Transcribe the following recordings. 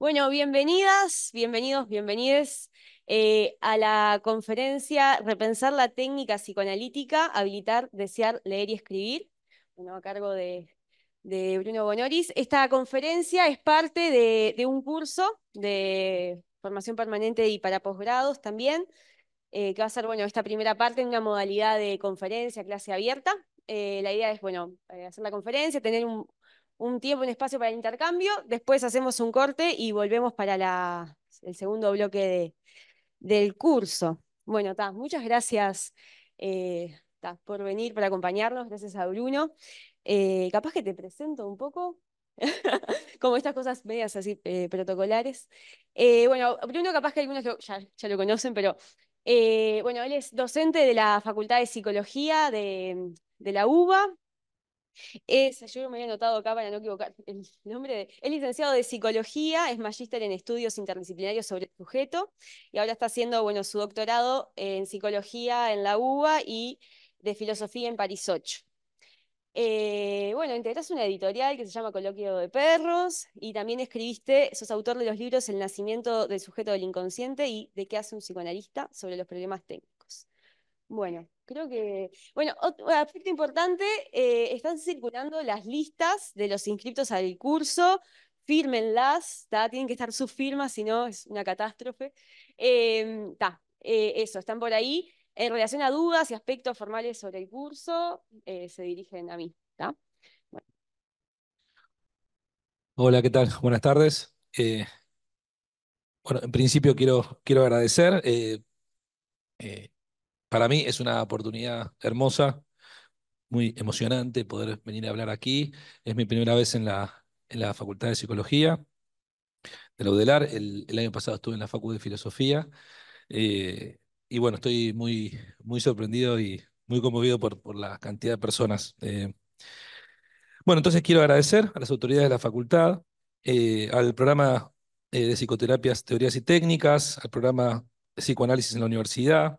Bueno, bienvenidas, bienvenidos, bienvenides eh, a la conferencia Repensar la técnica psicoanalítica, habilitar, desear, leer y escribir, bueno, a cargo de, Bruno Bonoris. Esta conferencia es parte de, un curso de formación permanente y para posgrados también, eh, que va a ser, bueno, esta primera parte en una modalidad de conferencia, clase abierta. Eh, la idea es, bueno, hacer la conferencia, tener un, un tiempo, un espacio para el intercambio, después hacemos un corte y volvemos para el segundo bloque del curso. Bueno, ta, muchas gracias eh, por venir, por acompañarnos, gracias a Bruno. Eh, capaz que te presento un poco, como estas cosas medias así eh, protocolares. bueno, Bruno capaz que algunos ya, lo conocen, pero bueno, él es docente de la Facultad de Psicología de, de la UBA, es, yo me había anotado acá para no equivocar, el nombre es licenciado de psicología, es magíster en estudios interdisciplinarios sobre el sujeto y ahora está haciendo bueno, su doctorado en psicología en la UBA y de filosofía en París 8. Eh, bueno, integras una editorial que se llama Coloquio de Perros y también escribiste, sos autor de los libros El nacimiento del sujeto del inconsciente y de qué hace un psicoanalista sobre los problemas técnicos. Bueno, Creo que, bueno, otro aspecto importante, eh, están circulando las listas de los inscriptos al curso, fírmenlas, tienen que estar sus firmas, si no es una catástrofe. Em, eh, eso, están por ahí. En relación a dudas y aspectos formales sobre el curso, eh, se dirigen a mí. Hola, ¿qué tal? Buenas tardes. Eh, bueno, en principio quiero, quiero agradecer para mí es una oportunidad hermosa, muy emocionante poder venir a hablar aquí. Es mi primera vez en la, en la Facultad de Psicología de la UDELAR. El, año pasado estuve en la Facultad de Filosofía. Eh, y bueno, estoy muy, muy sorprendido y muy conmovido por, por la cantidad de personas. Eh. bueno, entonces quiero agradecer a las autoridades de la facultad, eh, al programa de psicoterapias, teorías y técnicas, al programa de psicoanálisis en la universidad,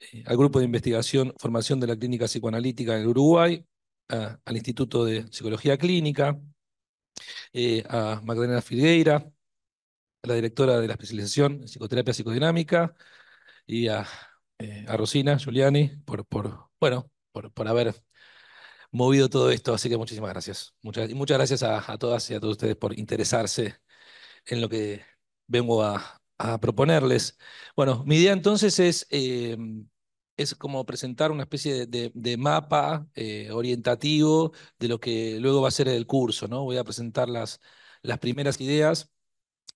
eh, al grupo de investigación, formación de la clínica psicoanalítica en Uruguay, al Instituto de Psicología Clínica, eh, a Magdalena Figueira, la directora de la especialización en psicoterapia psicodinámica, y eh, a, Rosina Giuliani por, por, bueno, por, por, haber movido todo esto. Así que muchísimas gracias. Muchas, muchas gracias a, todas y a todos ustedes por interesarse en lo que vengo a, a proponerles. Bueno, mi idea entonces es, em, es como presentar una especie de, mapa eh, orientativo de lo que luego va a ser el curso, ¿no? Voy a presentar las, las primeras ideas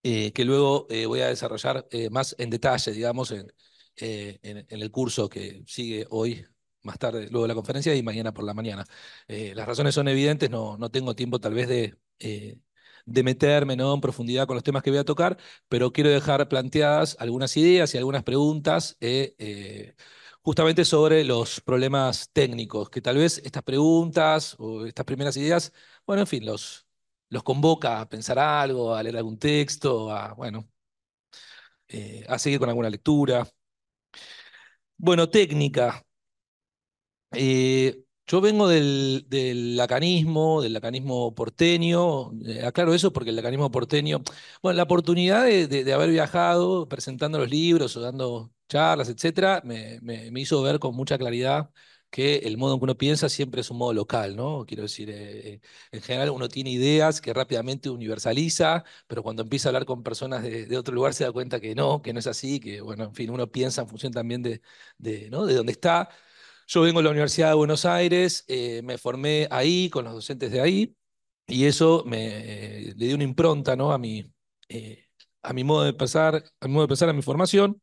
eh, que luego eh, voy a desarrollar más en detalle, digamos, en, en, el curso que sigue hoy, más tarde, luego de la conferencia y mañana por la mañana. las razones son evidentes, no, no tengo tiempo tal vez de de meterme en profundidad con los temas que voy a tocar, pero quiero dejar planteadas algunas ideas y algunas preguntas. Eh, eh, justamente sobre los problemas técnicos, que tal vez estas preguntas o estas primeras ideas, bueno, en fin, los, los convoca a pensar algo, a leer algún texto, a, bueno, eh, a seguir con alguna lectura. Bueno, técnica. Eh, yo vengo del, lacanismo, del lacanismo porteño, eh, aclaro eso porque el lacanismo porteño, bueno, la oportunidad de, haber viajado presentando los libros o dando charlas, etcétera, me, hizo ver con mucha claridad que el modo en que uno piensa siempre es un modo local, ¿no? Quiero decir, eh, eh, en general uno tiene ideas que rápidamente universaliza, pero cuando empieza a hablar con personas de, otro lugar se da cuenta que no, que no es así, que, bueno, en fin, uno piensa en función también de, de, ¿no? de dónde está, yo vengo de la Universidad de Buenos Aires, eh, me formé ahí con los docentes de ahí y eso me, eh, le dio una impronta ¿no? a, mi, eh, a, mi modo de pensar, a mi modo de pensar, a mi formación.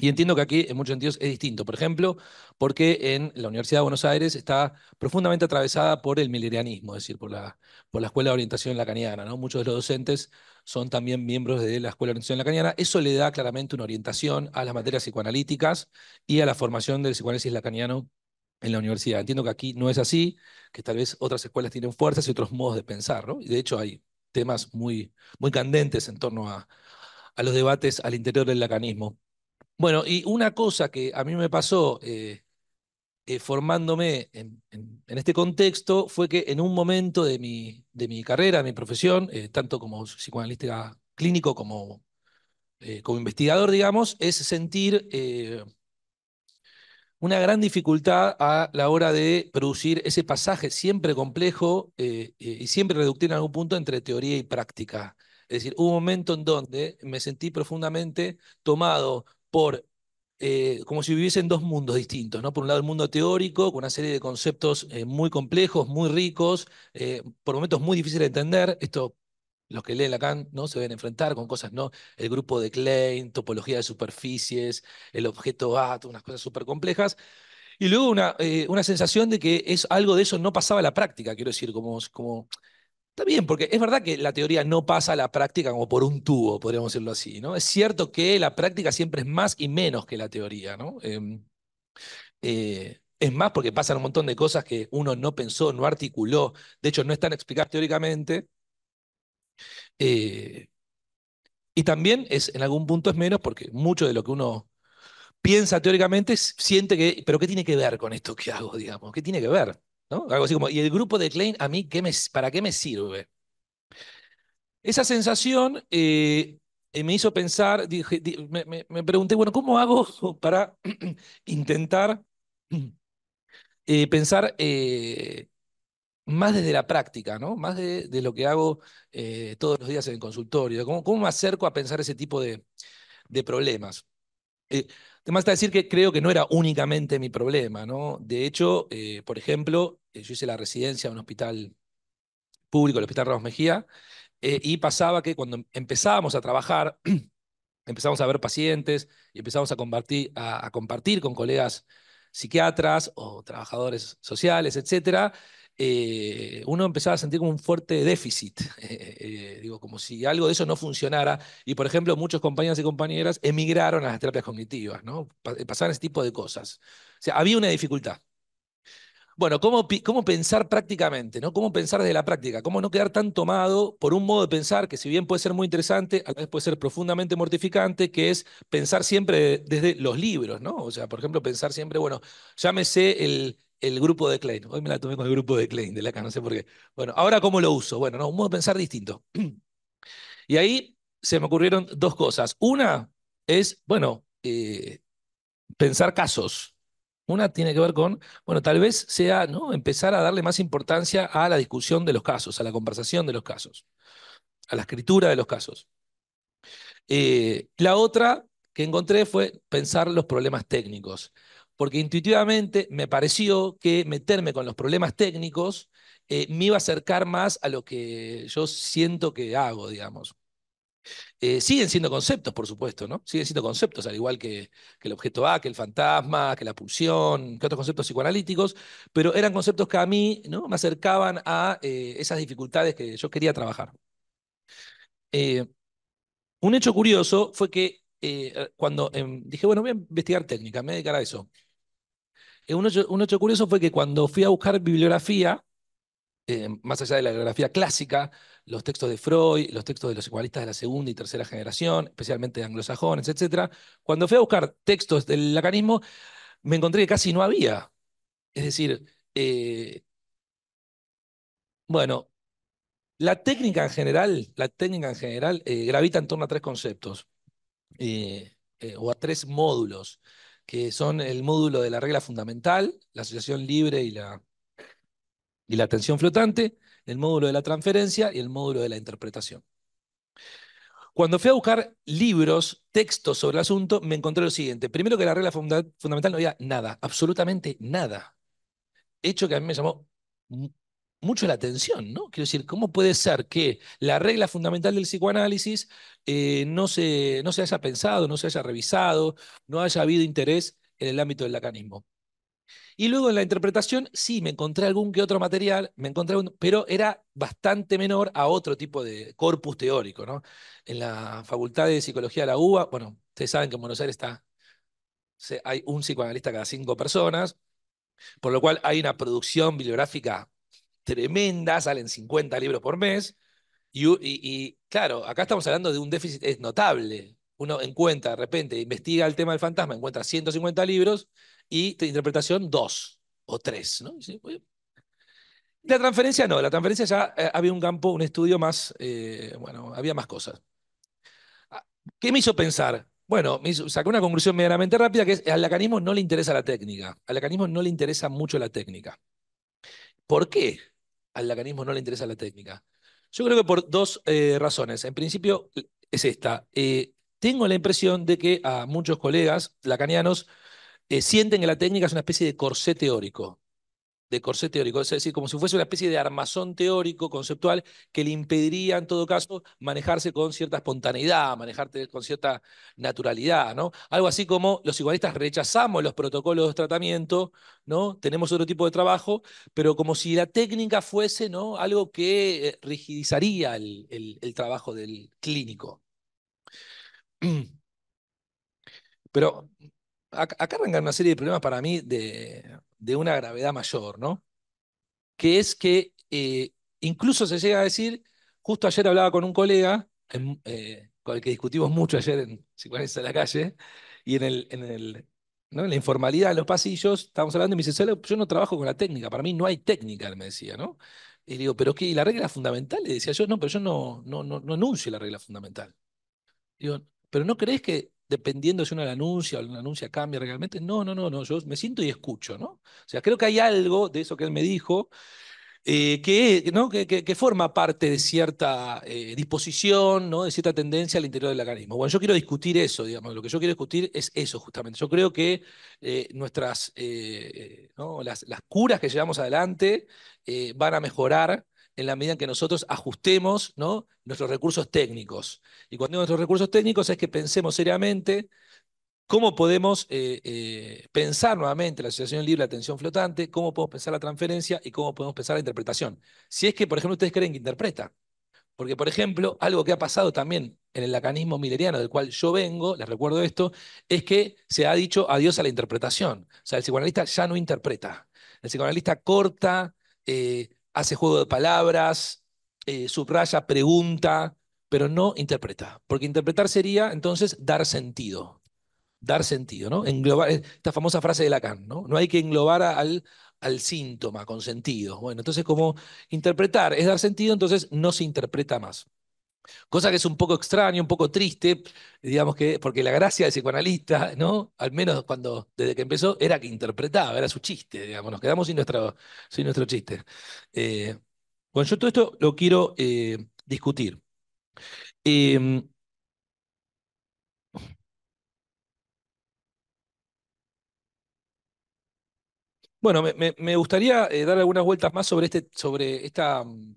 Y entiendo que aquí en muchos sentidos es distinto, por ejemplo, porque en la Universidad de Buenos Aires está profundamente atravesada por el milerianismo, es decir, por la, por la Escuela de Orientación Lacaniana. ¿no? Muchos de los docentes son también miembros de la Escuela de Orientación Lacaniana. Eso le da claramente una orientación a las materias psicoanalíticas y a la formación del psicoanálisis lacaniano en la universidad. Entiendo que aquí no es así, que tal vez otras escuelas tienen fuerzas y otros modos de pensar, ¿no? Y de hecho hay temas muy, muy candentes en torno a, los debates al interior del lacanismo. Bueno, y una cosa que a mí me pasó eh, eh, formándome en, este contexto fue que en un momento de mi, de mi carrera, de mi profesión, eh, tanto como psicoanalista clínico como, como investigador, digamos, es sentir una gran dificultad a la hora de producir ese pasaje siempre complejo eh, eh, y siempre reductivo en algún punto entre teoría y práctica. Es decir, hubo un momento en donde me sentí profundamente tomado por eh, como si viviese en dos mundos distintos, ¿no? Por un lado el mundo teórico, con una serie de conceptos muy complejos, muy ricos, por momentos muy difíciles de entender, esto los que leen Lacan ¿no? se deben enfrentar con cosas, ¿no? El grupo de Klein, topología de superficies, el objeto A, unas cosas súper complejas. Y luego una, eh, una sensación de que es, algo de eso no pasaba a la práctica, quiero decir, como, como... Está bien, porque es verdad que la teoría no pasa a la práctica como por un tubo, podríamos decirlo así, ¿no? Es cierto que la práctica siempre es más y menos que la teoría, ¿no? Em, eh, es más porque pasan un montón de cosas que uno no pensó, no articuló, de hecho no están explicadas teóricamente, eh, y también es, en algún punto es menos porque mucho de lo que uno piensa teóricamente siente que, pero ¿qué tiene que ver con esto que hago, digamos? ¿Qué tiene que ver? ¿No? Algo así como, ¿y el grupo de Klein a mí qué me, para qué me sirve? Esa sensación eh, eh, me hizo pensar, me, pregunté, bueno, ¿cómo hago para intentar pensar más desde la práctica, ¿no? Más de, lo que hago eh, todos los días en el consultorio. ¿Cómo, ¿Cómo, me acerco a pensar ese tipo de, problemas? Eh, además, está decir que creo que no era únicamente mi problema, ¿no? De hecho, eh, por ejemplo, eh, yo hice la residencia en un hospital público, el Hospital Ramos Mejía, y pasaba que cuando empezábamos a trabajar, empezamos a ver pacientes y empezamos a compartir, a compartir con colegas psiquiatras o trabajadores sociales, etcétera, eh, uno empezaba a sentir como un fuerte déficit, eh, eh, digo, como si algo de eso no funcionara. Y, por ejemplo, muchos compañeros y compañeras emigraron a las terapias cognitivas, ¿no? Pasaban ese tipo de cosas. O sea, había una dificultad. Bueno, ¿cómo, cómo pensar prácticamente? ¿no? ¿Cómo pensar desde la práctica? ¿Cómo no quedar tan tomado por un modo de pensar que si bien puede ser muy interesante, a la vez puede ser profundamente mortificante, que es pensar siempre desde los libros, ¿no? O sea, por ejemplo, pensar siempre, bueno, llámese el, el grupo de Klein. Hoy me la tomé con el grupo de Klein, de la acá, no sé por qué. Bueno, ahora cómo lo uso. Bueno, no, un modo de pensar distinto. Y ahí se me ocurrieron dos cosas. Una es, bueno, eh, pensar casos. Una tiene que ver con, bueno, tal vez sea ¿no? empezar a darle más importancia a la discusión de los casos, a la conversación de los casos, a la escritura de los casos. Eh, la otra que encontré fue pensar los problemas técnicos porque intuitivamente me pareció que meterme con los problemas técnicos eh, me iba a acercar más a lo que yo siento que hago, digamos. Eh, siguen siendo conceptos, por supuesto, ¿no? Siguen siendo conceptos, al igual que, el objeto A, que el fantasma, que la pulsión, que otros conceptos psicoanalíticos, pero eran conceptos que a mí ¿no? me acercaban a eh, esas dificultades que yo quería trabajar. un hecho curioso fue que cuando em, dije, bueno, voy a investigar técnica, me voy a dedicar a eso. Eh, un hecho, curioso fue que cuando fui a buscar bibliografía, eh, más allá de la bibliografía clásica, los textos de Freud, los textos de los igualistas de la segunda y tercera generación, especialmente de anglosajones, etc., cuando fui a buscar textos del lacanismo, me encontré que casi no había. Es decir, eh, bueno, la técnica en general, la técnica en general gravita en torno a tres conceptos o a tres módulos que son el módulo de la regla fundamental, la asociación libre y la, y la tensión flotante, el módulo de la transferencia y el módulo de la interpretación. Cuando fui a buscar libros, textos sobre el asunto, me encontré lo siguiente. Primero que la regla fundamental no había nada, absolutamente nada. Hecho que a mí me llamó mucho la atención, ¿no? Quiero decir, ¿cómo puede ser que la regla fundamental del psicoanálisis eh, no, se, no se haya pensado, no se haya revisado, no haya habido interés en el ámbito del lacanismo? Y luego en la interpretación, sí, me encontré algún que otro material, me encontré pero era bastante menor a otro tipo de corpus teórico, ¿no? En la Facultad de Psicología de la UBA, bueno, ustedes saben que en Buenos Aires hay un psicoanalista cada cinco personas, por lo cual hay una producción bibliográfica tremenda, salen 50 libros por mes. Y, claro, acá estamos hablando de un déficit es notable. Uno encuentra, de repente, investiga el tema del fantasma, encuentra 150 libros y de interpretación dos o tres. La transferencia no, la transferencia ya eh, había un campo, un estudio más, eh, bueno, había más cosas. Ah, ¿Qué me hizo pensar? Bueno, me sacó una conclusión medianamente rápida que es, al lacanismo no le interesa la técnica, al lacanismo no le interesa mucho la técnica. ¿Por qué? al lacanismo no le interesa la técnica? Yo creo que por dos eh, razones. En principio es esta. Eh, tengo la impresión de que a muchos colegas lacanianos eh, sienten que la técnica es una especie de corsé teórico de corsé teórico, es decir, como si fuese una especie de armazón teórico, conceptual, que le impediría en todo caso manejarse con cierta espontaneidad, manejarte con cierta naturalidad, ¿no? Algo así como los igualistas rechazamos los protocolos de tratamiento, ¿no? Tenemos otro tipo de trabajo, pero como si la técnica fuese, ¿no? Algo que eh, rigidizaría el, el trabajo del clínico. Pero acá arrancan una serie de problemas para mí de, una gravedad mayor, ¿no? Que es que eh, incluso se llega a decir, justo ayer hablaba con un colega, eh, con el que discutimos mucho ayer en a la calle, y en, el, en, el, en la informalidad, en los pasillos, estábamos hablando y me dice, yo no trabajo con la técnica, para mí no hay técnica, me decía, ¿no? Y digo, pero ¿qué? ¿Y la regla fundamental? Le decía yo, no, pero yo no, no, no, no anuncio la regla fundamental. Digo, pero ¿no crees que dependiendo si uno la anuncia o la anuncia cambia realmente. No, no, no, no, yo me siento y escucho, ¿no? O sea, creo que hay algo de eso que él me dijo eh, que, ¿no? Que, forma parte de cierta eh, disposición, ¿no? de cierta tendencia al interior del organismo. Bueno, yo quiero discutir eso, digamos, lo que yo quiero discutir es eso justamente. Yo creo que eh, nuestras, ¿no? las, las, curas que llevamos adelante van a mejorar en la medida en que nosotros ajustemos ¿no? nuestros recursos técnicos. Y cuando digo nuestros recursos técnicos es que pensemos seriamente cómo podemos eh, eh, pensar nuevamente la asociación libre de atención flotante, cómo podemos pensar la transferencia y cómo podemos pensar la interpretación. Si es que, por ejemplo, ustedes creen que interpreta. Porque, por ejemplo, algo que ha pasado también en el lacanismo mileriano del cual yo vengo, les recuerdo esto, es que se ha dicho adiós a la interpretación. O sea, el psicoanalista ya no interpreta. El psicoanalista corta, eh, hace juego de palabras, eh, subraya, pregunta, pero no interpreta. Porque interpretar sería entonces dar sentido. Dar sentido, ¿no? Englobar, eh, esta famosa frase de Lacan, ¿no? No hay que englobar al, al síntoma con sentido. Bueno, entonces como interpretar es dar sentido, entonces no se interpreta más. Cosa que es un poco extraño, un poco triste, digamos que, porque la gracia del psicoanalista, ¿no? Al menos cuando, desde que empezó, era que interpretaba, era su chiste, digamos, nos quedamos sin nuestro, sin nuestro chiste. Eh, bueno, yo todo esto lo quiero eh, discutir. Em, bueno, me, gustaría eh, dar algunas vueltas más sobre, este, sobre esta mm,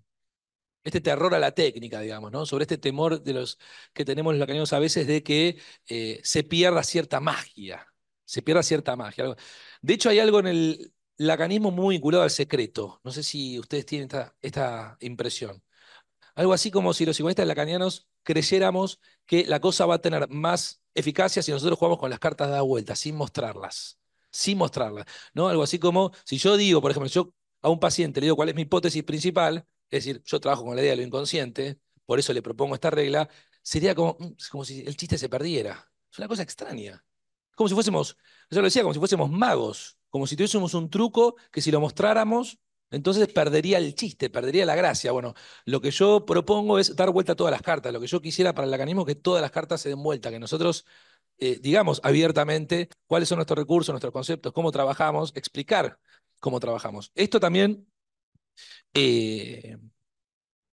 este terror a la técnica, digamos, ¿no? sobre este temor de los que tenemos los lacanianos a veces de que eh, se pierda cierta magia, se pierda cierta magia. De hecho, hay algo en el lacanismo muy vinculado al secreto. No sé si ustedes tienen esta, impresión. Algo así como si los igualistas lacanianos creyéramos que la cosa va a tener más eficacia si nosotros jugamos con las cartas de la vuelta, sin mostrarlas. Sin mostrarlas. ¿no? Algo así como si yo digo, por ejemplo, yo a un paciente le digo cuál es mi hipótesis principal, es decir, yo trabajo con la idea de lo inconsciente, por eso le propongo esta regla, sería como, mm, como si el chiste se perdiera. Es una cosa extraña. Como si fuésemos, yo lo decía, como si fuésemos magos, como si tuviésemos un truco que si lo mostráramos, entonces perdería el chiste, perdería la gracia. Bueno, lo que yo propongo es dar vuelta a todas las cartas. Lo que yo quisiera para el lacanismo es que todas las cartas se den vuelta, que nosotros eh, digamos abiertamente cuáles son nuestros recursos, nuestros conceptos, cómo trabajamos, explicar cómo trabajamos. Esto también eh,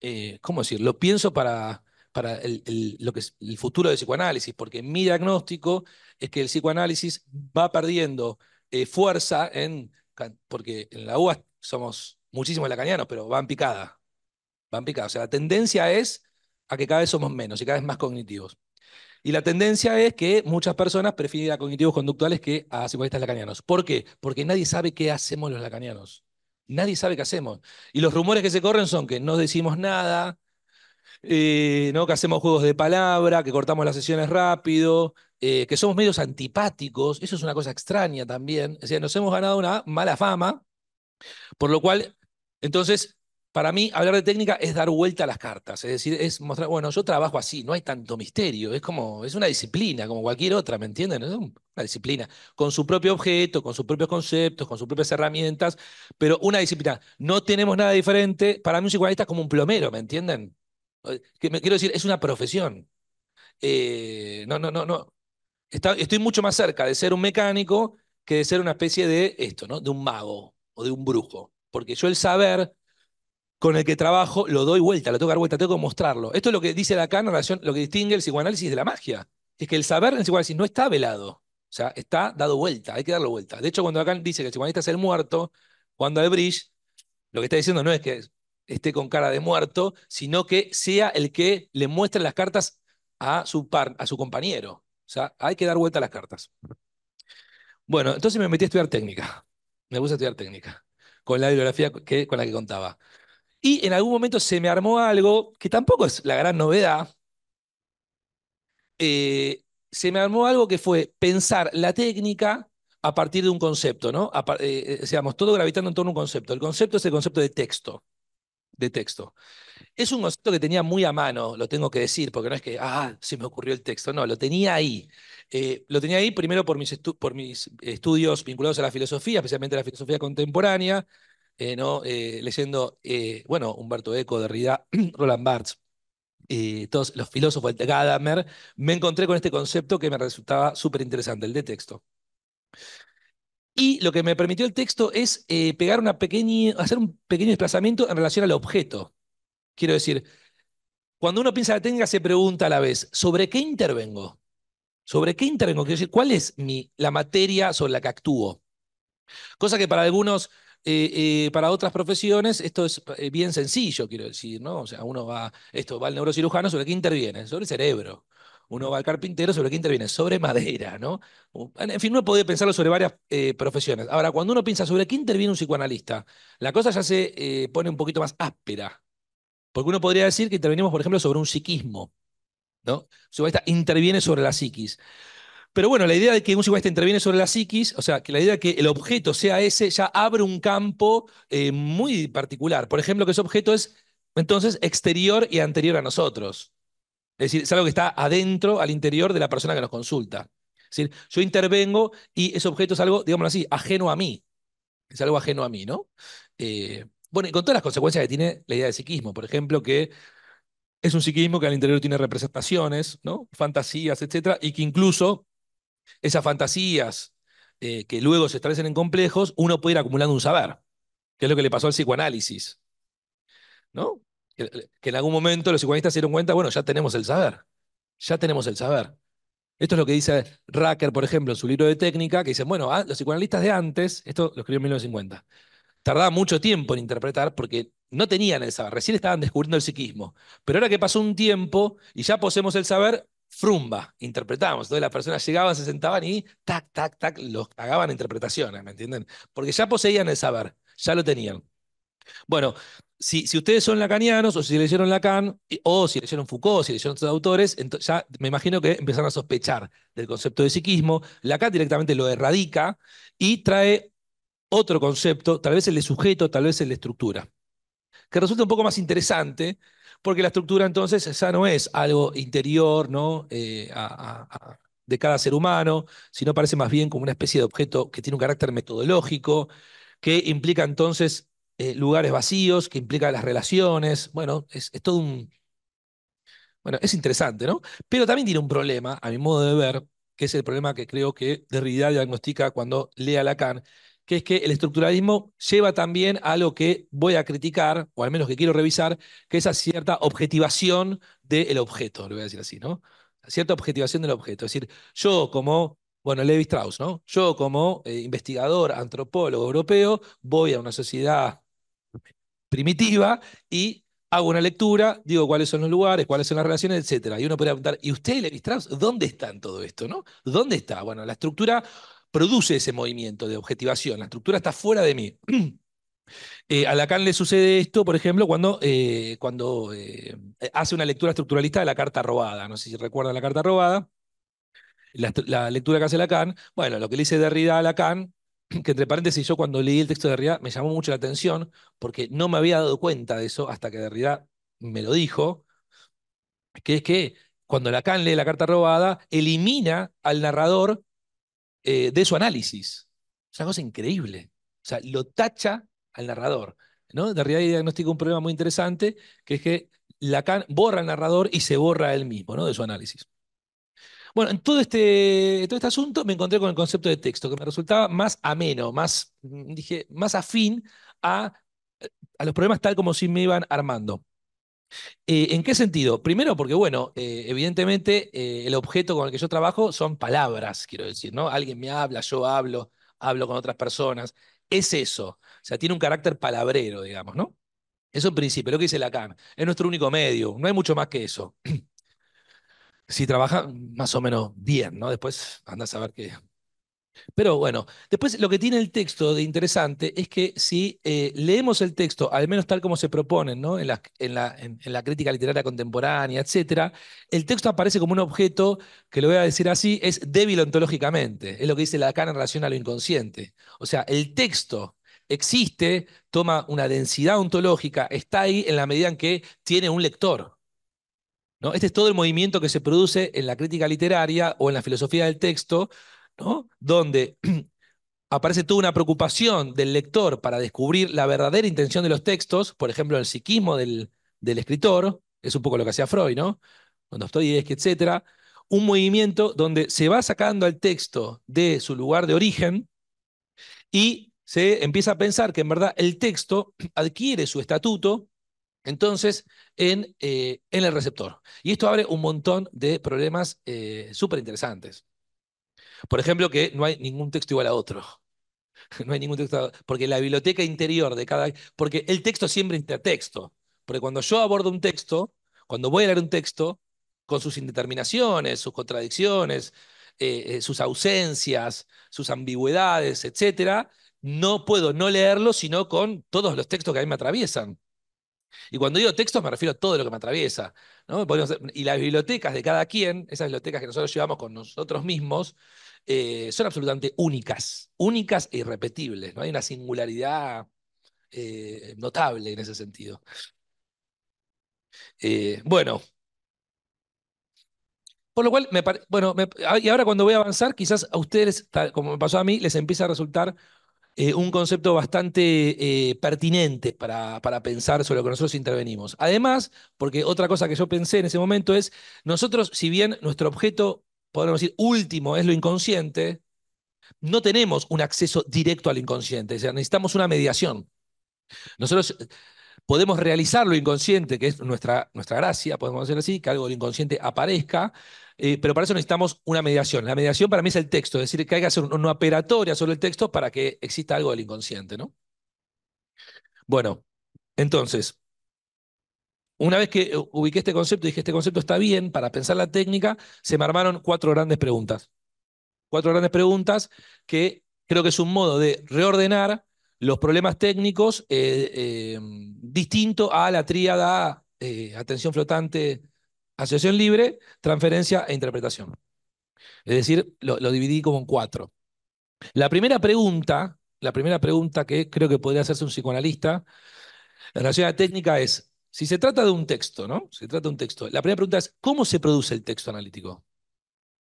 eh, ¿cómo decir? lo Pienso para, para el, lo que es el futuro del psicoanálisis, porque mi diagnóstico es que el psicoanálisis va perdiendo eh, fuerza en, porque en la UAS somos muchísimos lacanianos, pero van picada, van O sea, la tendencia es a que cada vez somos menos y cada vez más cognitivos. Y la tendencia es que muchas personas prefieren a cognitivos conductuales que a psicoanalistas lacanianos. ¿Por qué? Porque nadie sabe qué hacemos los lacanianos. Nadie sabe qué hacemos. Y los rumores que se corren son que no decimos nada, eh, ¿no? que hacemos juegos de palabra, que cortamos las sesiones rápido, eh, que somos medios antipáticos. Eso es una cosa extraña también. O sea, nos hemos ganado una mala fama, por lo cual, entonces, para mí, hablar de técnica es dar vuelta a las cartas, es decir, es mostrar, bueno, yo trabajo así, no hay tanto misterio, es como, es una disciplina, como cualquier otra, ¿me entienden? Es una disciplina, con su propio objeto, con sus propios conceptos, con sus propias herramientas, pero una disciplina. No tenemos nada diferente, para mí un psicoanalista es como un plomero, ¿me entienden? Eh, que me quiero decir, es una profesión. Eh, no, no, no, no. estoy mucho más cerca de ser un mecánico que de ser una especie de esto, ¿no? De un mago o de un brujo. Porque yo el saber con el que trabajo, lo doy vuelta, lo tengo que dar vuelta, tengo que mostrarlo. Esto es lo que dice Lacan en relación, lo que distingue el psicoanálisis de la magia. Es que el saber en el psicoanálisis no está velado, o sea, está dado vuelta, hay que darlo vuelta. De hecho, cuando acá dice que el psicoanalista es el muerto, cuando hay bridge lo que está diciendo no es que esté con cara de muerto, sino que sea el que le muestre las cartas a su, par, a su compañero. O sea, hay que dar vuelta a las cartas. Bueno, entonces me metí a estudiar técnica. Me puse a estudiar técnica, con la bibliografía que, con la que contaba. Y en algún momento se me armó algo que tampoco es la gran novedad. Eh, se me armó algo que fue pensar la técnica a partir de un concepto, ¿no? Eh, eh, seamos todo gravitando en torno a un concepto. El concepto es el concepto de texto. De texto. Es un concepto que tenía muy a mano, lo tengo que decir, porque no es que, ah, se me ocurrió el texto, no, lo tenía ahí. lo tenía ahí primero por mis, por mis estudios vinculados a la filosofía, especialmente a la filosofía contemporánea, eh, eh, leyendo, eh, bueno, Humberto Eco, Derrida, Roland Barthes, todos los filósofos, de Gadamer, me encontré con este concepto que me resultaba súper interesante, el de texto. Y lo que me permitió el texto es pegar una pequeña, hacer un pequeño desplazamiento en relación al objeto. Quiero decir, cuando uno piensa en la técnica, se pregunta a la vez, ¿sobre qué intervengo? ¿Sobre qué intervengo? Quiero decir, ¿cuál es mi, la materia sobre la que actúo? Cosa que para algunos eh, eh, para otras profesiones esto es eh, bien sencillo, quiero decir, ¿no? O sea, uno va, esto va al neurocirujano, ¿sobre qué interviene? Sobre el cerebro. Uno va al carpintero, ¿sobre qué interviene? Sobre madera, ¿no? En fin, uno puede pensarlo sobre varias profesiones. Ahora, cuando uno piensa sobre qué interviene un psicoanalista, la cosa ya se pone un poquito más áspera. Porque uno podría decir que intervenimos, por ejemplo, sobre un psiquismo, ¿no? psicoanalista interviene sobre la psiquis. Pero bueno, la idea de que un psicoanalista interviene sobre la psiquis, o sea, que la idea de que el objeto sea ese, ya abre un campo eh, muy particular. Por ejemplo, que ese objeto es entonces exterior y anterior a nosotros. Es decir, es algo que está adentro, al interior de la persona que nos consulta. Es decir, yo intervengo y ese objeto es algo, digámoslo así, ajeno a mí. Es algo ajeno a mí, ¿no? Eh, bueno, y con todas las consecuencias que tiene la idea del psiquismo. Por ejemplo, que es un psiquismo que al interior tiene representaciones, ¿no? fantasías, etcétera, Y que incluso esas fantasías eh, que luego se establecen en complejos, uno puede ir acumulando un saber, que es lo que le pasó al psicoanálisis. ¿no? Que, en algún momento los psicoanalistas se dieron cuenta, bueno, ya tenemos el saber, ya tenemos el saber. Esto es lo que dice Racker, por ejemplo, en su libro de técnica, que dice, bueno, ah, los psicoanalistas de antes, esto lo escribió en 1950, tardaba mucho tiempo en interpretar porque no tenían el saber, recién estaban descubriendo el psiquismo. Pero ahora que pasó un tiempo y ya poseemos el saber, frumba, interpretábamos. Entonces las personas llegaban, se sentaban y tac, tac, tac, los hagaban interpretaciones, ¿me entienden? Porque ya poseían el saber, ya lo tenían. Bueno, si, si ustedes son lacanianos, o si leyeron Lacan, o si leyeron Foucault, o si leyeron otros autores, ya me imagino que empezaron a sospechar del concepto de psiquismo. Lacan directamente lo erradica y trae otro concepto, tal vez el de sujeto, tal vez el de estructura, que resulta un poco más interesante, porque la estructura entonces esa no es algo interior, ¿no? Eh, de cada ser humano, sino parece más bien como una especie de objeto que tiene un carácter metodológico, que implica entonces eh, lugares vacíos, que implica las relaciones. Bueno, es, todo un... Bueno, es interesante, ¿no? Pero también tiene un problema, a mi modo de ver, que es el problema que creo que Derrida diagnostica cuando lee a Lacan, que es que el estructuralismo lleva también a lo que voy a criticar, o al menos que quiero revisar, que es a cierta objetivación del objeto, lo voy a decir así, ¿no? A cierta objetivación del objeto. Es decir, yo como bueno, Levi Strauss, ¿no? Yo como eh, investigador, antropólogo europeo, voy a una sociedad primitiva y hago una lectura, digo cuáles son los lugares, cuáles son las relaciones, etc. Y uno puede preguntar, ¿y usted, Levi Strauss, dónde está en todo esto, no? ¿Dónde está? Bueno, la estructura produce ese movimiento de objetivación. La estructura está fuera de mí. Eh, a Lacan le sucede esto, por ejemplo, cuando, eh, cuando eh, hace una lectura estructuralista de la carta robada. No sé si recuerdan la carta robada. La, la, lectura que hace Lacan, bueno, lo que le dice Derrida a Lacan, que entre paréntesis yo cuando leí el texto de Derrida me llamó mucho la atención porque no me había dado cuenta de eso hasta que Derrida me lo dijo, que es que cuando Lacan lee la carta robada, elimina al narrador eh, de su análisis. Es una cosa increíble. O sea, lo tacha al narrador. ¿no? De realidad diagnostica un problema muy interesante, que es que Lacan borra al narrador y se borra él mismo ¿no? de su análisis. Bueno, en todo este, todo este asunto me encontré con el concepto de texto, que me resultaba más ameno, más, mm, dije, más afín a, eh, a los problemas tal como si me iban armando. Eh, ¿En qué sentido? Primero, porque, bueno, eh, evidentemente eh, el objeto con el que yo trabajo son palabras, quiero decir, ¿no? Alguien me habla, yo hablo, hablo con otras personas. Es eso. O sea, tiene un carácter palabrero, digamos, ¿no? Eso en principio, lo que dice Lacan. Es nuestro único medio, no hay mucho más que eso. si trabaja más o menos bien, ¿no? Después andas a saber qué, pero bueno, después lo que tiene el texto de interesante es que si eh, leemos el texto, al menos tal como se proponen ¿no? en, la, en, la, en, la, crítica literaria contemporánea, etc., el texto aparece como un objeto, que lo voy a decir así, es débil ontológicamente. Es lo que dice Lacan en relación a lo inconsciente. O sea, el texto existe, toma una densidad ontológica, está ahí en la medida en que tiene un lector. ¿no? Este es todo el movimiento que se produce en la crítica literaria o en la filosofía del texto donde aparece toda una preocupación del lector para descubrir la verdadera intención de los textos, por ejemplo, el psiquismo del, escritor, es un poco lo que hacía Freud, ¿no? Cuando estoy etc. Un movimiento donde se va sacando al texto de su lugar de origen y se empieza a pensar que en verdad el texto adquiere su estatuto entonces eh, en, el receptor. Y esto abre un montón de problemas eh, súper interesantes. Por ejemplo, que no hay ningún texto igual a otro. No hay ningún texto, porque la biblioteca interior de cada... Porque el texto siempre es intertexto. Porque cuando yo abordo un texto, cuando voy a leer un texto, con sus indeterminaciones, sus contradicciones, eh, eh, sus ausencias, sus ambigüedades, etc., no puedo no leerlo sino con todos los textos que a mí me atraviesan. Y cuando digo textos me refiero a todo lo que me atraviesa. ¿no? Y las bibliotecas de cada quien, esas bibliotecas que nosotros llevamos con nosotros mismos, eh, son absolutamente únicas, únicas e irrepetibles. ¿no? Hay una singularidad eh, notable en ese sentido. Eh, bueno. Por lo cual, me bueno, ah, y ahora cuando voy a avanzar, quizás a ustedes, como me pasó a mí, les empieza a resultar eh, un concepto bastante eh, pertinente para, para, pensar sobre lo que nosotros intervenimos. Además, porque otra cosa que yo pensé en ese momento es, nosotros, si bien nuestro objeto, podemos decir, último es lo inconsciente, no tenemos un acceso directo al inconsciente, o sea, necesitamos una mediación. Nosotros eh, podemos realizar lo inconsciente, que es nuestra, nuestra gracia, podemos decir así, que algo del inconsciente aparezca, eh, pero para eso necesitamos una mediación. La mediación para mí es el texto, es decir, que hay que hacer una operatoria sobre el texto para que exista algo del inconsciente, ¿no? Bueno, entonces, una vez que eh, ubiqué este concepto y dije, este concepto está bien, para pensar la técnica, se me armaron cuatro grandes preguntas. Cuatro grandes preguntas que creo que es un modo de reordenar los problemas técnicos eh, distinto a la tríada atención flotante, Asociación libre, transferencia e interpretación. Es decir, lo, dividí como en cuatro. La primera pregunta, la primera pregunta que creo que podría hacerse un psicoanalista en relación a la técnica es, si se trata de un texto, ¿no? Se trata de un texto. La primera pregunta es, ¿cómo se produce el texto analítico?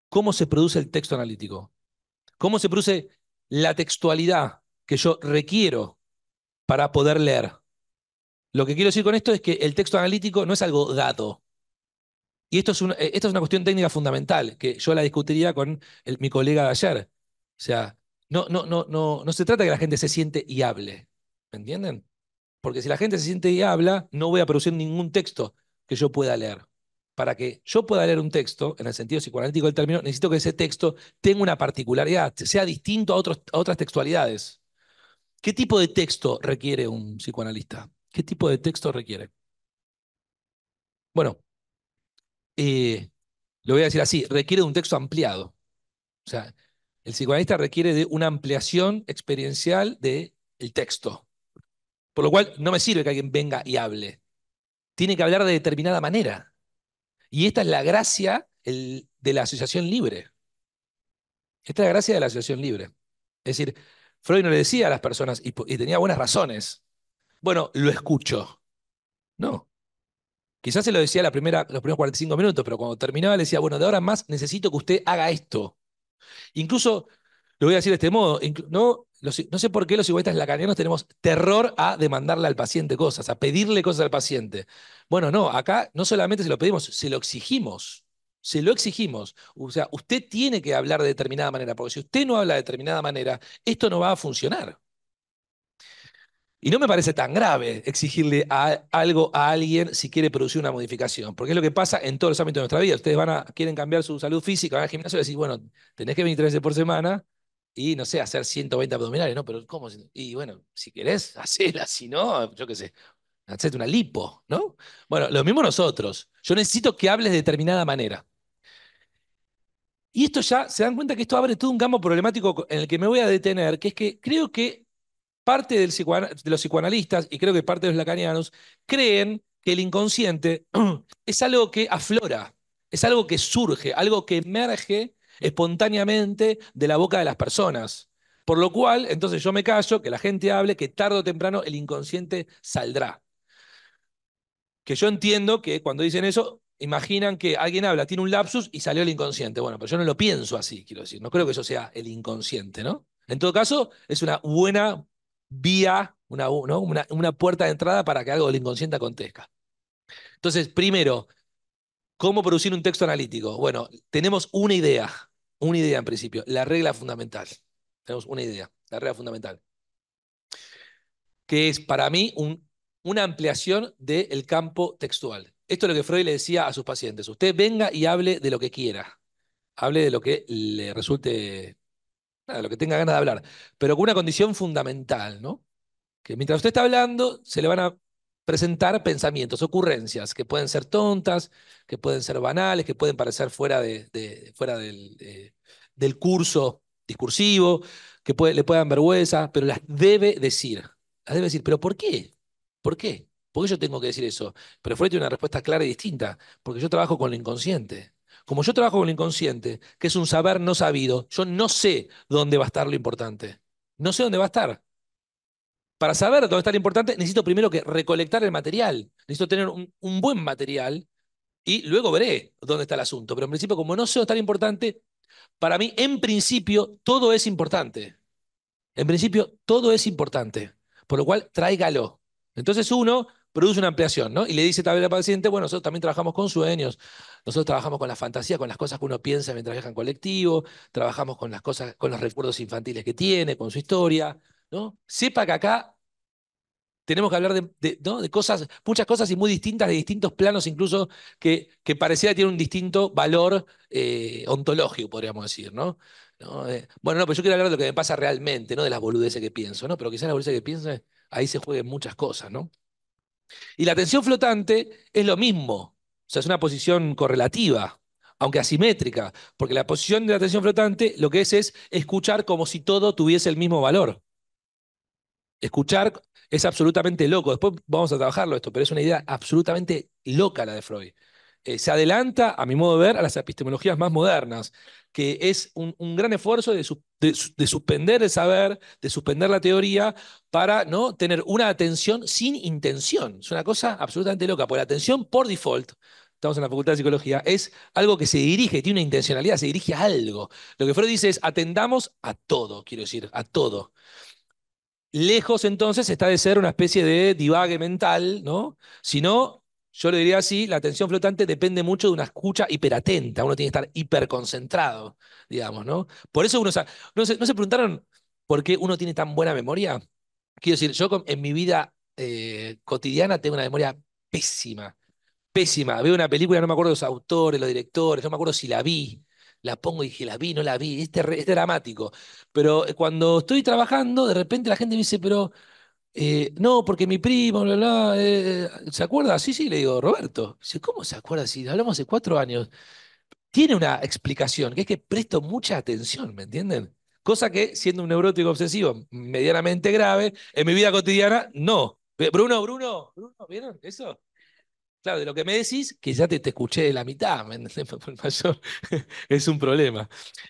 ¿Cómo se produce el texto analítico? ¿Cómo se produce la textualidad que yo requiero para poder leer? Lo que quiero decir con esto es que el texto analítico no es algo dado. Y esto es, eh, es una cuestión técnica fundamental, que yo la discutiría con mi colega de ayer. O sea, no, no, no, no, no se trata que la gente se siente y hable. ¿Me entienden? Porque si la gente se siente y habla, no voy a producir ningún texto que yo pueda leer. Para que yo pueda leer un texto, en el sentido psicoanalítico del término, necesito que ese texto tenga una particularidad, sea distinto a, otros, a otras textualidades. ¿Qué tipo de texto requiere un psicoanalista? ¿Qué tipo de texto requiere? Bueno, eh, lo voy a decir así, requiere de un texto ampliado. O sea, el psicoanalista requiere de una ampliación experiencial del el texto. Por lo cual, no me sirve que alguien venga y hable. Tiene que hablar de determinada manera. Y esta es la gracia de la asociación libre. Esta es la gracia de la asociación libre. Es decir, Freud no le decía a las personas, y tenía buenas razones, bueno, lo escucho. No, Quizás se lo decía la primera, los primeros 45 minutos, pero cuando terminaba le decía, bueno, de ahora en más necesito que usted haga esto. Incluso, lo voy a decir de este modo, no, no sé por qué los igualistas lacanianos tenemos terror a demandarle al paciente cosas, a pedirle cosas al paciente. Bueno, no, acá no solamente se lo pedimos, se lo exigimos. Se lo exigimos. O sea, usted tiene que hablar de determinada manera, porque si usted no habla de determinada manera, esto no va a funcionar. Y no me parece tan grave exigirle algo a alguien si quiere producir una modificación, porque es lo que pasa en todos los ámbitos de nuestra vida. Ustedes van a, quieren cambiar su salud física, van al gimnasio y decís, bueno, tenés que venir tres veces por semana y, no sé, hacer 120 abdominales, ¿no? Pero ¿cómo? Y bueno, si querés, hacela, si no, yo qué sé, hacete una lipo, ¿no? Bueno, lo mismo nosotros. Yo necesito que hables de determinada manera. Y esto ya, se dan cuenta que esto abre todo un campo problemático en el que me voy a detener, que es que creo que parte de los psicoanalistas, y creo que parte de los lacanianos, creen que el inconsciente es algo que aflora, es algo que surge, algo que emerge espontáneamente de la boca de las personas. Por lo cual, entonces yo me callo, que la gente hable, que tarde o temprano el inconsciente saldrá. Que yo entiendo que cuando dicen eso, imaginan que alguien habla, tiene un lapsus y salió el inconsciente. Bueno, pero yo no lo pienso así, quiero decir. No creo que eso sea el inconsciente, ¿no? En todo caso, es una buena vía, una, una, puerta de entrada para que algo del inconsciente acontezca. Entonces, primero, ¿cómo producir un texto analítico? Bueno, tenemos una idea, una idea en principio, la regla fundamental. Tenemos una idea, la regla fundamental, que es para mí una ampliación del campo textual. Esto es lo que Freud le decía a sus pacientes. Usted venga y hable de lo que quiera, hable de lo que le resulte nada, lo que tenga ganas de hablar, pero con una condición fundamental, ¿no? Que mientras usted está hablando, se le van a presentar pensamientos, ocurrencias, que pueden ser tontas, que pueden ser banales, que pueden parecer fuera, de, fuera del, curso discursivo, que le puedan vergüenza, pero las debe decir. Las debe decir, pero ¿por qué? ¿Por qué? ¿Por qué yo tengo que decir eso? Pero Freud tiene una respuesta clara y distinta, porque yo trabajo con lo inconsciente. Como yo trabajo con el inconsciente, que es un saber no sabido, yo no sé dónde va a estar lo importante. No sé dónde va a estar. Para saber dónde está lo importante, necesito primero que recolectar el material. Necesito tener un, buen material y luego veré dónde está el asunto. Pero en principio, como no sé dónde está lo importante, para mí, en principio, todo es importante. En principio, todo es importante. Por lo cual, tráigalo. Entonces uno produce una ampliación, ¿no? Y le dice vez al paciente, bueno, nosotros también trabajamos con sueños, nosotros trabajamos con la fantasía, con las cosas que uno piensa mientras viaja en colectivo, trabajamos con las cosas, con los recuerdos infantiles que tiene, con su historia, ¿no? Sepa que acá tenemos que hablar de, ¿no? de cosas, muchas cosas y muy distintas, de distintos planos incluso, que, que pareciera que un distinto valor eh, ontológico, podríamos decir, ¿no? Eh, bueno, no, pero yo quiero hablar de lo que me pasa realmente, no de las boludeces que pienso, ¿no? Pero quizás las boludeces que pienso, ahí se jueguen muchas cosas, ¿no? Y la tensión flotante es lo mismo, sea, es una posición correlativa, aunque asimétrica, porque la posición de la atención flotante lo que es es escuchar como si todo tuviese el mismo valor. Escuchar es absolutamente loco. Después vamos a trabajarlo esto, pero es una idea absolutamente loca la de Freud. Eh, se adelanta, a mi modo de ver, a las epistemologías más modernas, que es un, gran esfuerzo de, suspender el saber, de suspender la teoría, para ¿no? tener una atención sin intención. Es una cosa absolutamente loca, porque la atención por default estamos en la Facultad de Psicología, es algo que se dirige, tiene una intencionalidad, se dirige a algo. Lo que Freud dice es atendamos a todo, quiero decir, a todo. Lejos entonces está de ser una especie de divague mental, ¿no? Sino yo le diría así, la atención flotante depende mucho de una escucha hiperatenta, uno tiene que estar hiperconcentrado, digamos, ¿no? Por eso uno, ¿no se, ¿no se preguntaron por qué uno tiene tan buena memoria? Quiero decir, yo en mi vida eh, cotidiana tengo una memoria pésima pésima. Veo una película, no me acuerdo los autores, los directores, no me acuerdo si la vi. La pongo y dije, la vi, no la vi. Este es dramático. Pero eh, cuando estoy trabajando, de repente la gente me dice, pero eh, no, porque mi primo, bla, bla, eh, ¿se acuerda? Sí, sí, le digo, Roberto. Dice, ¿cómo se acuerda? Si hablamos hace cuatro años. Tiene una explicación, que es que presto mucha atención, ¿me entienden? Cosa que, siendo un neurótico obsesivo medianamente grave, en mi vida cotidiana, no. Bruno, Bruno, Bruno, ¿vieron eso? Claro, de lo que me decís, que ya te, te escuché de la mitad, es un problema.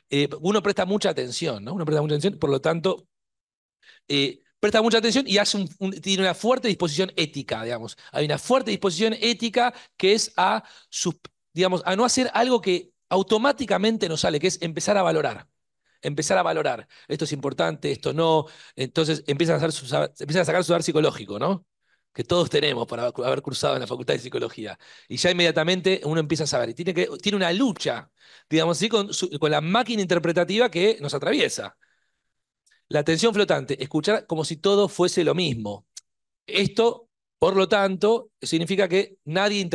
Eh, uno presta mucha atención, ¿no? Uno presta mucha atención, por lo tanto, eh, presta mucha atención y tiene una fuerte disposición ética, digamos. Hay una fuerte disposición ética que es a, digamos, a no hacer algo que automáticamente nos sale, que es empezar a valorar empezar a valorar. Esto es importante, esto no. Entonces empiezan a, sacar su, a sacar su psicológico, ¿no? que todos tenemos para haber cursado en la Facultad de Psicología. Y ya inmediatamente uno empieza a saber. Y tiene, que, tiene una lucha, digamos así, con, la máquina interpretativa que nos atraviesa. La atención flotante, escuchar como si todo fuese lo mismo. Esto, por lo tanto, significa que nadie,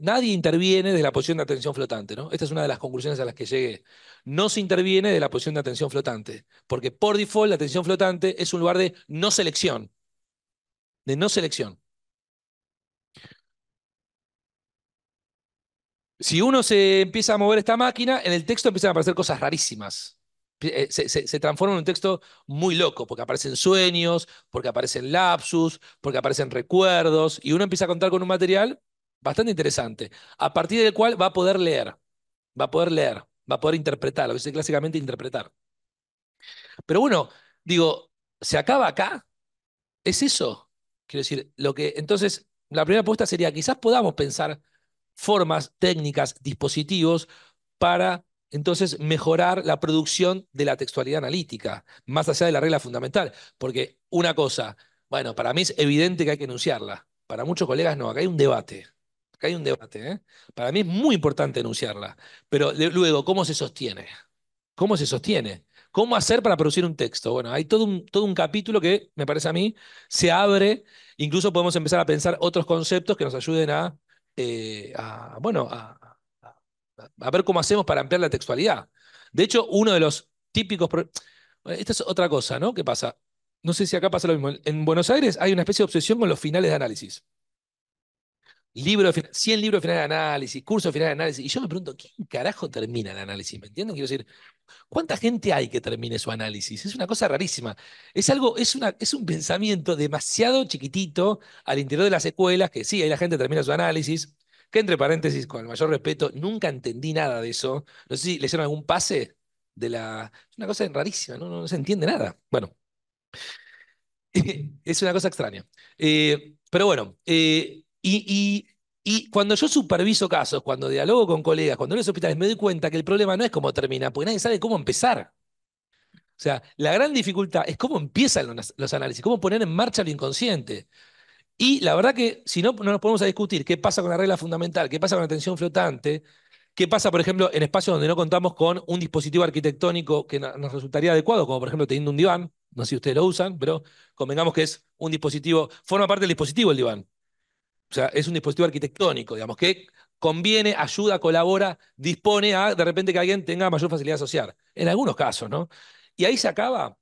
nadie interviene de la posición de atención flotante. ¿no? Esta es una de las conclusiones a las que llegué. No se interviene de la posición de atención flotante, porque por default la atención flotante es un lugar de no selección. De no selección. si uno se empieza a mover esta máquina, en el texto empiezan a aparecer cosas rarísimas. Eh, se, transforma en un texto muy loco, porque aparecen sueños, porque aparecen lapsus, porque aparecen recuerdos, y uno empieza a contar con un material bastante interesante, a partir del cual va a poder leer, va a poder leer, va a poder interpretar, lo que clásicamente interpretar. Pero bueno, digo, ¿se acaba acá? ¿Es eso? Quiero decir, lo que entonces, la primera apuesta sería, quizás podamos pensar formas, técnicas, dispositivos para entonces mejorar la producción de la textualidad analítica, más allá de la regla fundamental. Porque una cosa, bueno, para mí es evidente que hay que enunciarla. Para muchos colegas no, acá hay un debate. Acá hay un debate. ¿eh? Para mí es muy importante enunciarla. Pero luego, ¿cómo se sostiene? ¿Cómo se sostiene? ¿Cómo hacer para producir un texto? Bueno, hay todo un, todo un capítulo que, me parece a mí, se abre. Incluso podemos empezar a pensar otros conceptos que nos ayuden a eh, a, bueno, a, ver cómo hacemos para ampliar la textualidad. De hecho, uno de los típicos... Esta es otra cosa, ¿no? ¿Qué pasa? No sé si acá pasa lo mismo. En Buenos Aires hay una especie de obsesión con los finales de análisis libro de, 100 libros de final de análisis, curso final de análisis. Y yo me pregunto, ¿quién carajo termina el análisis? ¿Me entienden? Quiero decir, ¿cuánta gente hay que termine su análisis? Es una cosa rarísima. Es algo, es, una, es un pensamiento demasiado chiquitito al interior de las escuelas, que sí, hay la gente termina su análisis, que entre paréntesis, con el mayor respeto, nunca entendí nada de eso. No sé si le hicieron algún pase de la... Es una cosa rarísima, no, se entiende nada. Bueno, es una cosa extraña. Eh, pero bueno, eh, y, cuando yo superviso casos, cuando dialogo con colegas, cuando en los hospitales, me doy cuenta que el problema no es cómo termina, porque nadie sabe cómo empezar. O sea, la gran dificultad es cómo empiezan los, análisis, cómo poner en marcha lo inconsciente. Y la verdad que si no, no nos ponemos a discutir qué pasa con la regla fundamental, qué pasa con la atención flotante, qué pasa, por ejemplo, en espacios donde no contamos con un dispositivo arquitectónico que nos resultaría adecuado, como por ejemplo teniendo un diván, no sé si ustedes lo usan, pero convengamos que es un dispositivo, forma parte del dispositivo el diván. O sea, es un dispositivo arquitectónico, digamos, que conviene, ayuda, colabora, dispone a de repente que alguien tenga mayor facilidad de asociar. En algunos casos, ¿no? Y ahí se acaba.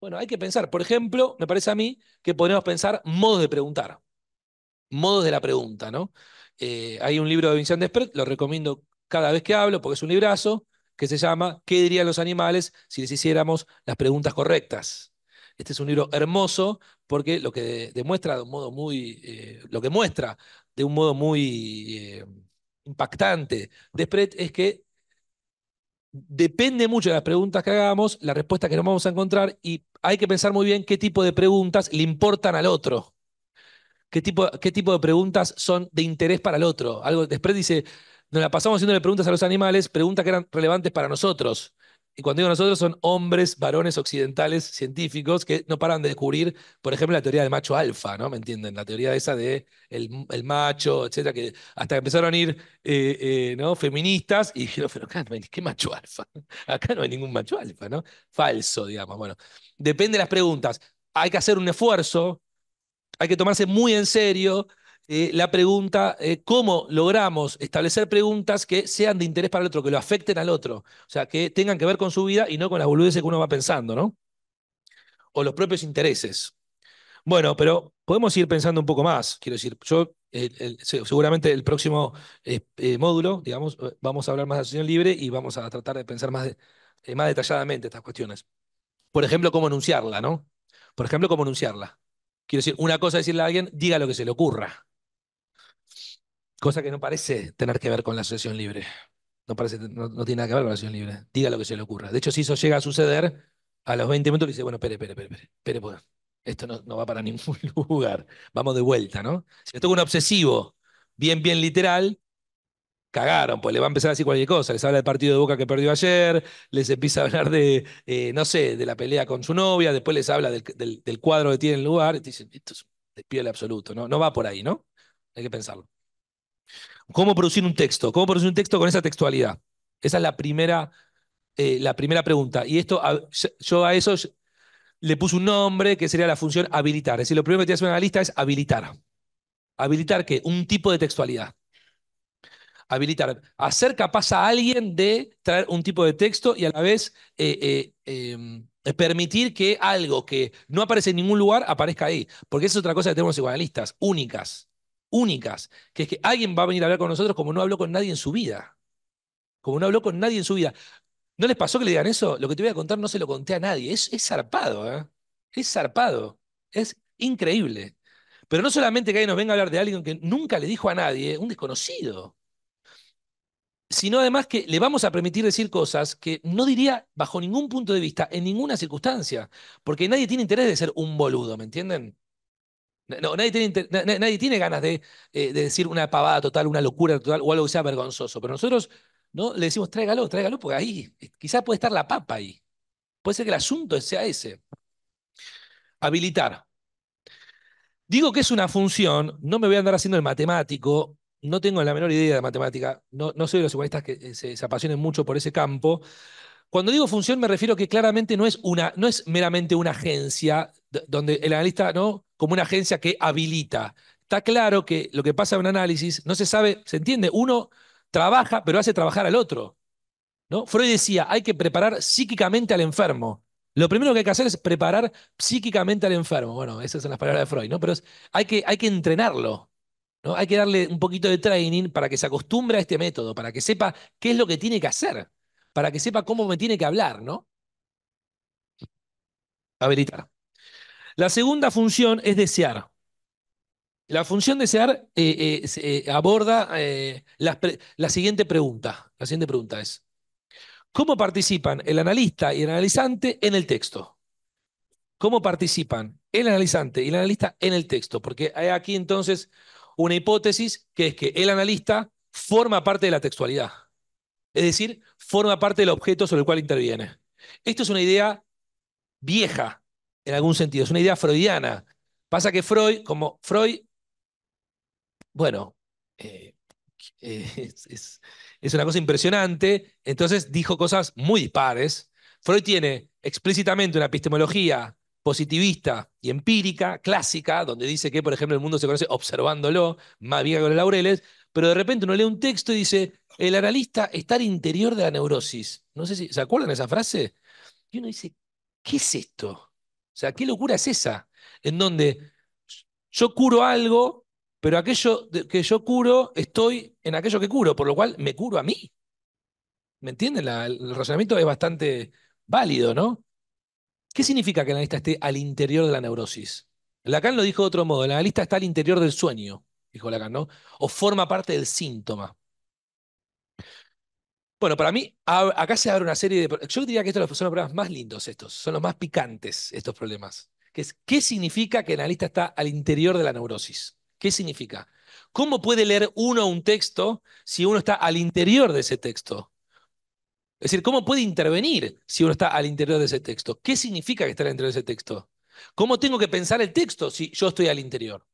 Bueno, hay que pensar. Por ejemplo, me parece a mí que podemos pensar modos de preguntar. Modos de la pregunta, ¿no? Eh, hay un libro de Vincent Despert, lo recomiendo cada vez que hablo porque es un librazo, que se llama ¿Qué dirían los animales si les hiciéramos las preguntas correctas? Este es un libro hermoso porque lo que demuestra de un modo muy, eh, lo que muestra de un modo muy eh, impactante Despret es que depende mucho de las preguntas que hagamos, la respuesta que nos vamos a encontrar y hay que pensar muy bien qué tipo de preguntas le importan al otro. ¿Qué tipo, qué tipo de preguntas son de interés para el otro? Algo, Spread dice, nos la pasamos haciéndole preguntas a los animales, preguntas que eran relevantes para nosotros. Y cuando digo nosotros, son hombres, varones occidentales, científicos, que no paran de descubrir, por ejemplo, la teoría del macho alfa, ¿no? ¿Me entienden? La teoría esa de el, macho, etcétera, que hasta empezaron a ir eh, eh, ¿no? feministas y dijeron, pero ¿qué macho alfa? Acá no hay ningún macho alfa, ¿no? Falso, digamos. Bueno, depende de las preguntas. Hay que hacer un esfuerzo, hay que tomarse muy en serio eh, la pregunta, eh, ¿cómo logramos establecer preguntas que sean de interés para el otro, que lo afecten al otro? O sea, que tengan que ver con su vida y no con las boludeces que uno va pensando, ¿no? O los propios intereses. Bueno, pero podemos ir pensando un poco más. Quiero decir, yo seguramente el próximo eh, módulo, digamos, vamos a hablar más de asociación libre y vamos a tratar de pensar más, más detalladamente estas cuestiones. Por ejemplo, cómo enunciarla, ¿no? Por ejemplo, cómo enunciarla. Quiero decir, una cosa es decirle a alguien, diga lo que se le ocurra. Cosa que no parece tener que ver con la asociación libre. No, parece, no, tiene nada que ver con la asociación libre. Diga lo que se le ocurra. De hecho, si eso llega a suceder, a los 20 minutos le dice, bueno, espere, espere, espere, espere, pues, esto no, no va para ningún lugar. Vamos de vuelta, ¿no? Si le toca un obsesivo, bien, bien literal, cagaron, pues le va a empezar a decir cualquier cosa, les habla del partido de Boca que perdió ayer, les empieza a hablar de, eh, no sé, de la pelea con su novia, después les habla del, cuadro que tiene en lugar, y dicen, esto es un absoluto, ¿no? No va por ahí, ¿no? Hay que pensarlo. ¿Cómo producir un texto? ¿Cómo producir un texto con esa textualidad? Esa es la primera, eh, la primera pregunta. Y esto, yo a eso le puse un nombre que sería la función habilitar. Es decir, lo primero que tiene que hacer un analista es habilitar. ¿Habilitar qué? Un tipo de textualidad. Habilitar. Hacer capaz a alguien de traer un tipo de texto y a la vez eh, eh, permitir que algo que no aparece en ningún lugar aparezca ahí. Porque esa es otra cosa que tenemos los psicoanalistas, únicas únicas, que es que alguien va a venir a hablar con nosotros como no habló con nadie en su vida. Como no habló con nadie en su vida. ¿No les pasó que le digan eso? Lo que te voy a contar no se lo conté a nadie. Es, zarpado, ¿eh? Es zarpado. Es increíble. Pero no solamente que alguien nos venga a hablar de alguien que nunca le dijo a nadie, un desconocido, sino además que le vamos a permitir decir cosas que no diría bajo ningún punto de vista, en ninguna circunstancia, porque nadie tiene interés de ser un boludo, ¿me entienden? nadie, tiene, ganas eh, de, decir una pavada total, una locura total o algo que sea vergonzoso. Pero nosotros ¿no? le decimos, tráigalo, tráigalo, porque ahí eh, quizás puede estar la papa ahí. Puede ser que el asunto sea ese. Habilitar. Digo que es una función, no me voy a andar haciendo el matemático, no tengo la menor idea de matemática, no, no soy de los humanistas que eh, se, apasionen mucho por ese campo. Cuando digo función me refiero que claramente no es, una, no es meramente una agencia donde el analista, ¿no? Como una agencia que habilita. Está claro que lo que pasa en un análisis no se sabe, se entiende, uno trabaja, pero hace trabajar al otro. ¿no? Freud decía, hay que preparar psíquicamente al enfermo. Lo primero que hay que hacer es preparar psíquicamente al enfermo. Bueno, esas son las palabras de Freud, ¿no? Pero hay, que, hay que entrenarlo. ¿no? Hay que darle un poquito de training para que se acostumbre a este método, para que sepa qué es lo que tiene que hacer, para que sepa cómo me tiene que hablar, ¿no? Habilitar. La segunda función es desear. La función desear eh, eh, eh, aborda la, la, siguiente pregunta. La siguiente pregunta es, ¿cómo participan el analista y el analizante en el texto? ¿Cómo participan el analizante y el analista en el texto? Porque hay aquí entonces una hipótesis que es que el analista forma parte de la textualidad. Es decir, forma parte del objeto sobre el cual interviene. Esto es una idea vieja en algún sentido, es una idea freudiana. Pasa que Freud, como Freud, bueno, eh, es, una cosa impresionante, entonces dijo cosas muy dispares. Freud tiene explícitamente una epistemología positivista y empírica, clásica, donde dice que, por ejemplo, el mundo se conoce observándolo, más bien con los laureles, pero de repente uno lee un texto y dice, el analista está al interior de la neurosis. No sé si, ¿se acuerdan esa frase? Y uno dice, ¿qué es esto? O sea, ¿qué locura es esa? En donde yo curo algo, pero aquello que yo curo, estoy en aquello que curo, por lo cual me curo a mí. ¿Me entienden? el razonamiento es bastante válido, ¿no? ¿Qué significa que el analista esté al interior de la neurosis? Lacan lo dijo de otro modo, el analista está al interior del sueño, dijo Lacan, ¿no? O forma parte del síntoma. Bueno, para mí, acá se abre una serie de. Yo diría que estos son los problemas más lindos, estos. Son los más picantes, estos problemas. ¿Qué significa que el analista está al interior de la neurosis? ¿Qué significa? ¿Cómo puede leer uno un texto si uno está al interior de ese texto? Es decir, ¿cómo puede intervenir si uno está al interior de ese texto? ¿Qué significa que está al interior de ese texto? ¿Cómo tengo que pensar el texto si yo estoy al interior?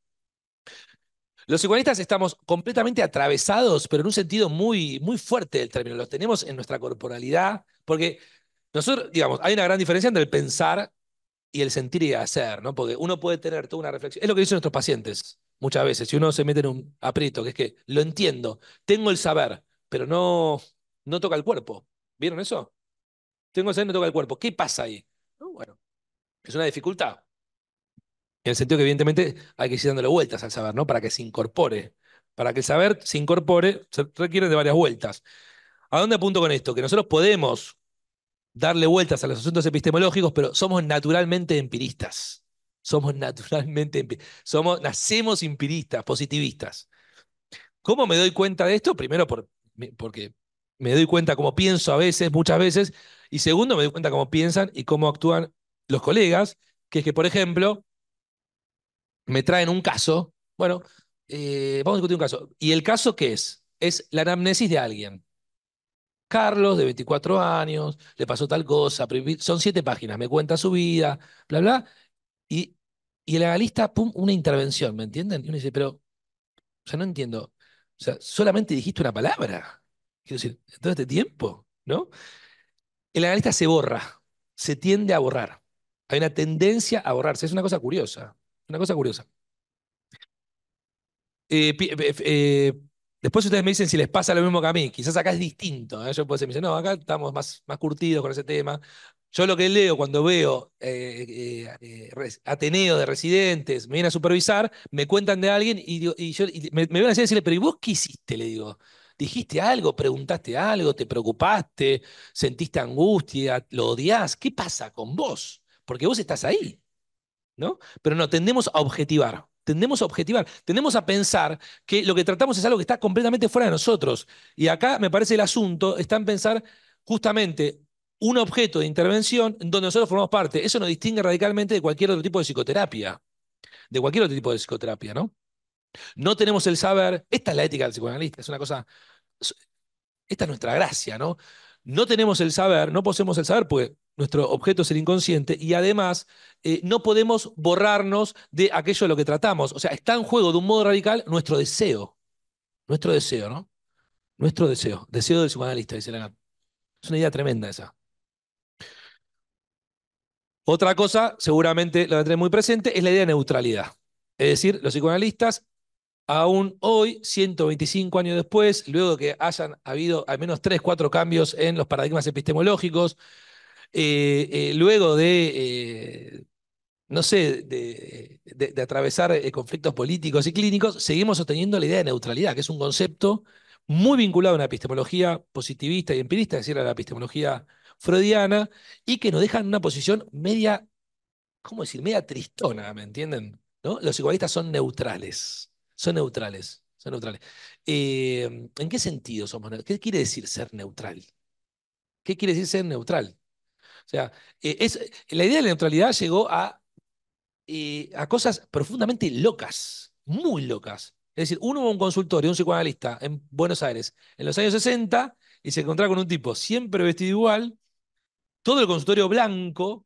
Los psicoanalistas estamos completamente atravesados, pero en un sentido muy, muy fuerte del término. Los tenemos en nuestra corporalidad, porque nosotros, digamos, hay una gran diferencia entre el pensar y el sentir y hacer, ¿no? Porque uno puede tener toda una reflexión. Es lo que dicen nuestros pacientes muchas veces. Si uno se mete en un aprieto, que es que lo entiendo, tengo el saber, pero no, no toca el cuerpo. ¿Vieron eso? Tengo el saber, no toca el cuerpo. ¿Qué pasa ahí? bueno, es una dificultad. En el sentido que evidentemente hay que ir dándole vueltas al saber, ¿no? Para que se incorpore. Para que el saber se incorpore, se requieren de varias vueltas. ¿A dónde apunto con esto? Que nosotros podemos darle vueltas a los asuntos epistemológicos, pero somos naturalmente empiristas. Somos naturalmente Somos, nacemos empiristas, positivistas. ¿Cómo me doy cuenta de esto? Primero, porque me doy cuenta cómo pienso a veces, muchas veces, y segundo, me doy cuenta cómo piensan y cómo actúan los colegas, que es que, por ejemplo, me traen un caso, bueno, eh, vamos a discutir un caso. ¿Y el caso qué es? Es la anamnesis de alguien. Carlos, de 24 años, le pasó tal cosa, son siete páginas, me cuenta su vida, bla, bla. Y, y el analista, pum, una intervención, ¿me entienden? Y uno dice, pero, o sea, no entiendo. O sea, solamente dijiste una palabra. Quiero decir, todo este tiempo, ¿no? El analista se borra, se tiende a borrar. Hay una tendencia a borrarse. Es una cosa curiosa. Una cosa curiosa. Eh, eh, eh, después ustedes me dicen si les pasa lo mismo que a mí. Quizás acá es distinto. Yo puedo decir, no, acá estamos más, más curtidos con ese tema. Yo lo que leo cuando veo Ateneo de residentes, me vienen a supervisar, me cuentan de alguien y, me, me a decirle, pero ¿y vos qué hiciste? Le digo. ¿Dijiste algo? ¿Preguntaste algo? ¿Te preocupaste? ¿Sentiste angustia? ¿Lo odias? ¿Qué pasa con vos? Porque vos estás ahí. Pero no, tendemos a objetivar, tendemos a objetivar, tendemos a pensar que lo que tratamos es algo que está completamente fuera de nosotros. Y acá me parece el asunto está en pensar justamente un objeto de intervención donde nosotros formamos parte. Eso nos distingue radicalmente de cualquier otro tipo de psicoterapia, de cualquier otro tipo de psicoterapia, ¿no? No tenemos el saber, esta es la ética del psicoanalista, es una cosa, esta es nuestra gracia, ¿no? No tenemos el saber, no poseemos el saber porque nuestro objeto es el inconsciente y además eh, no podemos borrarnos de aquello de lo que tratamos. O sea, está en juego de un modo radical nuestro deseo. Nuestro deseo, ¿no? Nuestro deseo. Deseo del psicoanalista, dice Es una idea tremenda esa. Otra cosa, seguramente la tendré muy presente, es la idea de neutralidad. Es decir, los psicoanalistas, aún hoy, 125 años después, luego de que hayan habido al menos 3, 4 cambios en los paradigmas epistemológicos, eh, eh, luego de, eh, no sé, de, atravesar conflictos políticos y clínicos, seguimos sosteniendo la idea de neutralidad, que es un concepto muy vinculado a una epistemología positivista y empirista, es decir, a la epistemología freudiana, y que nos deja en una posición media, ¿cómo decir?, media tristona, ¿me entienden? Los igualistas son neutrales, son neutrales, son neutrales. ¿En qué sentido somos neutrales? ¿Qué quiere decir ser neutral? ¿Qué quiere decir ser neutral? sea, eh, la idea de la neutralidad llegó a, eh, a cosas profundamente locas, muy locas. Es decir, uno a un consultorio, un psicoanalista en Buenos Aires, en los años 60, y se encontraba con un tipo siempre vestido igual, todo el consultorio blanco,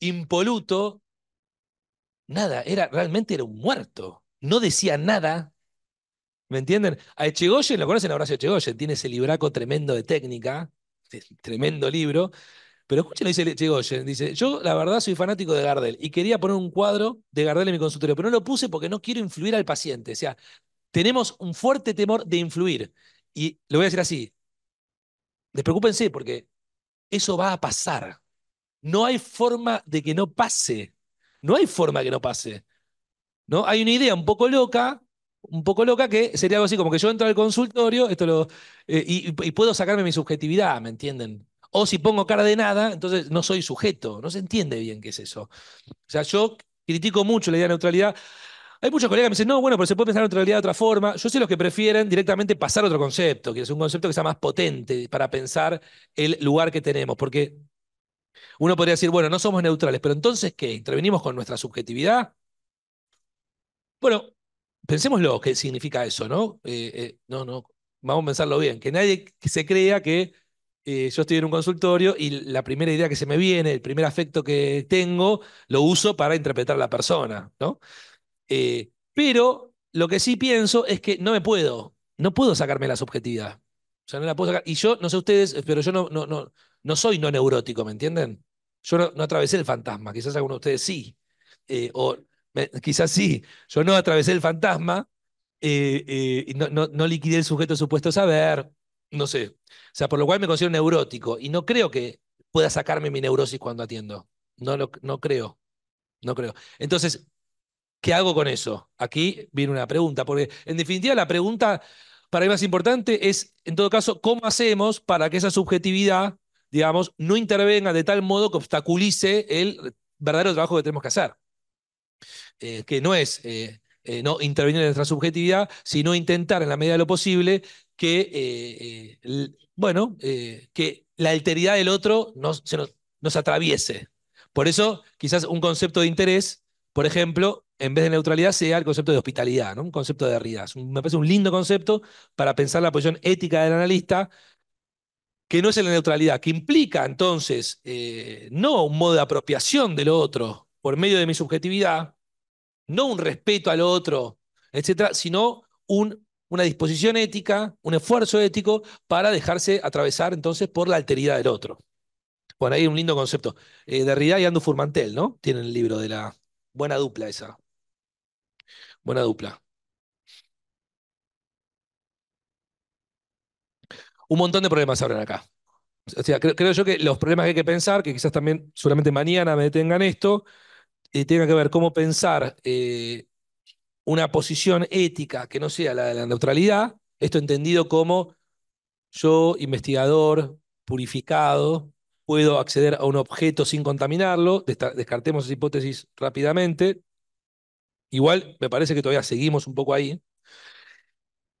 impoluto, nada, era, realmente era un muerto, no decía nada. ¿Me entienden? A Echegoyen, lo conocen a Horacio Echegoyen, tiene ese libraco tremendo de técnica, este, tremendo libro. Pero escuchen, dice Chegoyen, dice, yo la verdad soy fanático de Gardel y quería poner un cuadro de Gardel en mi consultorio, pero no lo puse porque no quiero influir al paciente. O sea, tenemos un fuerte temor de influir. Y lo voy a decir así, despreocúpense porque eso va a pasar. No hay forma de que no pase. No hay forma de que no pase. ¿No? Hay una idea un poco loca un poco loca que sería algo así, como que yo entro al consultorio esto lo, eh, y, puedo sacarme mi subjetividad, ¿me entienden? O si pongo cara de nada, entonces no soy sujeto, no se entiende bien qué es eso. O sea, yo critico mucho la idea de neutralidad. Hay muchos colegas que me dicen, no, bueno, pero se puede pensar neutralidad de otra forma. Yo sé los que prefieren directamente pasar a otro concepto, que es un concepto que sea más potente para pensar el lugar que tenemos, porque uno podría decir, bueno, no somos neutrales, pero entonces, ¿qué? ¿Intervenimos con nuestra subjetividad? Bueno, pensémoslo, qué significa eso, ¿no? Eh, eh, no, no, vamos a pensarlo bien, que nadie se crea que eh, yo estoy en un consultorio y la primera idea que se me viene, el primer afecto que tengo, lo uso para interpretar a la persona, ¿no? pero lo que sí pienso es que no me puedo, no puedo sacarme la subjetividad. O sea, no la puedo sacar. Y yo, no sé ustedes, pero yo no, no, no, no soy no neurótico, ¿me entienden? Yo no, atravesé el fantasma, quizás alguno de ustedes sí. o quizás sí, yo no atravesé el fantasma, eh, eh, no, no, liquidé el sujeto supuesto saber, no sé. O sea, por lo cual me considero neurótico y no creo que pueda sacarme mi neurosis cuando atiendo. No, lo, no creo, no creo. Entonces, ¿qué hago con eso? Aquí viene una pregunta, porque en definitiva la pregunta para mí más importante es, en todo caso, ¿cómo hacemos para que esa subjetividad digamos, no intervenga de tal modo que obstaculice el verdadero trabajo que tenemos que hacer. Eh, que no es eh, eh, no intervenir en nuestra subjetividad, sino intentar en la medida de lo posible que, bueno, que la alteridad del otro nos, se nos, atraviese. Por eso, quizás un concepto de interés, por ejemplo, en vez de neutralidad sea el concepto de hospitalidad, ¿no? un concepto de realidad. Me parece un lindo concepto para pensar la posición ética del analista, que no es la neutralidad, que implica entonces no un modo de apropiación del otro por medio de mi subjetividad, no un respeto al otro, etcétera, sino una disposición ética, un esfuerzo ético para dejarse atravesar entonces por la alteridad del otro. Bueno, ahí un lindo concepto. Eh, Derrida y Ando Furmantel, ¿no? Tienen el libro de la buena dupla esa. Buena dupla. Un montón de problemas abren acá. O sea, creo, yo que los problemas que hay que pensar, que quizás también solamente mañana me detengan esto, y eh, tenga que ver cómo pensar eh, una posición ética que no sea la de la neutralidad, esto entendido como yo, investigador, purificado, puedo acceder a un objeto sin contaminarlo, descartemos esa hipótesis rápidamente, igual me parece que todavía seguimos un poco ahí,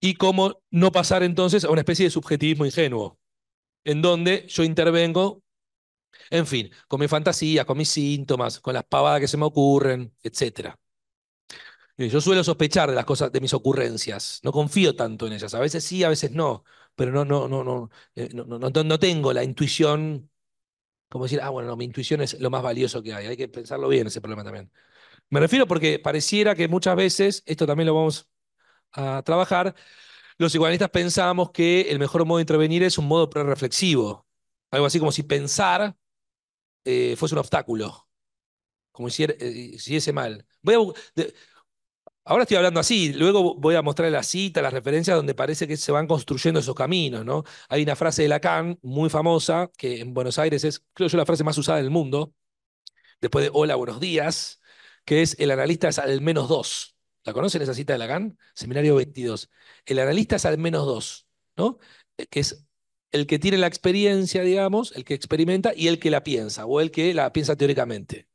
y cómo no pasar entonces a una especie de subjetivismo ingenuo, en donde yo intervengo en fin, con mis fantasías, con mis síntomas, con las pavadas que se me ocurren, etc. Eh, yo suelo sospechar de las cosas, de mis ocurrencias. No confío tanto en ellas. A veces sí, a veces no. Pero no, no, no, no, eh, no, no, tengo la intuición, como decir, ah, bueno, mi intuición es lo más valioso que hay. Hay que pensarlo bien ese problema también. Me refiero porque pareciera que muchas veces, esto también lo vamos a trabajar, los igualistas pensamos que el mejor modo de intervenir es un modo prereflexivo. Algo así como si pensar eh, fuese un obstáculo, como er-, hiciese eh, mal. ahora estoy hablando así, luego voy a mostrar la cita, las referencias donde parece que se van construyendo esos caminos. ¿no? Hay una frase de Lacan muy famosa, que en Buenos Aires es, creo yo, la frase más usada del mundo, después de hola, buenos días, que es el analista es al menos dos. ¿La conocen esa cita de Lacan? Seminario 22. El analista es al menos dos, ¿no? Eh, que es el que tiene la experiencia, digamos, el que experimenta y el que la piensa, o el que la piensa teóricamente.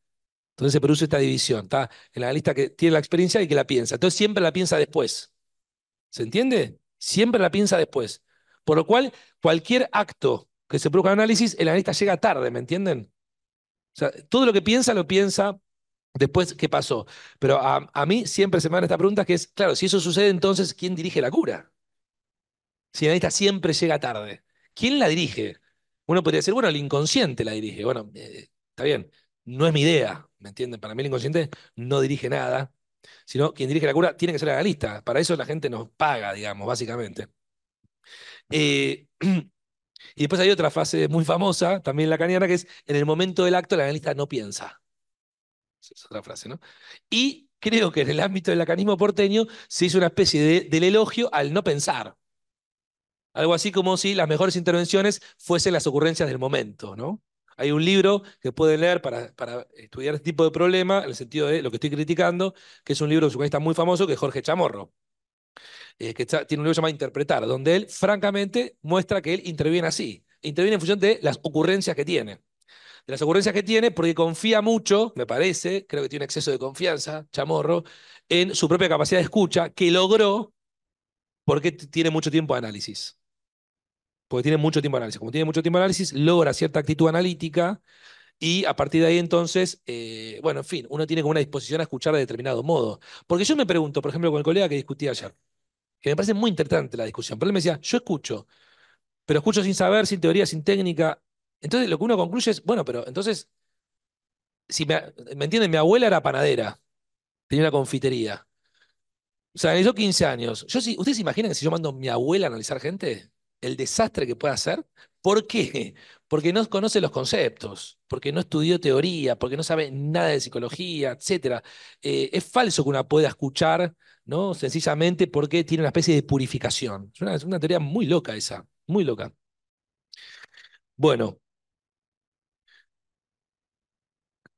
Entonces se produce esta división, está el analista que tiene la experiencia y que la piensa. Entonces siempre la piensa después. ¿Se entiende? Siempre la piensa después. Por lo cual, cualquier acto que se produzca en análisis, el analista llega tarde, ¿me entienden? O sea, todo lo que piensa lo piensa después que pasó. Pero a, a, mí siempre se me dan estas preguntas que es, claro, si eso sucede entonces, ¿quién dirige la cura? Si el analista siempre llega tarde. ¿Quién la dirige? Uno podría decir, bueno, el inconsciente la dirige. Bueno, eh, está bien, no es mi idea, ¿me entienden? Para mí el inconsciente no dirige nada, sino quien dirige la cura tiene que ser el analista. Para eso la gente nos paga, digamos, básicamente. Eh, y después hay otra frase muy famosa, también lacaniana, que es, en el momento del acto el analista no piensa. Esa es otra frase, ¿no? Y creo que en el ámbito del lacanismo porteño se hizo una especie del elogio al no pensar. Algo así como si las mejores intervenciones fuesen las ocurrencias del momento, ¿no? Hay un libro que pueden leer para, para, estudiar este tipo de problema, en el sentido de lo que estoy criticando, que es un libro un está muy famoso, que es Jorge Chamorro, eh, que tiene un libro llamado Interpretar, donde él francamente muestra que él interviene así, interviene en función de las ocurrencias que tiene. De las ocurrencias que tiene, porque confía mucho, me parece, creo que tiene un exceso de confianza, Chamorro, en su propia capacidad de escucha, que logró porque tiene mucho tiempo de análisis porque tiene mucho tiempo de análisis. Como tiene mucho tiempo de análisis, logra cierta actitud analítica y a partir de ahí entonces, eh, bueno, en fin, uno tiene como una disposición a escuchar de determinado modo. Porque yo me pregunto, por ejemplo, con el colega que discutí ayer, que me parece muy interesante la discusión, pero él me decía, yo escucho, pero escucho sin saber, sin teoría, sin técnica. Entonces lo que uno concluye es, bueno, pero entonces, si me, entienden, mi abuela era panadera, tenía una confitería. O sea, analizó 15 años. Yo, ¿Ustedes se imaginan que si yo mando a mi abuela a analizar gente? el desastre que puede hacer. ¿Por qué? Porque no conoce los conceptos, porque no estudió teoría, porque no sabe nada de psicología, etc. Eh, es falso que una pueda escuchar, ¿no? Sencillamente porque tiene una especie de purificación. es una teoría muy loca esa, muy loca. Bueno,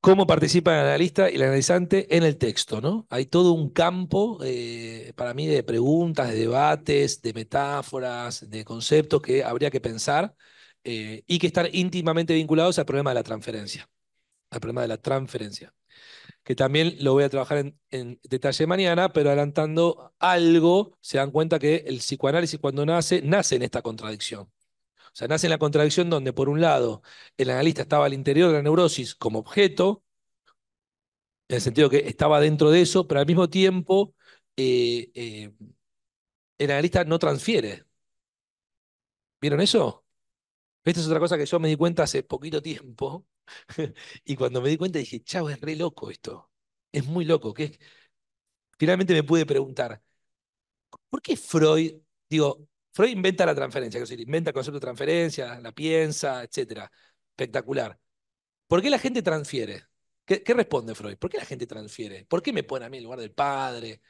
cómo participan el analista y el analizante en el texto, ¿no? Hay todo un campo eh, para mí de preguntas, de debates, de metáforas, de conceptos que habría que pensar eh, y que están íntimamente vinculados al problema de la transferencia, al problema de la transferencia, que también lo voy a trabajar en detalle mañana, pero adelantando algo, se dan cuenta que el psicoanálisis cuando nace, nace en esta contradicción sea, nace en la contradicción donde, por un lado, el analista estaba al interior de la neurosis como objeto, en el sentido que estaba dentro de eso, pero al mismo tiempo eh, eh, el analista no transfiere. ¿Vieron eso? Esta es otra cosa que yo me di cuenta hace poquito tiempo, y cuando me di cuenta dije, chao, es re loco esto, es muy loco. Que Finalmente me pude preguntar, ¿por qué Freud, digo, Freud inventa la transferencia, es decir, inventa el concepto de transferencia, la piensa, etc. Espectacular. ¿Por qué la gente transfiere? ¿Qué, responde Freud? ¿Por qué la gente transfiere? ¿Por qué me ponen a mí en lugar del padre?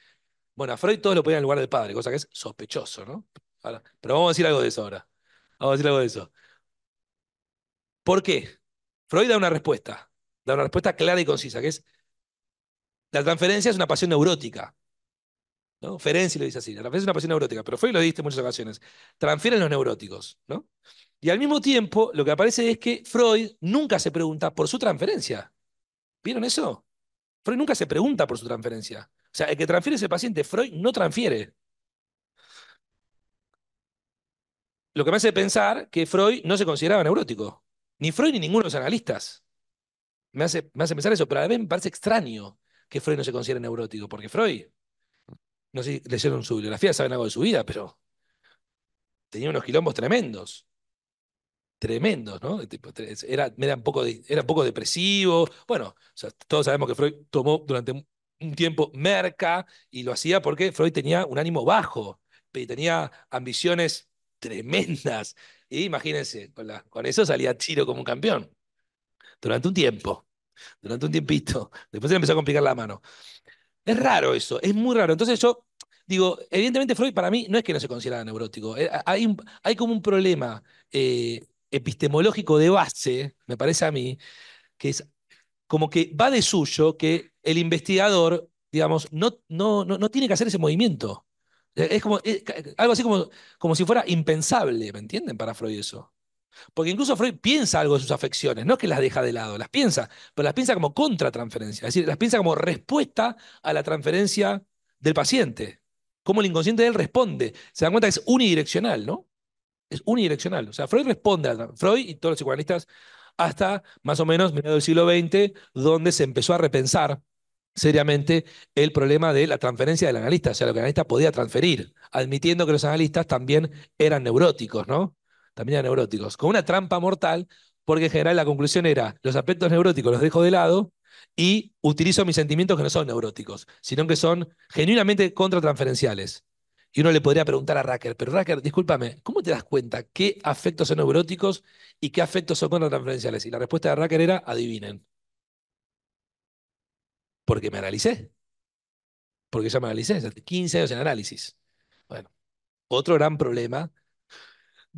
Bueno, a Freud todos lo ponían en lugar del padre, cosa que es sospechoso, ¿no? pero vamos a decir algo de eso ahora. Vamos a decir algo de eso. ¿Por qué? Freud da una respuesta, da una respuesta clara y concisa, que es, la transferencia es una pasión neurótica, ¿no? Ferenczi lo dice así, la es una pasión neurótica, pero Freud lo diste en muchas ocasiones. Transfieren los neuróticos, ¿no? Y al mismo tiempo, lo que aparece es que Freud nunca se pregunta por su transferencia. ¿Vieron eso? Freud nunca se pregunta por su transferencia. O sea, el que transfiere ese paciente, Freud no transfiere. Lo que me hace pensar que Freud no se consideraba neurótico. Ni Freud ni ninguno de los analistas. Me hace, me hace pensar eso, pero a la me parece extraño que Freud no se considere neurótico, porque Freud no sé si leyeron su biografía saben algo de su vida, pero tenía unos quilombos tremendos. Tremendos, ¿no? Era, un poco era poco depresivo. Bueno, todos sabemos que Freud tomó durante un tiempo merca y lo hacía porque Freud tenía un ánimo bajo, tenía ambiciones tremendas. Y imagínense, con, eso salía Chiro como un campeón. Durante un tiempo, durante un tiempito. Después se le empezó a complicar la mano. Es raro eso, es muy raro. Entonces yo digo, evidentemente Freud para mí no es que no se considere neurótico, eh, hay, hay como un problema eh, epistemológico de base, me parece a mí, que es como que va de suyo que el investigador, digamos, no, no, no, tiene que hacer ese movimiento. Eh, es como algo así como, como si fuera impensable, ¿me entienden? Para Freud eso. Porque incluso Freud piensa algo de sus afecciones, no es que las deja de lado, las piensa, pero las piensa como contratransferencia, es decir, las piensa como respuesta a la transferencia del paciente. Cómo el inconsciente de él responde. Se dan cuenta que es unidireccional, ¿no? Es unidireccional. O sea, Freud responde a Freud y todos los psicoanalistas hasta más o menos mediados del siglo XX, donde se empezó a repensar seriamente el problema de la transferencia del analista, o sea, lo que el analista podía transferir, admitiendo que los analistas también eran neuróticos, ¿no? también a neuróticos, con una trampa mortal, porque en general la conclusión era, los aspectos neuróticos los dejo de lado y utilizo mis sentimientos que no son neuróticos, sino que son genuinamente contratransferenciales. Y uno le podría preguntar a Racker, pero Racker, discúlpame, ¿cómo te das cuenta qué afectos son neuróticos y qué afectos son contratransferenciales? Y la respuesta de Racker era, adivinen. Porque me analicé. Porque ya me analicé, 15 años en análisis. Bueno, otro gran problema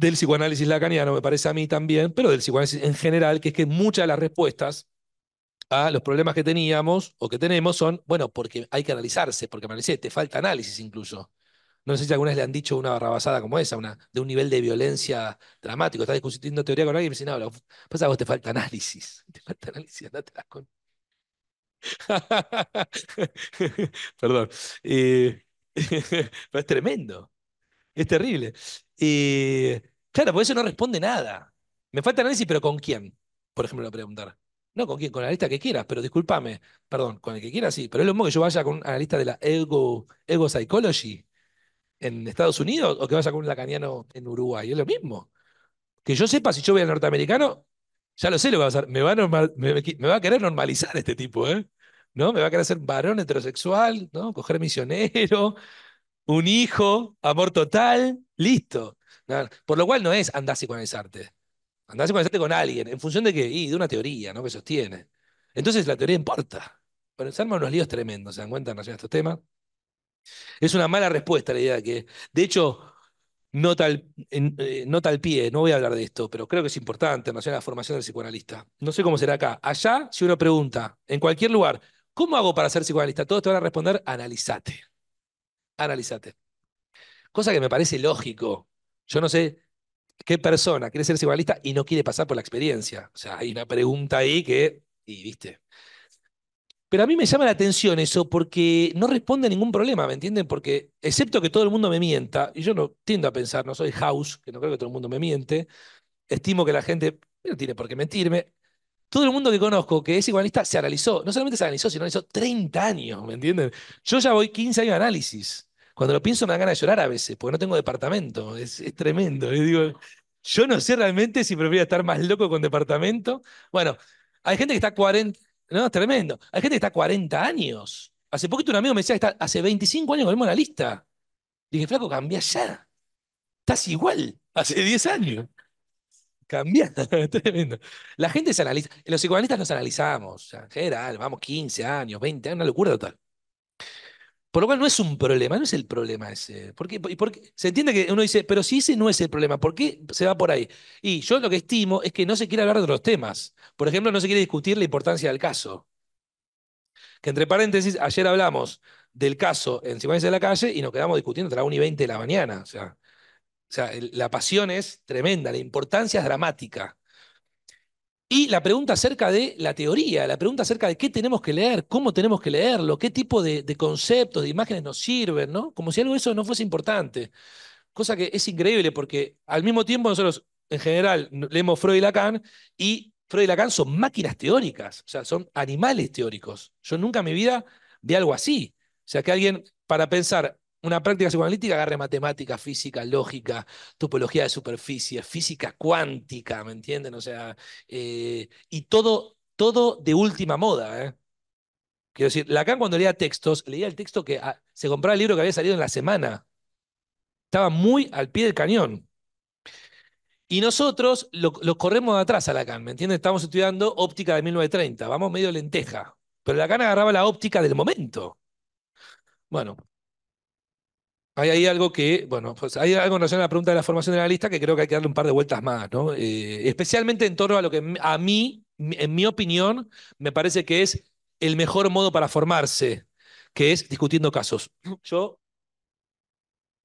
del psicoanálisis lacaniano, me parece a mí también, pero del psicoanálisis en general, que es que muchas de las respuestas a los problemas que teníamos o que tenemos son, bueno, porque hay que analizarse, porque te falta análisis incluso. No sé si algunas le han dicho una barrabasada como esa, una, de un nivel de violencia dramático. Estás discutiendo teoría con alguien y me dicen, no, pasa vos te falta análisis. Te falta análisis, andate con. Perdón. Eh, pero es tremendo. Es terrible. Y... Eh, Claro, por eso no responde nada. Me falta análisis, pero ¿con quién? Por ejemplo, lo preguntar. No, ¿con quién? Con la lista que quieras, pero discúlpame, perdón, con el que quieras, sí. Pero es lo mismo que yo vaya con un analista de la Ego, Ego Psychology en Estados Unidos o que vaya con un lacaniano en Uruguay. Es lo mismo. Que yo sepa, si yo voy al norteamericano, ya lo sé lo que va a pasar. Me va a, querer normalizar este tipo, ¿eh? ¿No? Me va a querer ser varón heterosexual, ¿no? Coger misionero, un hijo, amor total, listo por lo cual no es andar a psicoanalizarte. andar a psicoanalizarte con alguien, en función de que, y de una teoría, ¿no? Que sostiene. Entonces la teoría importa. Pero se arman unos líos tremendos, ¿se dan cuenta en relación a estos temas? Es una mala respuesta la idea de que, de hecho, eh, no tal pie, no voy a hablar de esto, pero creo que es importante en relación a la formación del psicoanalista. No sé cómo será acá. Allá, si uno pregunta, en cualquier lugar, ¿cómo hago para ser psicoanalista? Todos te van a responder, analízate. Analízate. Cosa que me parece lógico. Yo no sé qué persona quiere ser igualista y no quiere pasar por la experiencia. O sea, hay una pregunta ahí que, y viste. Pero a mí me llama la atención eso porque no responde a ningún problema, ¿me entienden? Porque excepto que todo el mundo me mienta, y yo no tiendo a pensar, no soy house, que no creo que todo el mundo me miente, estimo que la gente no tiene por qué mentirme. Todo el mundo que conozco que es igualista, se analizó, no solamente se analizó, sino analizó 30 años, ¿me entienden? Yo ya voy 15 años de análisis. Cuando lo pienso me dan ganas de llorar a veces, porque no tengo departamento. Es, tremendo. Yo, digo, yo no sé realmente si prefiero estar más loco con departamento. Bueno, hay gente que está 40. No, es tremendo. Hay gente que está 40 años. Hace poquito un amigo me decía que está hace 25 años con el lista. Dije, flaco, cambia ya. Estás igual. Hace 10 años. Cambia. tremendo. La gente se analiza. Los psicoanalistas nos analizamos. En general, vamos 15 años, 20 años, una locura total. Por lo cual no es un problema, no es el problema ese. ¿Por Se entiende que uno dice, pero si ese no es el problema, ¿por qué se va por ahí? Y yo lo que estimo es que no se quiere hablar de otros temas. Por ejemplo, no se quiere discutir la importancia del caso. Que entre paréntesis, ayer hablamos del caso en Simones de la Calle y nos quedamos discutiendo hasta la 1 y 20 de la mañana. O sea, o sea, la pasión es tremenda, la importancia es dramática. Y la pregunta acerca de la teoría, la pregunta acerca de qué tenemos que leer, cómo tenemos que leerlo, qué tipo de, conceptos, de imágenes nos sirven, ¿no? Como si algo de eso no fuese importante. Cosa que es increíble porque al mismo tiempo nosotros, en general, leemos Freud y Lacan y Freud y Lacan son máquinas teóricas, o sea, son animales teóricos. Yo nunca en mi vida vi algo así. O sea, que alguien, para pensar una práctica psicoanalítica agarre matemática, física, lógica, topología de superficie, física cuántica, ¿me entienden? O sea, eh, y todo, todo de última moda. ¿eh? Quiero decir, Lacan cuando leía textos, leía el texto que ah, se compraba el libro que había salido en la semana. Estaba muy al pie del cañón. Y nosotros lo, corremos atrás a Lacan, ¿me entienden? Estamos estudiando óptica de 1930, vamos medio lenteja. Pero Lacan agarraba la óptica del momento. Bueno, hay algo que, bueno, pues hay algo en relación a la pregunta de la formación de la lista que creo que hay que darle un par de vueltas más, ¿no? Eh, especialmente en torno a lo que a mí, en mi opinión, me parece que es el mejor modo para formarse, que es discutiendo casos. Yo,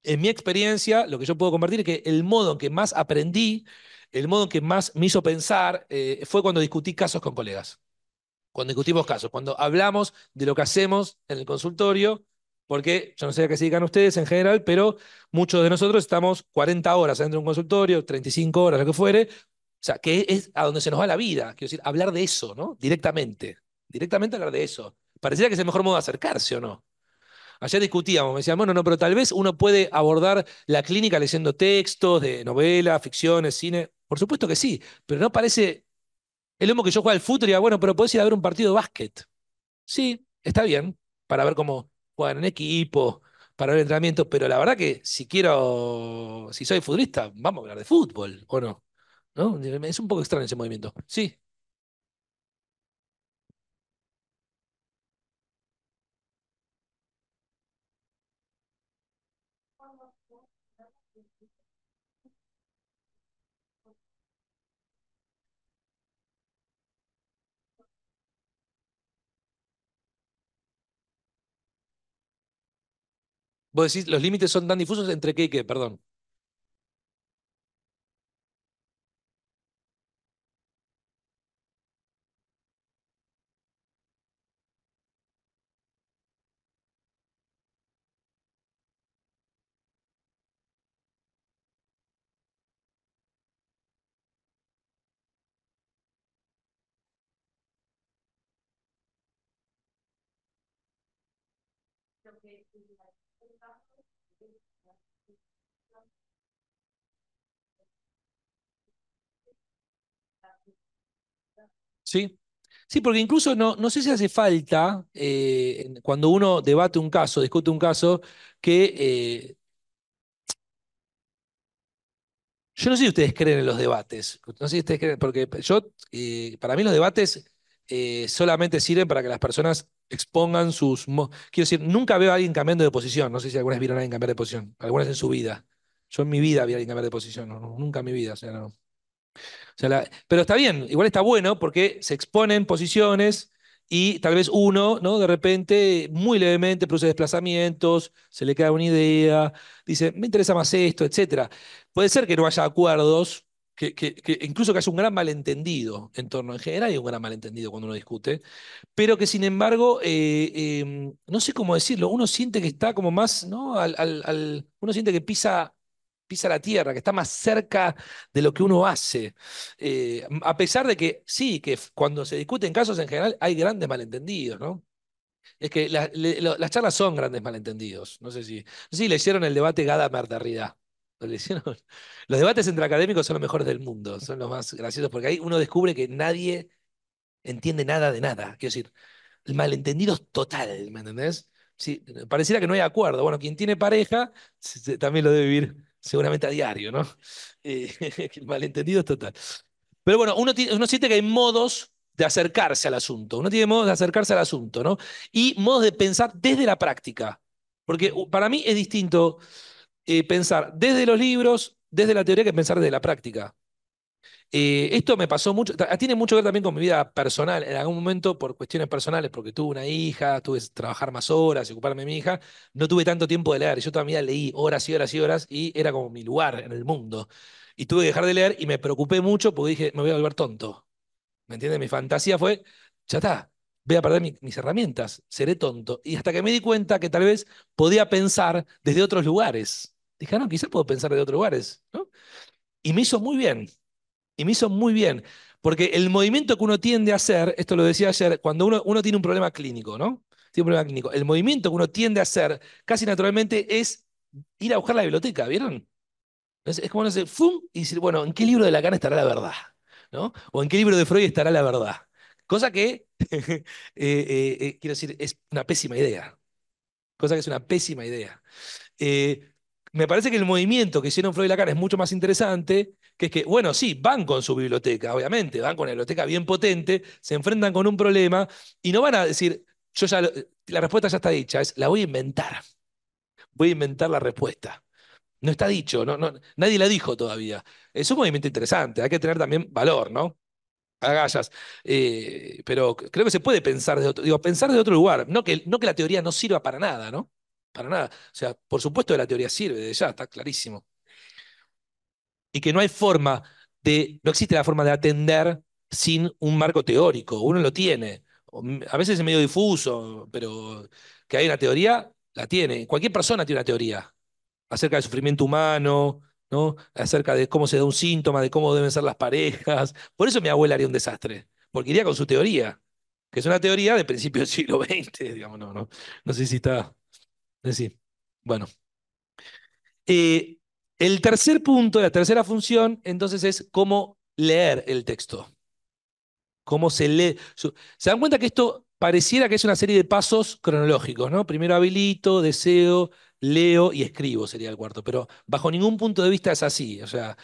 en mi experiencia, lo que yo puedo compartir es que el modo en que más aprendí, el modo en que más me hizo pensar, eh, fue cuando discutí casos con colegas. Cuando discutimos casos, cuando hablamos de lo que hacemos en el consultorio porque yo no sé a qué se dedican ustedes en general, pero muchos de nosotros estamos 40 horas dentro de un consultorio, 35 horas, lo que fuere, o sea, que es a donde se nos va la vida, quiero decir, hablar de eso, ¿no? Directamente, directamente hablar de eso. Pareciera que es el mejor modo de acercarse, ¿o no? Ayer discutíamos, me decían, bueno, no, pero tal vez uno puede abordar la clínica leyendo textos de novelas, ficciones, cine. Por supuesto que sí, pero no parece el mismo que yo juego al fútbol y diga, bueno, pero puedes ir a ver un partido de básquet. Sí, está bien, para ver cómo Jugar en equipo, para el entrenamiento, pero la verdad que si quiero, si soy futbolista, vamos a hablar de fútbol, ¿o no? ¿No? Es un poco extraño ese movimiento. Sí. los límites son tan difusos entre qué y qué, perdón. Sí, Sí, porque incluso no, no sé si hace falta, eh, cuando uno debate un caso, discute un caso, que... Eh, yo no sé si ustedes creen en los debates, no sé si ustedes creen, porque yo, eh, para mí los debates eh, solamente sirven para que las personas expongan sus... Quiero decir, nunca veo a alguien cambiando de posición. No sé si algunas vieron a alguien cambiar de posición. Algunas en su vida. Yo en mi vida vi a alguien cambiar de posición. nunca en mi vida. O sea, no. pero está bien, igual está bueno porque se exponen posiciones y tal vez uno, ¿no? De repente, muy levemente produce desplazamientos, se le queda una idea, dice, me interesa más esto, etc. Puede ser que no haya acuerdos, que, incluso que hace un gran malentendido en torno, en general hay un gran malentendido cuando uno discute, pero que sin embargo, eh, em, no sé cómo decirlo, uno siente que está como más, ¿no? Al, uno siente que pisa pisa la tierra, que está más cerca de lo que uno hace. Eh, a pesar de que sí, que cuando se discuten casos en general hay grandes malentendidos, ¿no? Es que las charlas son grandes malentendidos. No sé si, sí le hicieron el debate gada Rida Los debates entre académicos son los mejores del mundo, son los más graciosos, porque ahí uno descubre que nadie entiende nada de nada. Quiero decir, el malentendido es total, ¿me entendés? pareciera que no hay acuerdo. Bueno, quien tiene pareja también lo debe vivir seguramente a diario, ¿no? Eh, el malentendido es total. Pero bueno, uno, uno siente que hay modos de acercarse al asunto. Uno tiene modos de acercarse al asunto, ¿no? Y modos de pensar desde la práctica. Porque para mí es distinto eh, pensar desde los libros, desde la teoría, que pensar desde la práctica. Eh, esto me pasó mucho, tiene mucho que ver también con mi vida personal, en algún momento por cuestiones personales, porque tuve una hija, tuve que trabajar más horas y ocuparme de mi hija, no tuve tanto tiempo de leer, yo todavía leí horas y horas y horas y era como mi lugar en el mundo. Y tuve que dejar de leer y me preocupé mucho porque dije, me voy a volver tonto. ¿Me entiendes? Mi fantasía fue, ya está, voy a perder mis herramientas, seré tonto. Y hasta que me di cuenta que tal vez podía pensar desde otros lugares. Dije, ah, no, quizás puedo pensar de otros lugares. ¿no? Y me hizo muy bien. Y me hizo muy bien. Porque el movimiento que uno tiende a hacer, esto lo decía ayer, cuando uno, uno tiene un problema clínico, ¿no? Tiene problema clínico. El movimiento que uno tiende a hacer, casi naturalmente, es ir a buscar la biblioteca, ¿vieron? Es, como no sé, ¡fum! Y decir, bueno, ¿en qué libro de Lacan estará la verdad? ¿No? ¿O en qué libro de Freud estará la verdad? Cosa que, eh, eh, eh, quiero decir, es una pésima idea. Cosa que es una pésima idea me parece que el movimiento que hicieron Freud y Lacan es mucho más interesante, que es que, bueno, sí, van con su biblioteca, obviamente, van con una biblioteca bien potente, se enfrentan con un problema y no van a decir, yo ya, la respuesta ya está dicha, es, la voy a inventar, voy a inventar la respuesta. No está dicho, no, nadie la dijo todavía. Es un movimiento interesante, hay que tener también valor, ¿no? agallas. Eh, pero creo que se puede pensar de otro, digo, pensar de otro lugar. No que, no que la teoría no sirva para nada, ¿no? para nada. O sea, por supuesto que la teoría sirve, ya está clarísimo. Y que no hay forma de, no existe la forma de atender sin un marco teórico, uno lo tiene. Mm, a veces es medio difuso, pero que hay una teoría, la tiene. Cualquier persona tiene una teoría acerca del sufrimiento humano, ¿no? acerca de cómo se da un síntoma, de cómo deben ser las parejas. Por eso mi abuela haría un desastre, porque iría con su teoría, que es una teoría de principios del siglo XX, digamos, no, no sé si está Sí. Bueno. Eh, el tercer punto, la tercera función, entonces es cómo leer el texto. Cómo se lee. ¿Se dan cuenta que esto pareciera que es una serie de pasos cronológicos, ¿no? Primero habilito, deseo, leo y escribo sería el cuarto, pero bajo ningún punto de vista es así. O sea,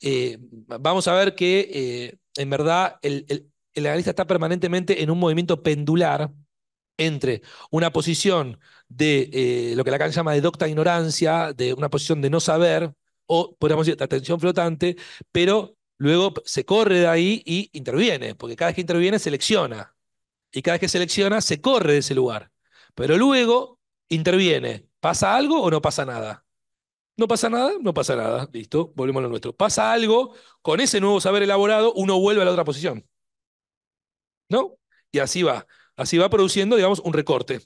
eh, vamos a ver que eh, en verdad el, el analista está permanentemente en un movimiento pendular entre una posición de eh, lo que Lacan llama de docta ignorancia, de una posición de no saber, o podríamos decir de atención flotante, pero luego se corre de ahí y interviene, porque cada vez que interviene selecciona, y cada vez que selecciona se corre de ese lugar, pero luego interviene, ¿pasa algo o no pasa nada? No pasa nada, no pasa nada, listo, volvemos a lo nuestro. Pasa algo, con ese nuevo saber elaborado, uno vuelve a la otra posición. ¿No? Y así va. Así va produciendo, digamos, un recorte,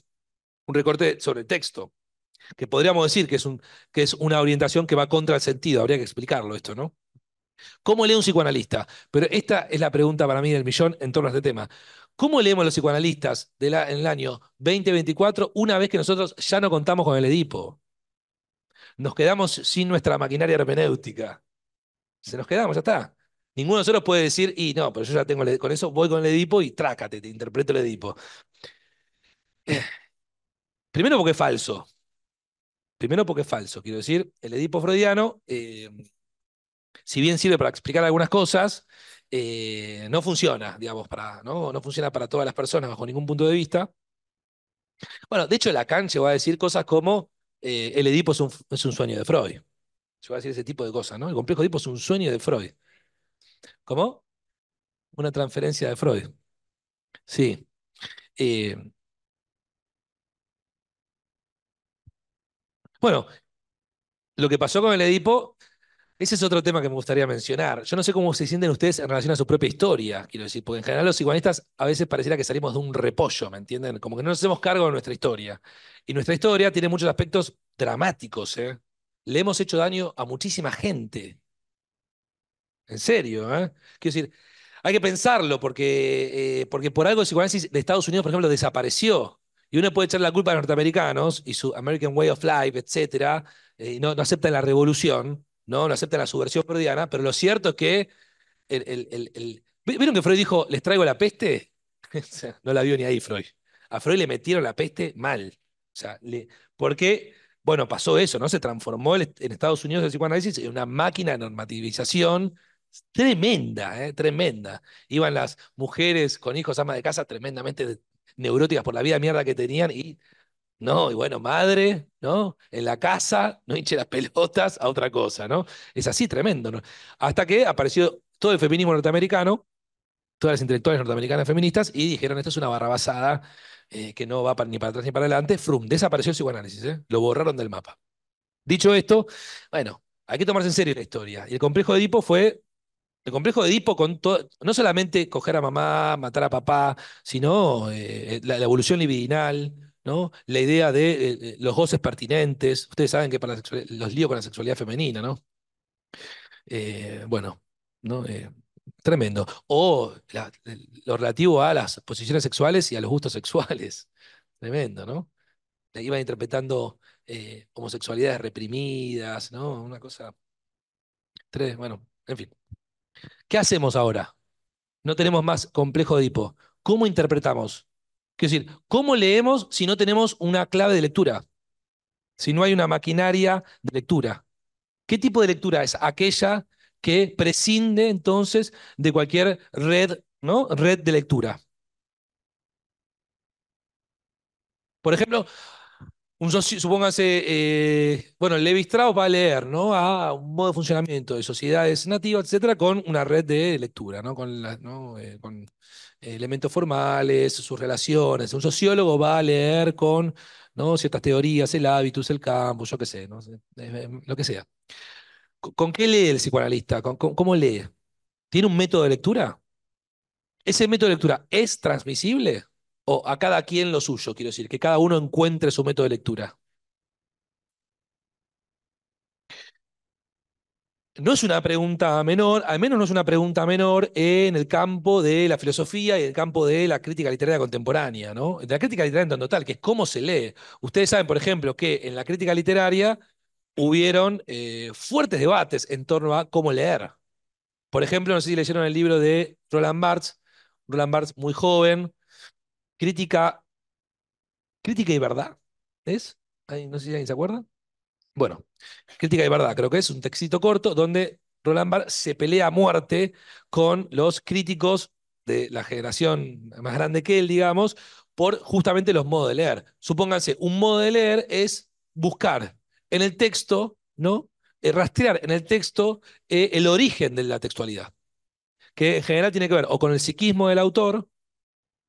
un recorte sobre el texto, que podríamos decir que es, un, que es una orientación que va contra el sentido, habría que explicarlo esto, ¿no? ¿Cómo lee un psicoanalista? Pero esta es la pregunta para mí del millón en torno a este tema. ¿Cómo leemos los psicoanalistas de la, en el año 2024 una vez que nosotros ya no contamos con el Edipo? Nos quedamos sin nuestra maquinaria hermenéutica. Se nos quedamos, ya está. Ninguno de nosotros puede decir, y no, pero yo ya tengo con eso, voy con el Edipo y trácate, te interpreto el Edipo. primero porque es falso. Primero porque es falso. Quiero decir, el Edipo freudiano, em, si bien sirve para explicar algunas cosas, eh, no funciona, digamos, para, ¿no? no funciona para todas las personas bajo ningún punto de vista. Bueno, de hecho, Lacan se va a decir cosas como eh, el Edipo es un, sueño de Freud. Se va a decir ese tipo de cosas, ¿no? El complejo Edipo es un sueño de Freud. ¿Cómo? Una transferencia de Freud. Sí. Eh, bueno, lo que pasó con el Edipo, ese es otro tema que me gustaría mencionar. Yo no sé cómo se sienten ustedes en relación a su propia historia, quiero decir, porque en general los iguanistas a veces pareciera que salimos de un repollo, ¿me entienden? Como que no nos hacemos cargo de nuestra historia. Y nuestra historia tiene muchos aspectos dramáticos, ¿eh? Le hemos hecho daño a muchísima gente en serio, ¿eh? Quiero decir, hay que pensarlo porque, eh, porque por algo el psicoanálisis de Estados Unidos, por ejemplo, desapareció. Y uno puede echar la culpa a los norteamericanos y su American Way of Life, etc., eh, no, no, aceptan la revolución, ¿no? no aceptan la subversión freudiana, pero lo cierto es que. ¿Vieron que Freud dijo, les traigo la peste? no la vio ni ahí Freud. A Freud le metieron la peste mal. O sea, le, porque, bueno, pasó eso, ¿no? Se transformó en Estados Unidos el psicoanálisis en una máquina de normativización tremenda, ¿eh? tremenda. Iban las mujeres con hijos, amas de casa, tremendamente neuróticas por la vida mierda que tenían y no, y bueno, madre, ¿no? En la casa, no hinche las pelotas a otra cosa, ¿no? Es así tremendo, ¿no? Hasta que apareció todo el feminismo norteamericano, todas las intelectuales norteamericanas feministas, y dijeron, esto es una barra basada eh, que no va para, ni para atrás ni para adelante. Frum, desapareció el psicoanálisis, ¿eh? Lo borraron del mapa. Dicho esto, bueno, hay que tomarse en serio la historia. Y el complejo de Edipo fue el complejo de Edipo, con todo, no solamente coger a mamá, matar a papá, sino eh, la, evolución libidinal, ¿no? la idea de eh, eh, los goces pertinentes. Ustedes saben que para los líos con la sexualidad femenina, ¿no? bueno, ¿no? tremendo. O lo relativo a las posiciones sexuales y a los gustos sexuales. Tremendo, ¿no? Iban interpretando homosexualidades reprimidas, ¿no? Una cosa. Tres, bueno, en fin. ¿Qué hacemos ahora? No tenemos más complejo de hipo. ¿Cómo interpretamos? Quiero decir, ¿cómo leemos si no tenemos una clave de lectura? Si no hay una maquinaria de lectura. ¿Qué tipo de lectura es aquella que prescinde entonces de cualquier red, ¿no? red de lectura? Por ejemplo, un supóngase, eh, bueno, Levi Strauss va a leer, ¿no? A un modo de funcionamiento de sociedades nativas, etcétera, con una red de lectura, ¿no? Con, la, ¿no? Eh, con eh, elementos formales, sus relaciones. Un sociólogo va a leer con ¿no? ciertas teorías, el hábitus, el campo, yo qué sé, ¿no? lo que sea. ¿Con qué lee el psicoanalista? cómo lee? ¿Tiene un método de lectura? ¿Ese método de lectura es transmisible? a cada quien lo suyo, quiero decir, que cada uno encuentre su método de lectura. No es una pregunta menor, al menos no es una pregunta menor en el campo de la filosofía y el campo de la crítica literaria contemporánea, ¿no? De la crítica literaria en total, que es cómo se lee. Ustedes saben, por ejemplo, que en la crítica literaria hubieron eh, fuertes debates en torno a cómo leer. Por ejemplo, no sé si leyeron el libro de Roland Barthes, Roland Barthes muy joven, Crítica, crítica y verdad, ¿es? no sé si alguien se acuerda. Bueno, crítica y verdad, creo que es un textito corto donde Roland Barthes se pelea a muerte con los críticos de la generación más grande que él, digamos, por justamente los modos de leer. Supónganse, un modo de leer es buscar en el texto, ¿no? Eh, rastrear en el texto eh, el origen de la textualidad, que en general tiene que ver o con el psiquismo del autor,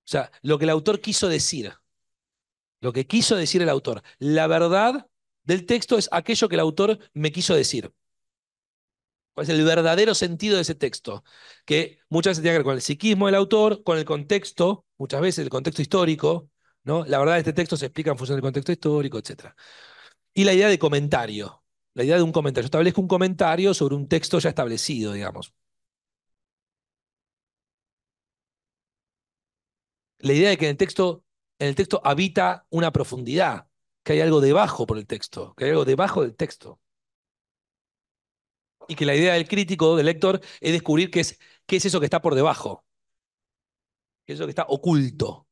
o sea, lo que el autor quiso decir. Lo que quiso decir el autor. La verdad del texto es aquello que el autor me quiso decir. ¿Cuál es el verdadero sentido de ese texto? Que muchas veces tiene que ver con el psiquismo del autor, con el contexto, muchas veces el contexto histórico, ¿no? La verdad de este texto se explica en función del contexto histórico, etc. Y la idea de comentario, la idea de un comentario. Yo establezco un comentario sobre un texto ya establecido, digamos. la idea de que en el texto, en el texto habita una profundidad, que hay algo debajo por el texto, que hay algo debajo del texto. Y que la idea del crítico, del lector, es descubrir qué es, qué es eso que está por debajo, qué es eso que está oculto.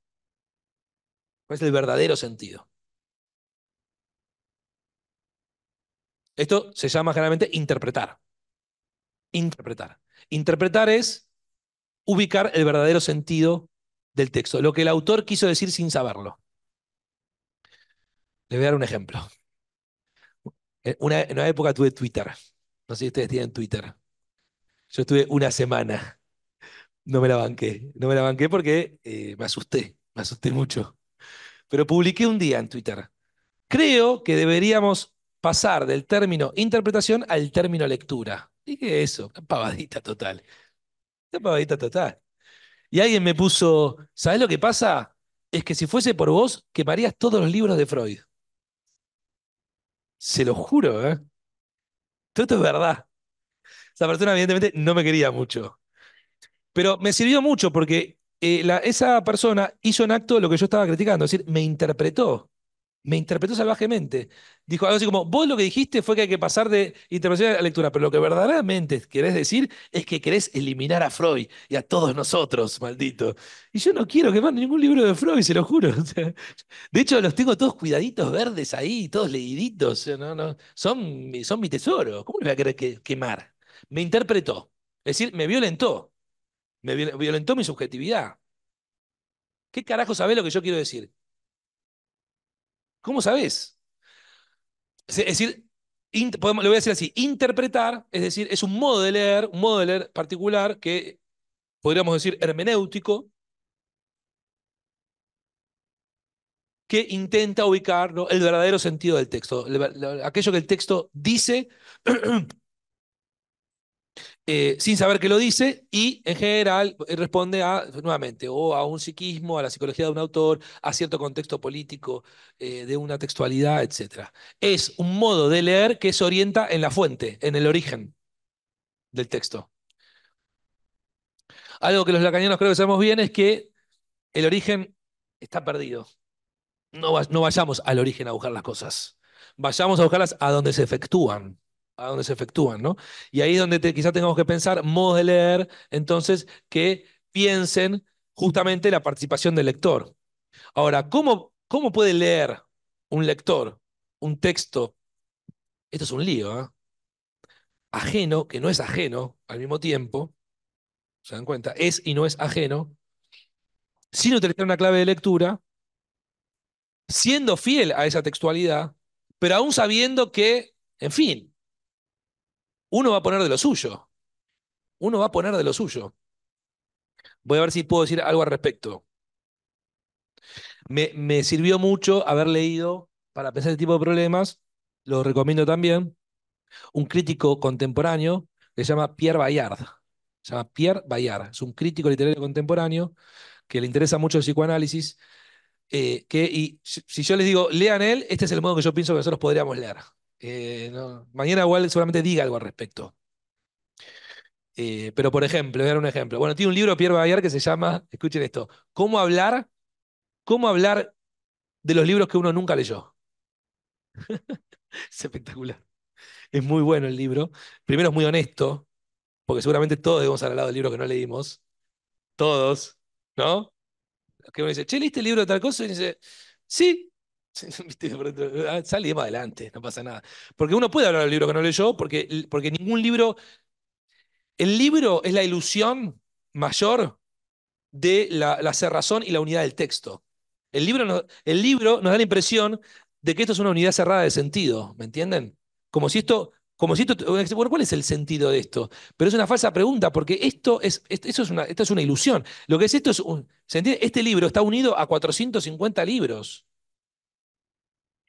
¿Cuál es el verdadero sentido? Esto se llama generalmente interpretar. Interpretar. Interpretar es ubicar el verdadero sentido del texto, lo que el autor quiso decir sin saberlo. Les voy a dar un ejemplo. en una época tuve Twitter. No sé si ustedes tienen Twitter. Yo estuve una semana. No me la banqué. No me la banqué porque eh, me asusté. Me asusté mucho. Pero publiqué un día en Twitter. Creo que deberíamos pasar del término interpretación al término lectura. Dije eso, ¿Qué pavadita total. Una pavadita total. Y alguien me puso, ¿sabes lo que pasa? Es que si fuese por vos, quemarías todos los libros de Freud. Se lo juro, ¿eh? Todo esto es verdad. Esa persona, evidentemente, no me quería mucho. Pero me sirvió mucho porque eh, esa persona hizo en acto lo que yo estaba criticando, es decir, me interpretó me interpretó salvajemente. Dijo algo así como, vos lo que dijiste fue que hay que pasar de interpretación a lectura, pero lo que verdaderamente querés decir es que querés eliminar a Freud y a todos nosotros, maldito. Y yo no quiero quemar ningún libro de Freud, se lo juro. de hecho, los tengo todos cuidaditos verdes ahí, todos leíditos. No, no, son, son mi tesoro. ¿Cómo le voy a querer quemar? Me interpretó. Es decir, me violentó. Me violentó mi subjetividad. ¿Qué carajo sabés lo que yo quiero decir? ¿Cómo sabes? Es decir, le voy a decir así, interpretar, es decir, es un modo de leer, un modo de leer particular que podríamos decir hermenéutico, que intenta ubicar el verdadero sentido del texto, aquello que el texto dice Eh, sin saber qué lo dice y en general eh, responde a, nuevamente, o a un psiquismo, a la psicología de un autor, a cierto contexto político eh, de una textualidad, etc. Es un modo de leer que se orienta en la fuente, en el origen del texto. Algo que los lacanianos creo que sabemos bien es que el origen está perdido. No, no vayamos al origen a buscar las cosas. Vayamos a buscarlas a donde se efectúan a donde se efectúan, ¿no? Y ahí es donde quizás tengamos que pensar modos de leer, entonces, que piensen justamente la participación del lector. Ahora, ¿cómo, cómo puede leer un lector un texto? Esto es un lío, ¿ah? Ajeno, que no es ajeno al mismo tiempo, ¿se dan cuenta? Es y no es ajeno, sin utilizar una clave de lectura, siendo fiel a esa textualidad, pero aún sabiendo que, en fin, uno va a poner de lo suyo. Uno va a poner de lo suyo. Voy a ver si puedo decir algo al respecto. Me, sirvió mucho haber leído, para pensar este tipo de problemas, lo recomiendo también, un crítico contemporáneo que se llama Pierre Bayard. Se llama Pierre Bayard, es un crítico literario contemporáneo que le interesa mucho el psicoanálisis. Eh, que, y si, si, yo les digo, lean él, este es el modo que yo pienso que nosotros podríamos leer. Eh, mañana igual seguramente diga algo al respecto. Eh, pero, por ejemplo, voy a dar un ejemplo. Bueno, tiene un libro Pierre Bayard que se llama, escuchen esto, ¿Cómo hablar? ¿Cómo hablar de los libros que uno nunca leyó? es espectacular. Es muy bueno el libro. Primero es muy honesto, porque seguramente todos debemos haber lado del libro que no leímos. Todos, ¿no? Que uno dice, che, ¿leíste el libro de tal cosa? Y dice, sí, Ah, sale y adelante, no pasa nada. Porque uno puede hablar del libro que no leyó, porque, porque ningún libro. El libro es la ilusión mayor de la, cerrazón y la unidad del texto. El libro, el libro nos da la impresión de que esto es una unidad cerrada de sentido, ¿me entienden? Como si esto como si esto, bueno, ¿cuál es el sentido de esto? Pero es una falsa pregunta, porque esto es, esto es, una, esto es una ilusión. Lo que es esto es un, Este libro está unido a 450 libros.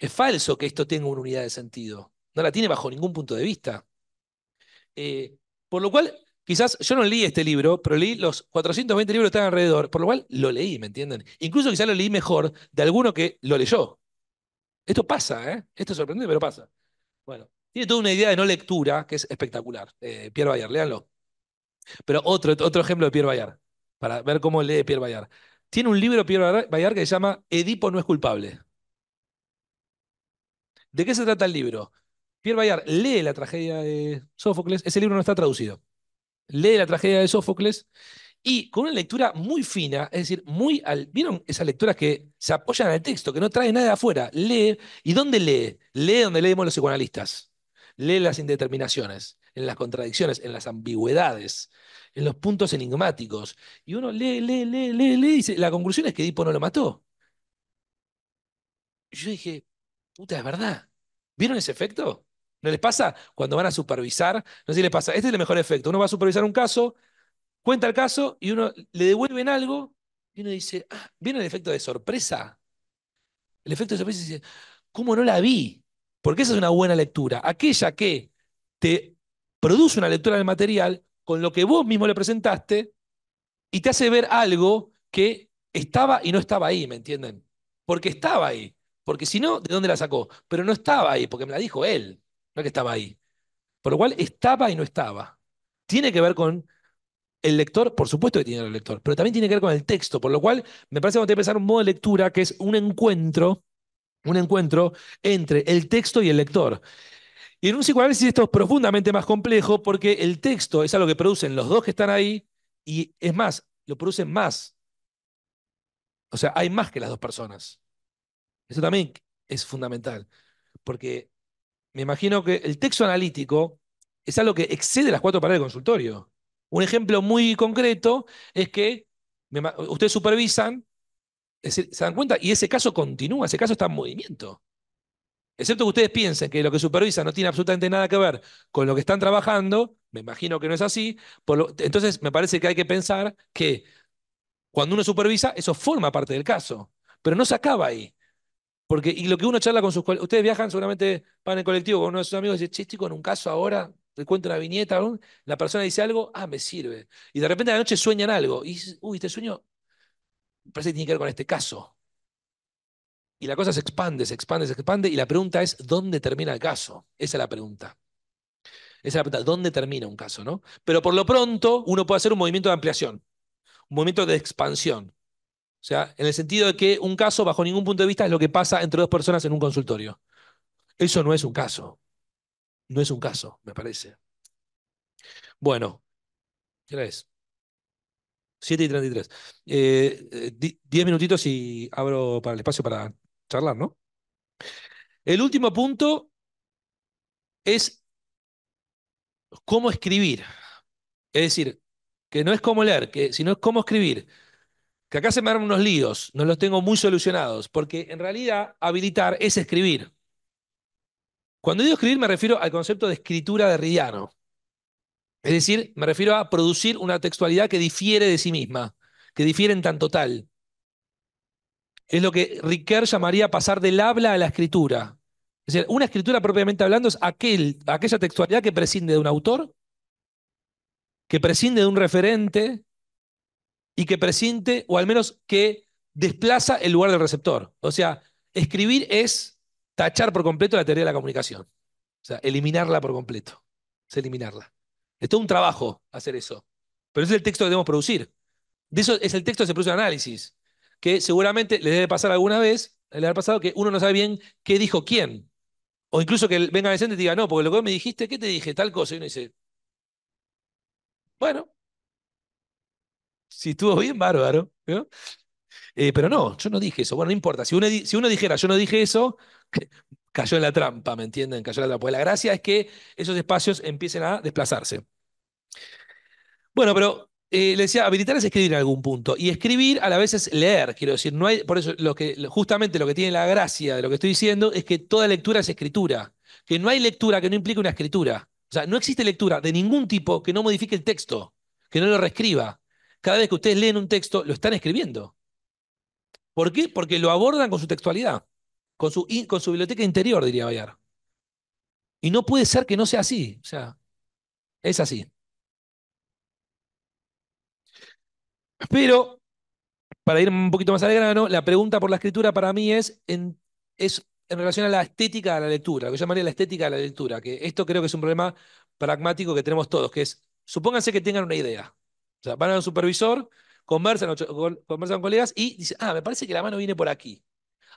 Es falso que esto tenga una unidad de sentido. No la tiene bajo ningún punto de vista. Eh, por lo cual, quizás yo no leí este libro, pero leí los 420 libros que están alrededor, por lo cual lo leí, ¿me entienden? Incluso quizás lo leí mejor de alguno que lo leyó. Esto pasa, ¿eh? Esto es sorprendente, pero pasa. Bueno, tiene toda una idea de no lectura que es espectacular. Eh, Pierre Bayard, léanlo. Pero otro, otro ejemplo de Pierre Bayard, para ver cómo lee Pierre Bayard. Tiene un libro Pierre Bayard que se llama Edipo no es culpable. ¿De qué se trata el libro? Pierre Bayard lee la tragedia de Sófocles, ese libro no está traducido. Lee la tragedia de Sófocles y con una lectura muy fina, es decir, muy ¿vieron esas lecturas que se apoyan al texto, que no trae nada de afuera? Lee, ¿y dónde lee? Lee donde leemos los psicoanalistas. Lee las indeterminaciones, en las contradicciones, en las ambigüedades, en los puntos enigmáticos. Y uno lee, lee, lee, lee, lee, y la conclusión es que Edipo no lo mató. yo dije, Puta, es verdad. ¿Vieron ese efecto? ¿No les pasa? Cuando van a supervisar, no sé si les pasa, este es el mejor efecto. Uno va a supervisar un caso, cuenta el caso y uno le devuelven algo y uno dice, ah, ¿viene el efecto de sorpresa? El efecto de sorpresa dice, ¿cómo no la vi? Porque esa es una buena lectura. Aquella que te produce una lectura del material con lo que vos mismo le presentaste y te hace ver algo que estaba y no estaba ahí, ¿me entienden? Porque estaba ahí. Porque si no, ¿de dónde la sacó? Pero no estaba ahí, porque me la dijo él, no es que estaba ahí. Por lo cual, estaba y no estaba. Tiene que ver con el lector, por supuesto que tiene el lector, pero también tiene que ver con el texto, por lo cual me parece que hay que pensar un modo de lectura que es un encuentro, un encuentro entre el texto y el lector. Y en un psicoanálisis esto es profundamente más complejo porque el texto es algo que producen los dos que están ahí y es más, lo producen más. O sea, hay más que las dos personas. Eso también es fundamental, porque me imagino que el texto analítico es algo que excede las cuatro paredes del consultorio. Un ejemplo muy concreto es que ustedes supervisan, se dan cuenta, y ese caso continúa, ese caso está en movimiento. Excepto que ustedes piensen que lo que supervisan no tiene absolutamente nada que ver con lo que están trabajando, me imagino que no es así, entonces me parece que hay que pensar que cuando uno supervisa, eso forma parte del caso, pero no se acaba ahí. Porque, y lo que uno charla con sus colegas, ustedes viajan, seguramente van en colectivo con uno de sus amigos y dicen, che, con un caso ahora, te cuento una viñeta, la persona dice algo, ah, me sirve. Y de repente a la noche sueñan algo. Y dicen, uy, este sueño parece que tiene que ver con este caso. Y la cosa se expande, se expande, se expande. Y la pregunta es, ¿dónde termina el caso? Esa es la pregunta. Esa es la pregunta, ¿dónde termina un caso? ¿no? Pero por lo pronto uno puede hacer un movimiento de ampliación, un movimiento de expansión. O sea, en el sentido de que un caso, bajo ningún punto de vista, es lo que pasa entre dos personas en un consultorio. Eso no es un caso. No es un caso, me parece. Bueno, ¿qué hora es? 7 y 33. Eh, 10 eh, minutitos y abro para el espacio para charlar, ¿no? El último punto es cómo escribir. Es decir, que no es cómo leer, que, sino es cómo escribir que acá se me dan unos líos, no los tengo muy solucionados, porque en realidad habilitar es escribir. Cuando digo escribir me refiero al concepto de escritura de Ridiano. Es decir, me refiero a producir una textualidad que difiere de sí misma, que difiere en tanto tal. Es lo que Riquer llamaría pasar del habla a la escritura. Es decir, una escritura propiamente hablando es aquel, aquella textualidad que prescinde de un autor, que prescinde de un referente, y que presiente, o al menos que desplaza el lugar del receptor. O sea, escribir es tachar por completo la teoría de la comunicación. O sea, eliminarla por completo. Es eliminarla. Es todo un trabajo hacer eso. Pero ese es el texto que debemos producir. De eso es el texto que se produce el análisis. Que seguramente le debe pasar alguna vez, le ha pasado que uno no sabe bien qué dijo quién. O incluso que venga a y diga, no, porque lo que me dijiste, ¿qué te dije? Tal cosa. Y uno dice, bueno, si estuvo bien, bárbaro. Eh, pero no, yo no dije eso. Bueno, no importa. Si uno, si uno dijera, yo no dije eso, cayó en la trampa, ¿me entienden? Cayó en la trampa. Pues la gracia es que esos espacios empiecen a desplazarse. Bueno, pero eh, le decía, habilitar es escribir en algún punto. Y escribir a la vez es leer, quiero decir, no hay, por eso lo que, justamente lo que tiene la gracia de lo que estoy diciendo es que toda lectura es escritura, que no hay lectura que no implique una escritura. O sea, no existe lectura de ningún tipo que no modifique el texto, que no lo reescriba cada vez que ustedes leen un texto, lo están escribiendo. ¿Por qué? Porque lo abordan con su textualidad, con su, con su biblioteca interior, diría Bayar. Y no puede ser que no sea así. O sea, es así. Pero, para ir un poquito más al grano, la pregunta por la escritura para mí es en, es en relación a la estética de la lectura, lo que yo llamaría la estética de la lectura, que esto creo que es un problema pragmático que tenemos todos, que es, supónganse que tengan una idea, o sea, van al supervisor, conversan, conversan con colegas y dicen, ah, me parece que la mano viene por aquí.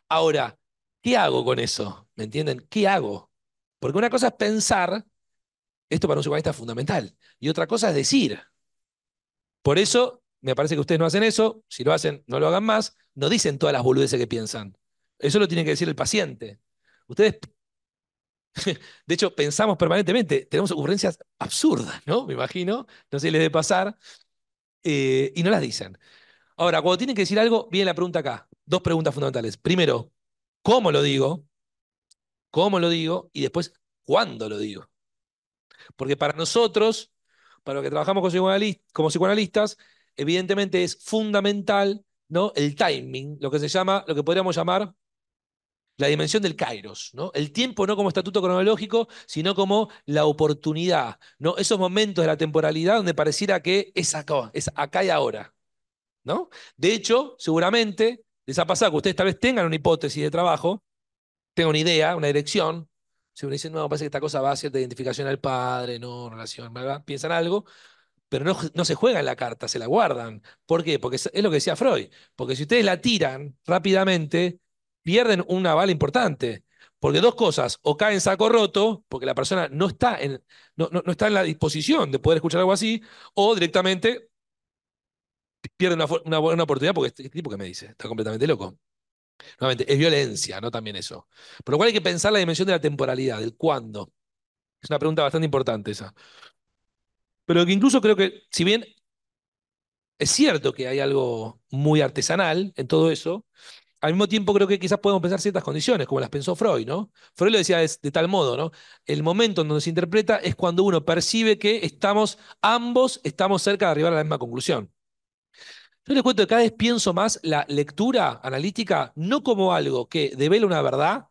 Ahora, ¿qué hago con eso? ¿Me entienden? ¿Qué hago? Porque una cosa es pensar, esto para un supervisor es fundamental, y otra cosa es decir. Por eso, me parece que ustedes no hacen eso, si lo hacen, no lo hagan más, no dicen todas las boludeces que piensan. Eso lo tiene que decir el paciente. Ustedes, de hecho, pensamos permanentemente, tenemos ocurrencias absurdas, ¿no? Me imagino, no sé si les debe pasar, eh, y no las dicen. Ahora, cuando tienen que decir algo, viene la pregunta acá. Dos preguntas fundamentales. Primero, ¿cómo lo digo? ¿Cómo lo digo? Y después, ¿cuándo lo digo? Porque para nosotros, para los que trabajamos como psicoanalistas, evidentemente es fundamental ¿no? el timing, lo que se llama, lo que podríamos llamar la dimensión del kairos, ¿no? El tiempo no como estatuto cronológico, sino como la oportunidad, ¿no? Esos momentos de la temporalidad donde pareciera que es acá, es acá y ahora, ¿no? De hecho, seguramente les ha pasado que ustedes tal vez tengan una hipótesis de trabajo, tengan una idea, una dirección, si uno no, parece que esta cosa va a ser de identificación al padre, no, relación, piensan algo, pero no, no se en la carta, se la guardan. ¿Por qué? Porque es lo que decía Freud, porque si ustedes la tiran rápidamente, pierden una aval importante. Porque dos cosas, o caen saco roto, porque la persona no está en, no, no, está en la disposición de poder escuchar algo así, o directamente pierden una, buena oportunidad porque este, este tipo que me dice está completamente loco. Nuevamente, es violencia, ¿no? También eso. Por lo cual hay que pensar la dimensión de la temporalidad, del cuándo. Es una pregunta bastante importante esa. Pero que incluso creo que, si bien es cierto que hay algo muy artesanal en todo eso, al mismo tiempo creo que quizás podemos pensar ciertas condiciones, como las pensó Freud, ¿no? Freud lo decía de, tal modo, ¿no? El momento en donde se interpreta es cuando uno percibe que estamos, ambos estamos cerca de arribar a la misma conclusión. Yo les cuento que cada vez pienso más la lectura analítica no como algo que devela una verdad,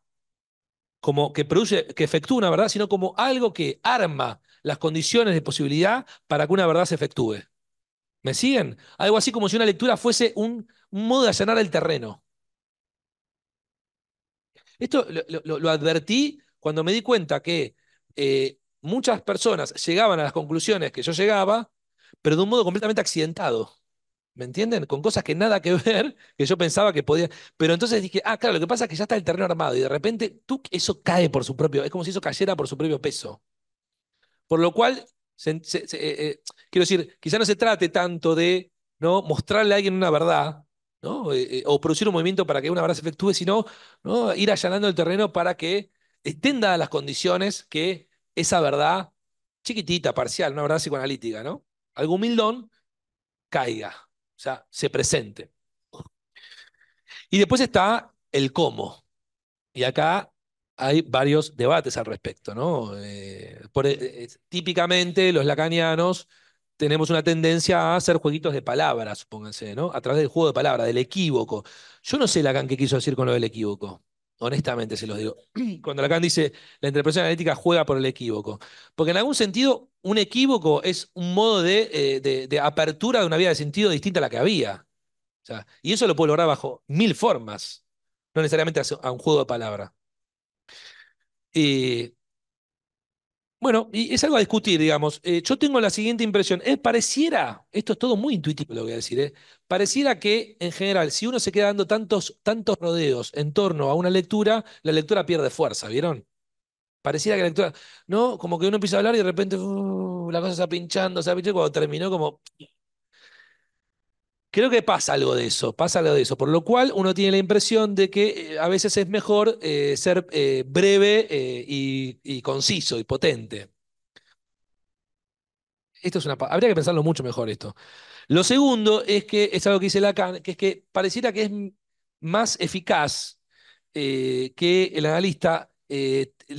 como que produce, que efectúa una verdad, sino como algo que arma las condiciones de posibilidad para que una verdad se efectúe. ¿Me siguen? Algo así como si una lectura fuese un, modo de allanar el terreno. Esto lo, advertí cuando me di cuenta que eh, muchas personas llegaban a las conclusiones que yo llegaba, pero de un modo completamente accidentado. ¿Me entienden? Con cosas que nada que ver, que yo pensaba que podía. Pero entonces dije, ah, claro, lo que pasa es que ya está el terreno armado y de repente tú, eso cae por su propio, es como si eso cayera por su propio peso. Por lo cual, eh, eh, quiero decir, quizá no se trate tanto de ¿no? mostrarle a alguien una verdad, eh, eh, o producir un movimiento para que una verdad se efectúe, sino ¿no? ir allanando el terreno para que estenda las condiciones que esa verdad chiquitita, parcial, una verdad psicoanalítica, ¿no? Algún mildón caiga, o sea, se presente. Y después está el cómo. Y acá hay varios debates al respecto, ¿no? Eh, típicamente los lacanianos tenemos una tendencia a hacer jueguitos de palabras, supónganse, ¿no? A través del juego de palabras, del equívoco. Yo no sé Lacan qué quiso decir con lo del equívoco. Honestamente se los digo. Cuando Lacan dice la interpretación analítica juega por el equívoco. Porque en algún sentido, un equívoco es un modo de, eh, apertura de una vía de sentido distinta a la que había. O sea, y eso lo puedo lograr bajo mil formas. No necesariamente a un juego de palabras. Bueno, y es algo a discutir, digamos. Eh, yo tengo la siguiente impresión. es pareciera, esto es todo muy intuitivo lo que voy a decir, eh, pareciera que en general, si uno se queda dando tantos, tantos rodeos en torno a una lectura, la lectura pierde fuerza, ¿vieron? Pareciera que la lectura, ¿no? Como que uno empieza a hablar y de repente uh, la cosa se está pinchando, se cuando terminó como Creo que pasa algo de eso, pasa algo de eso, por lo cual uno tiene la impresión de que eh, a veces es mejor eh, ser eh, breve y, conciso y potente. Esto es una, habría que pensarlo mucho mejor esto. Lo segundo es que es algo que dice Lacan, que es que pareciera que es más eficaz que el analista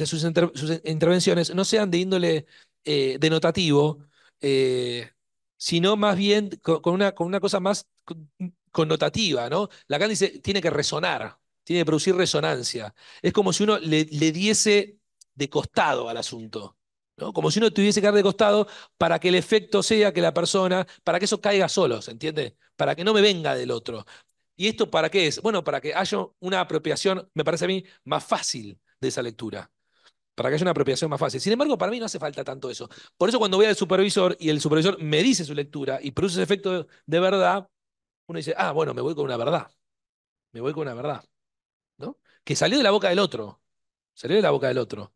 sus, intervenciones no sean de índole denotativo, sino más bien con, una, con una cosa más connotativa, ¿no? Lacan dice, tiene que resonar, tiene que producir resonancia. Es como si uno le, diese de costado al asunto. ¿no? Como si uno tuviese que dar de costado para que el efecto sea que la persona, para que eso caiga solo, ¿se entiende? Para que no me venga del otro. ¿Y esto para qué es? Bueno, para que haya una apropiación, me parece a mí, más fácil de esa lectura para que haya una apropiación más fácil. Sin embargo, para mí no hace falta tanto eso. Por eso cuando voy al supervisor y el supervisor me dice su lectura y produce ese efecto de verdad, uno dice, ah, bueno, me voy con una verdad. Me voy con una verdad. ¿No? Que salió de la boca del otro. Salió de la boca del otro.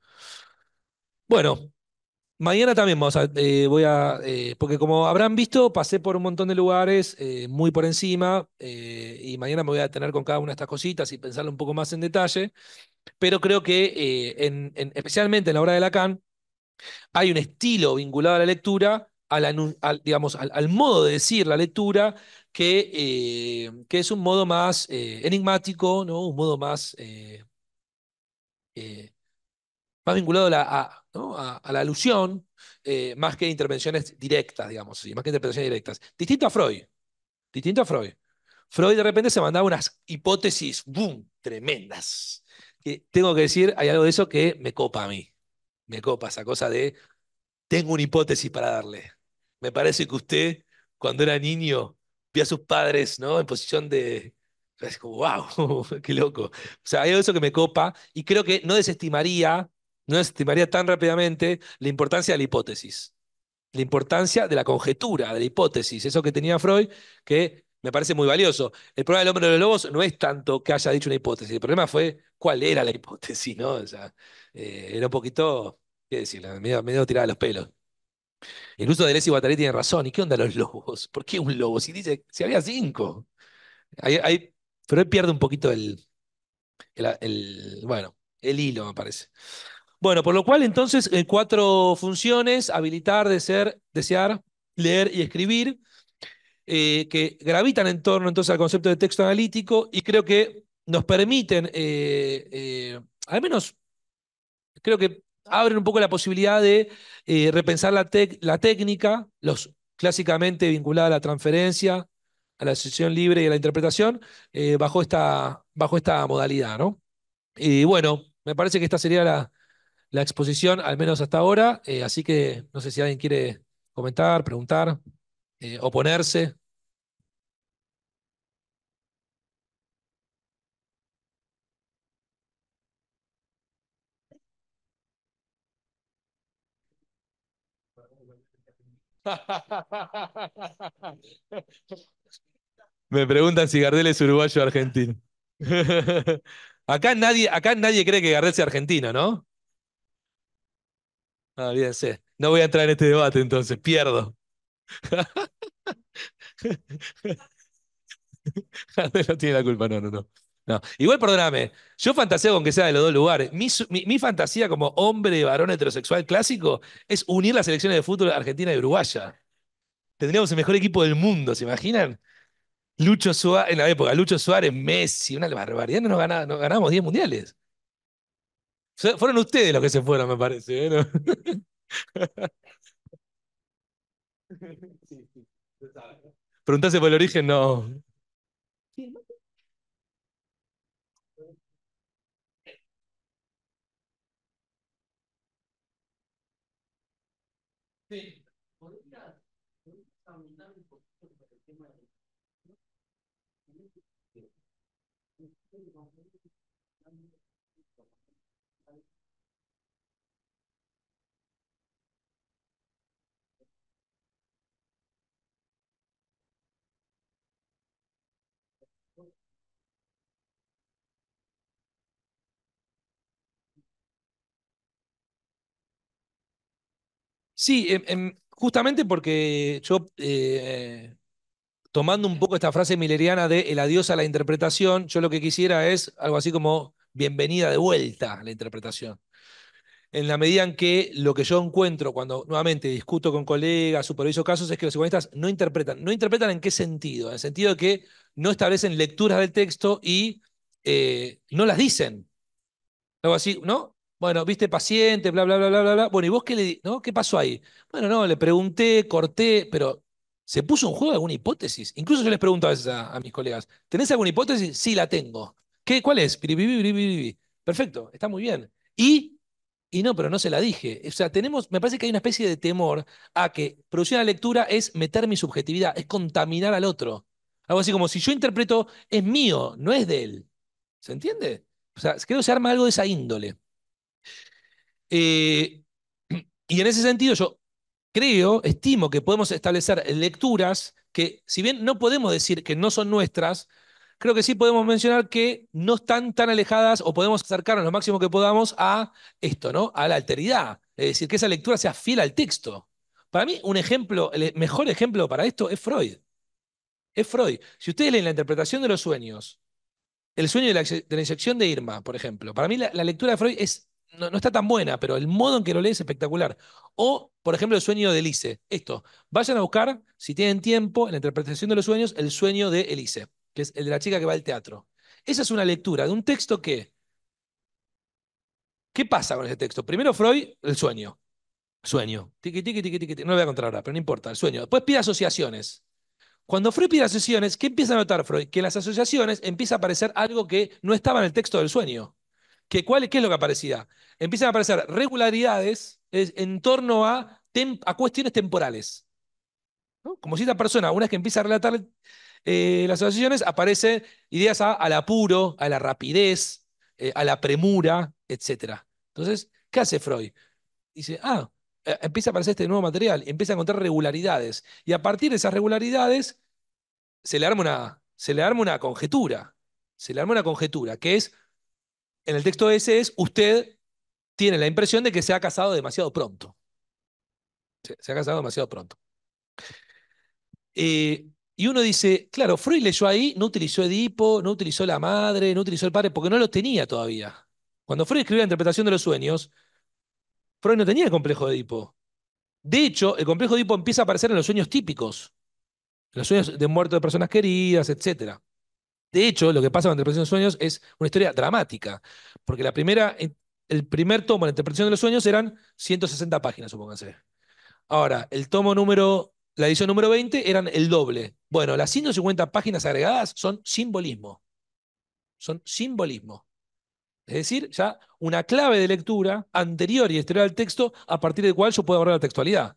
Bueno, mañana también eh, voy a, eh, porque como habrán visto, pasé por un montón de lugares eh, muy por encima y mañana me voy a detener con cada una de estas cositas y pensarlo un poco más en detalle pero creo que eh, especialmente en la obra de Lacan hay un estilo vinculado a la lectura, al, modo de decir la lectura, que, eh, es un modo más eh, enigmático, ¿no? un modo más, más vinculado a, la, alusión, más que intervenciones directas, digamos, más que interpretaciones directas. Distinto a Freud, distinto a Freud. Freud de repente se mandaba unas hipótesis, ¡boom!, tremendas tengo que decir, hay algo de eso que me copa a mí. Me copa esa cosa de, tengo una hipótesis para darle. Me parece que usted, cuando era niño, vio a sus padres, ¿no? En posición de... Es como, wow, qué loco. O sea, hay algo de eso que me copa y creo que no desestimaría, no desestimaría tan rápidamente la importancia de la hipótesis. La importancia de la conjetura, de la hipótesis, eso que tenía Freud, que me parece muy valioso. El problema del hombre de los lobos no es tanto que haya dicho una hipótesis, el problema fue cuál era la hipótesis, ¿no? O sea, eh, era un poquito, qué decir, medio, medio tirada los pelos. Incluso uso de tiene razón. ¿Y qué onda los lobos? ¿Por qué un lobo? Si dice, si había cinco. Hay, pero él pierde un poquito el, el, bueno, el hilo, me parece. Bueno, por lo cual entonces cuatro funciones, habilitar, desear, desear leer y escribir, eh, que gravitan en torno entonces al concepto de texto analítico y creo que nos permiten, eh, eh, al menos creo que abren un poco la posibilidad de eh, repensar la, la técnica, los clásicamente vinculada a la transferencia, a la sesión libre y a la interpretación, bajo, esta, bajo esta modalidad, ¿no? Y bueno, me parece que esta sería la, exposición, al menos hasta ahora, así que no sé si alguien quiere comentar, preguntar, oponerse. Me preguntan si Gardel es uruguayo o argentino. acá, nadie, acá nadie cree que Gardel sea argentino, ¿no? Ah, bien, sé. No voy a entrar en este debate entonces, pierdo. no tiene la culpa, no, no, no. Igual, perdóname, yo fantaseo con que sea de los dos lugares. Mi, mi, fantasía como hombre, varón heterosexual clásico es unir las selecciones de fútbol argentina y uruguaya. Tendríamos el mejor equipo del mundo, ¿se imaginan? Lucho Suárez, en la época, Lucho Suárez, Messi, una barbaridad, no, ganamos 10 mundiales. Fueron ustedes los que se fueron, me parece. ¿eh? Preguntarse por el origen, no. Sí, em, em, justamente porque yo, eh, tomando un poco esta frase mileriana de el adiós a la interpretación, yo lo que quisiera es algo así como bienvenida de vuelta a la interpretación. En la medida en que lo que yo encuentro cuando nuevamente discuto con colegas, superviso casos, es que los psicoanalistas no interpretan. ¿No interpretan en qué sentido? En el sentido de que no establecen lecturas del texto y eh, no las dicen. Algo así, ¿no? Bueno, viste paciente, bla, bla, bla, bla, bla, Bueno, ¿y vos qué le no? ¿Qué pasó ahí? Bueno, no, le pregunté, corté, pero ¿se puso en juego alguna hipótesis? Incluso yo les pregunto a a, mis colegas, ¿tenés alguna hipótesis? Sí, la tengo. ¿Qué, ¿Cuál es? Perfecto, está muy bien. Y, y no, pero no se la dije. O sea, tenemos, me parece que hay una especie de temor a que producir una lectura es meter mi subjetividad, es contaminar al otro. Algo así como si yo interpreto, es mío, no es de él. ¿Se entiende? O sea, creo que se arma algo de esa índole. Eh, y en ese sentido yo creo, estimo que podemos establecer lecturas que, si bien no podemos decir que no son nuestras, creo que sí podemos mencionar que no están tan alejadas o podemos acercarnos lo máximo que podamos a esto, ¿no? A la alteridad. Es decir, que esa lectura sea fiel al texto. Para mí, un ejemplo, el mejor ejemplo para esto es Freud. Es Freud. Si ustedes leen la interpretación de los sueños, el sueño de la, inyección de Irma, por ejemplo, para mí la lectura de Freud es no, está tan buena, pero el modo en que lo lee es espectacular. O, por ejemplo, el sueño de Elise. Esto, vayan a buscar, si tienen tiempo, en la interpretación de los sueños, el sueño de Elise, que es el de la chica que va al teatro. Esa es una lectura de un texto que... ¿Qué pasa con ese texto? Primero Freud, el sueño. Sueño. Tiki, tiki, tiki, tiki. No lo voy a encontrar ahora, pero no importa, el sueño. Después pide asociaciones. Cuando Freud pide asociaciones, ¿qué empieza a notar Freud? Que en las asociaciones empieza a aparecer algo que no estaba en el texto del sueño. ¿cuál, ¿Qué es lo que aparecía? Empiezan a aparecer regularidades en torno a, cuestiones temporales. Como si esta persona, una vez que empieza a relatar eh, las asociaciones, aparecen ideas al apuro, a la rapidez, eh, a la premura, etc. Entonces, ¿qué hace Freud? Dice, ah, eh, empieza a aparecer este nuevo material, empieza a encontrar regularidades. Y a partir de esas regularidades, se le arma una, se le arma una conjetura. Se le arma una conjetura, que es en el texto ese es, usted tiene la impresión de que se ha casado demasiado pronto. Se, ha casado demasiado pronto. Eh, y uno dice, claro, Freud leyó ahí, no utilizó Edipo, no utilizó la madre, no utilizó el padre, porque no lo tenía todavía. Cuando Freud escribió la interpretación de los sueños, Freud no tenía el complejo de Edipo. De hecho, el complejo de Edipo empieza a aparecer en los sueños típicos, los sueños de muertos de personas queridas, etc. De hecho, lo que pasa con la interpretación de los sueños es una historia dramática, porque la primera, el primer tomo de la interpretación de los sueños eran 160 páginas, supónganse. Ahora, el tomo número, la edición número 20 eran el doble. Bueno, las 150 páginas agregadas son simbolismo. Son simbolismo. Es decir, ya una clave de lectura anterior y exterior al texto a partir del cual yo puedo abordar la textualidad.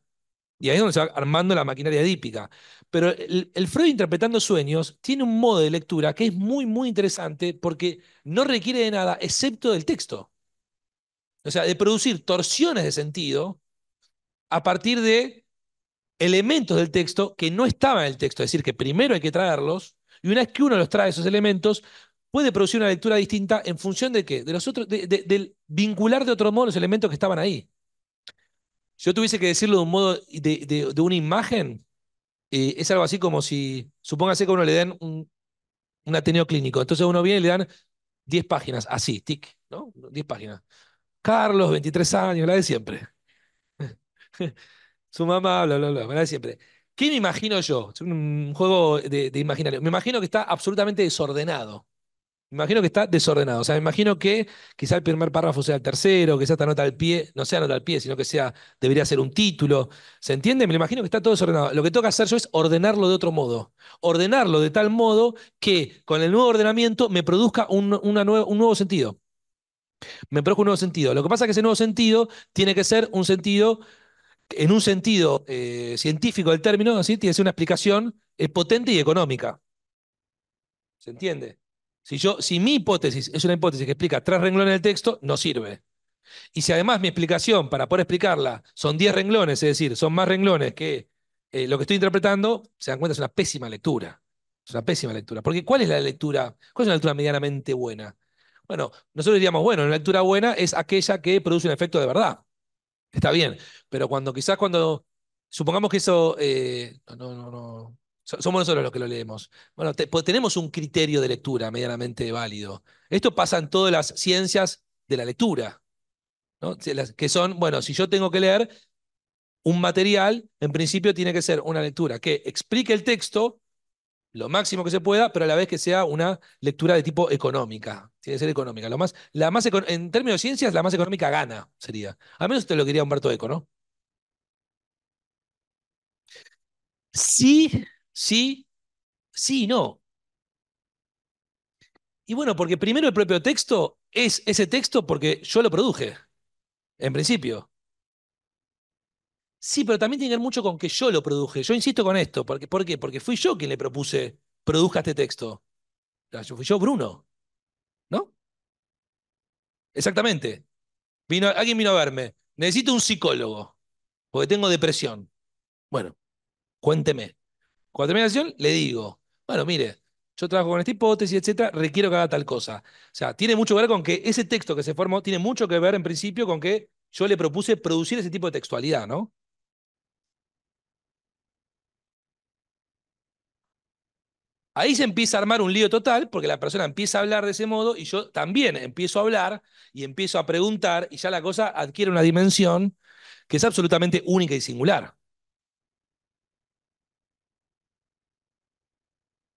Y ahí es donde se va armando la maquinaria edípica. Pero el, Freud interpretando sueños tiene un modo de lectura que es muy, muy interesante porque no requiere de nada excepto del texto. O sea, de producir torsiones de sentido a partir de elementos del texto que no estaban en el texto. Es decir, que primero hay que traerlos y una vez que uno los trae esos elementos, puede producir una lectura distinta en función de qué? De los otros, del vincular de otro modo los elementos que estaban ahí. Si yo tuviese que decirlo de un modo, de, una imagen, eh, es algo así como si, supóngase que a uno le den un, ateneo clínico, entonces uno viene y le dan 10 páginas, así, tic, ¿no? 10 páginas. Carlos, 23 años, la de siempre. Su mamá, bla, bla, bla, la de siempre. ¿Qué me imagino yo? Es Un juego de, de imaginario. Me imagino que está absolutamente desordenado. Imagino que está desordenado. O sea, me imagino que quizá el primer párrafo sea el tercero, que sea esta nota al pie, no sea nota al pie, sino que sea, debería ser un título. ¿Se entiende? Me imagino que está todo desordenado. Lo que toca hacer yo es ordenarlo de otro modo. Ordenarlo de tal modo que con el nuevo ordenamiento me produzca un, nuevo, un nuevo sentido. Me produzca un nuevo sentido. Lo que pasa es que ese nuevo sentido tiene que ser un sentido, en un sentido eh, científico del término, tiene que ser una explicación eh, potente y económica. ¿Se entiende? Si, yo, si mi hipótesis es una hipótesis que explica tres renglones del texto, no sirve. Y si además mi explicación, para poder explicarla, son diez renglones, es decir, son más renglones que eh, lo que estoy interpretando, se dan cuenta, es una pésima lectura. Es una pésima lectura. Porque ¿cuál es la lectura? ¿Cuál es una lectura medianamente buena? Bueno, nosotros diríamos, bueno, una lectura buena es aquella que produce un efecto de verdad. Está bien, pero cuando quizás cuando, supongamos que eso, eh, no, no, no, somos nosotros los que lo leemos. Bueno, pues tenemos un criterio de lectura medianamente válido. Esto pasa en todas las ciencias de la lectura, ¿no? que son, bueno, si yo tengo que leer un material, en principio tiene que ser una lectura que explique el texto lo máximo que se pueda, pero a la vez que sea una lectura de tipo económica. Tiene que ser económica. Lo más, la más, en términos de ciencias, la más económica gana, sería. Al menos te lo quería Humberto Eco, ¿no? Sí sí, sí y no. Y bueno, porque primero el propio texto es ese texto porque yo lo produje, en principio. Sí, pero también tiene que ver mucho con que yo lo produje. Yo insisto con esto. Porque, ¿Por qué? Porque fui yo quien le propuse, produzca este texto. Yo fui yo, Bruno. ¿No? Exactamente. Vino, alguien vino a verme. Necesito un psicólogo, porque tengo depresión. Bueno, cuénteme. Cuando termina la sesión, le digo, bueno, mire, yo trabajo con esta hipótesis, etcétera, requiero que haga tal cosa. O sea, tiene mucho que ver con que ese texto que se formó tiene mucho que ver en principio con que yo le propuse producir ese tipo de textualidad, ¿no? Ahí se empieza a armar un lío total porque la persona empieza a hablar de ese modo y yo también empiezo a hablar y empiezo a preguntar y ya la cosa adquiere una dimensión que es absolutamente única y singular.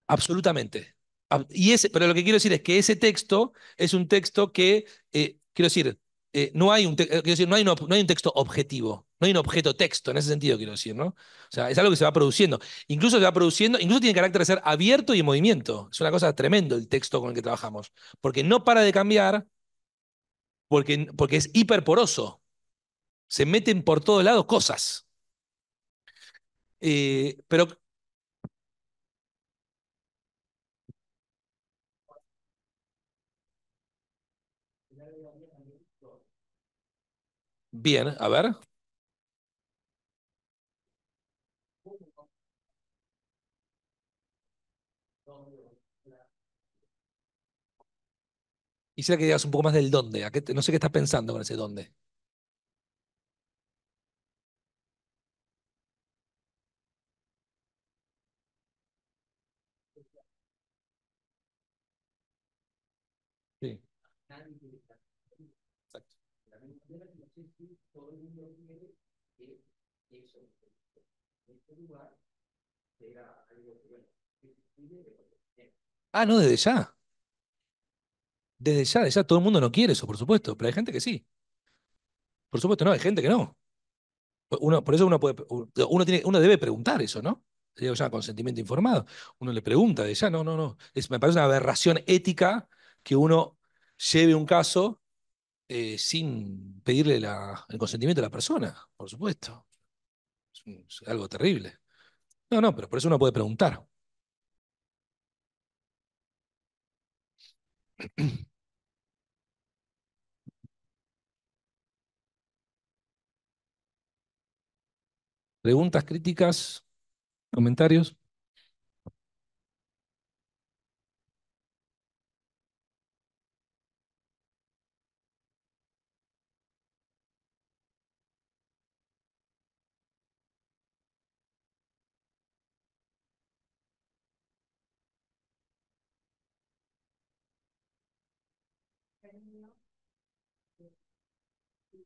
Absolutamente. Y ese, pero lo que quiero decir es que ese texto es un texto que, eh, eh, eh, quiero decir, no, hay un decir, no, hay no hay un texto objetivo, no hay un objeto texto, en ese sentido quiero decir, ¿no? O sea, es algo que se va produciendo. Incluso se va produciendo, incluso tiene carácter de ser abierto y en movimiento. Es una cosa tremendo el texto con el que trabajamos, porque no para de cambiar, porque, porque es hiperporoso. Se meten por todos lados cosas. pero Bien, a ver. Quisiera que digas un poco más del dónde. no sé qué estás pensando con ese dónde. todo el mundo eso en este lugar algo que, que Ah, no, desde ya. Desde ya, desde ya todo el mundo no quiere eso, por supuesto, pero hay gente que sí. Por supuesto, no, hay gente que no. Uno, por eso uno puede, uno, tiene, uno debe preguntar eso, ¿no? Sería llama consentimiento informado. Uno le pregunta de ya, no, no, no. me parece una aberración ética que uno lleve un caso eh, sin pedirle el consentimiento de la persona, por supuesto. es algo terrible. No, no, pero por eso uno puede preguntar. Preguntas, críticas, comentarios.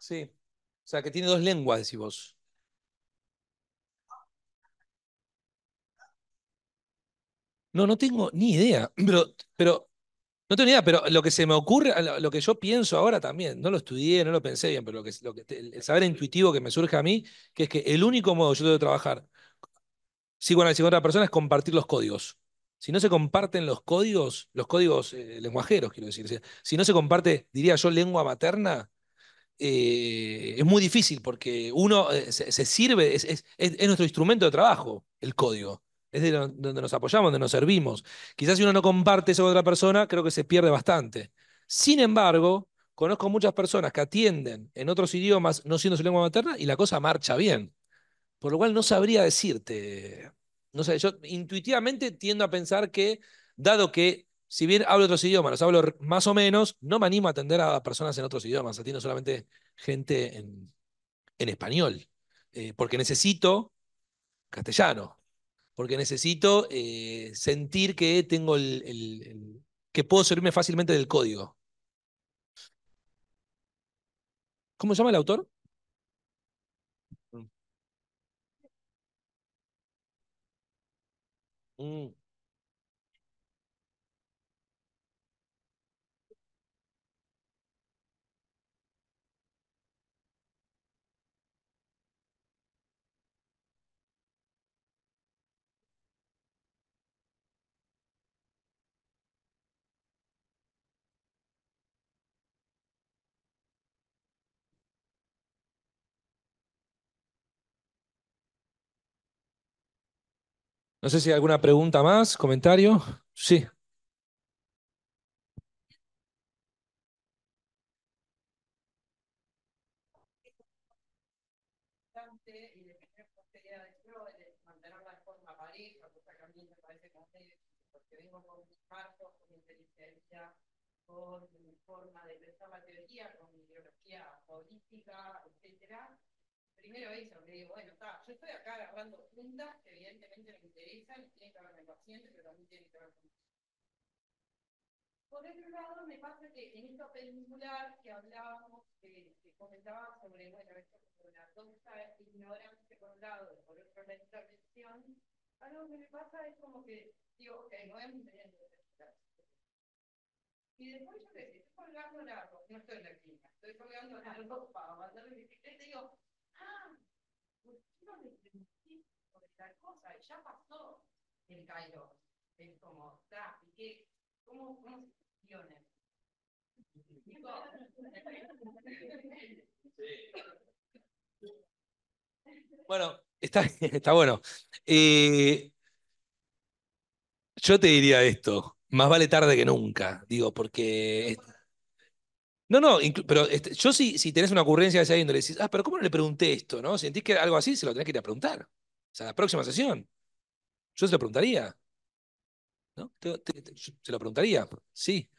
Sí, o sea, que tiene dos lenguas, decís vos. No, no tengo ni idea, pero, pero no tengo idea, pero lo que se me ocurre, lo que yo pienso ahora también, no lo estudié, no lo pensé bien, pero lo que, lo que el saber intuitivo que me surge a mí, que es que el único modo yo de trabajar bueno con otra persona es compartir los códigos. Si no se comparten los códigos, los códigos eh, lenguajeros, quiero decir, si no se comparte, diría yo, lengua materna, eh, es muy difícil porque uno eh, se, sirve, es, nuestro instrumento de trabajo, el código. Es de donde nos apoyamos, donde nos servimos. Quizás si uno no comparte eso con otra persona, creo que se pierde bastante. Sin embargo, conozco muchas personas que atienden en otros idiomas no siendo su lengua materna y la cosa marcha bien. Por lo cual no sabría decirte. No sé, yo intuitivamente tiendo a pensar que, dado que, si bien hablo otros idiomas, los hablo más o menos, no me animo a atender a personas en otros idiomas, atiendo solamente gente en, español, eh, porque necesito castellano, porque necesito eh, sentir que tengo el, que puedo servirme fácilmente del código. ¿Cómo se llama el autor? Mm. No sé si hay alguna pregunta más, comentario. Sí. Es y de tener la posibilidad de mantenerla de forma pareja, porque aquí a mí me parece que no hay, porque vengo con un espacio, con mi experiencia, con forma de pensar materia con mi ideología política, etc primero eso, que digo, bueno, está, yo estoy acá agarrando puntas que evidentemente me interesan, tiene tienen que ver con el paciente, pero también tienen que ver con... Por otro lado, me pasa que en esta película que hablábamos, que, comentaba sobre, bueno, esto sobre la cosa ignorancia por un lado, y por otro la intervención, algo que me pasa es como que digo, ok, no es mi de y después yo qué digo, estoy colgando la ropa, no estoy en la clínica, estoy colgando la ropa, para mandarle ¿qué te digo, tal cosa, ya pasó el Cairo. Es como, ¿Cómo, se Bueno, está, está bueno. Eh, yo te diría esto, más vale tarde que nunca, digo, porque... No, no, pero este, yo si, si tenés una ocurrencia de esa índole, decís, ah, pero ¿cómo no le pregunté esto? ¿No? Sentís que algo así se lo tenés que ir a preguntar a la próxima sesión. Yo se lo preguntaría. ¿no? se lo preguntaría, sí.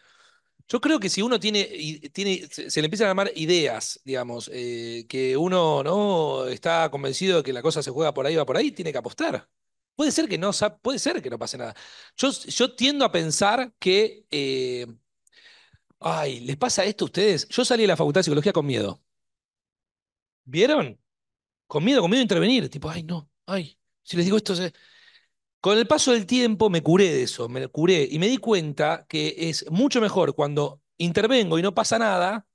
Yo creo que si uno tiene, tiene se, le empiezan a armar ideas, digamos, eh, que uno no está convencido de que la cosa se juega por ahí, va por ahí, tiene que apostar. Puede ser que no, puede ser que no pase nada. Yo, yo tiendo a pensar que, eh, ay, ¿les pasa esto a ustedes? Yo salí de la Facultad de Psicología con miedo. ¿Vieron? Con miedo, con miedo a intervenir. Tipo, ay, no, ay, si les digo esto, con el paso del tiempo me curé de eso, me curé y me di cuenta que es mucho mejor cuando intervengo y no pasa nada,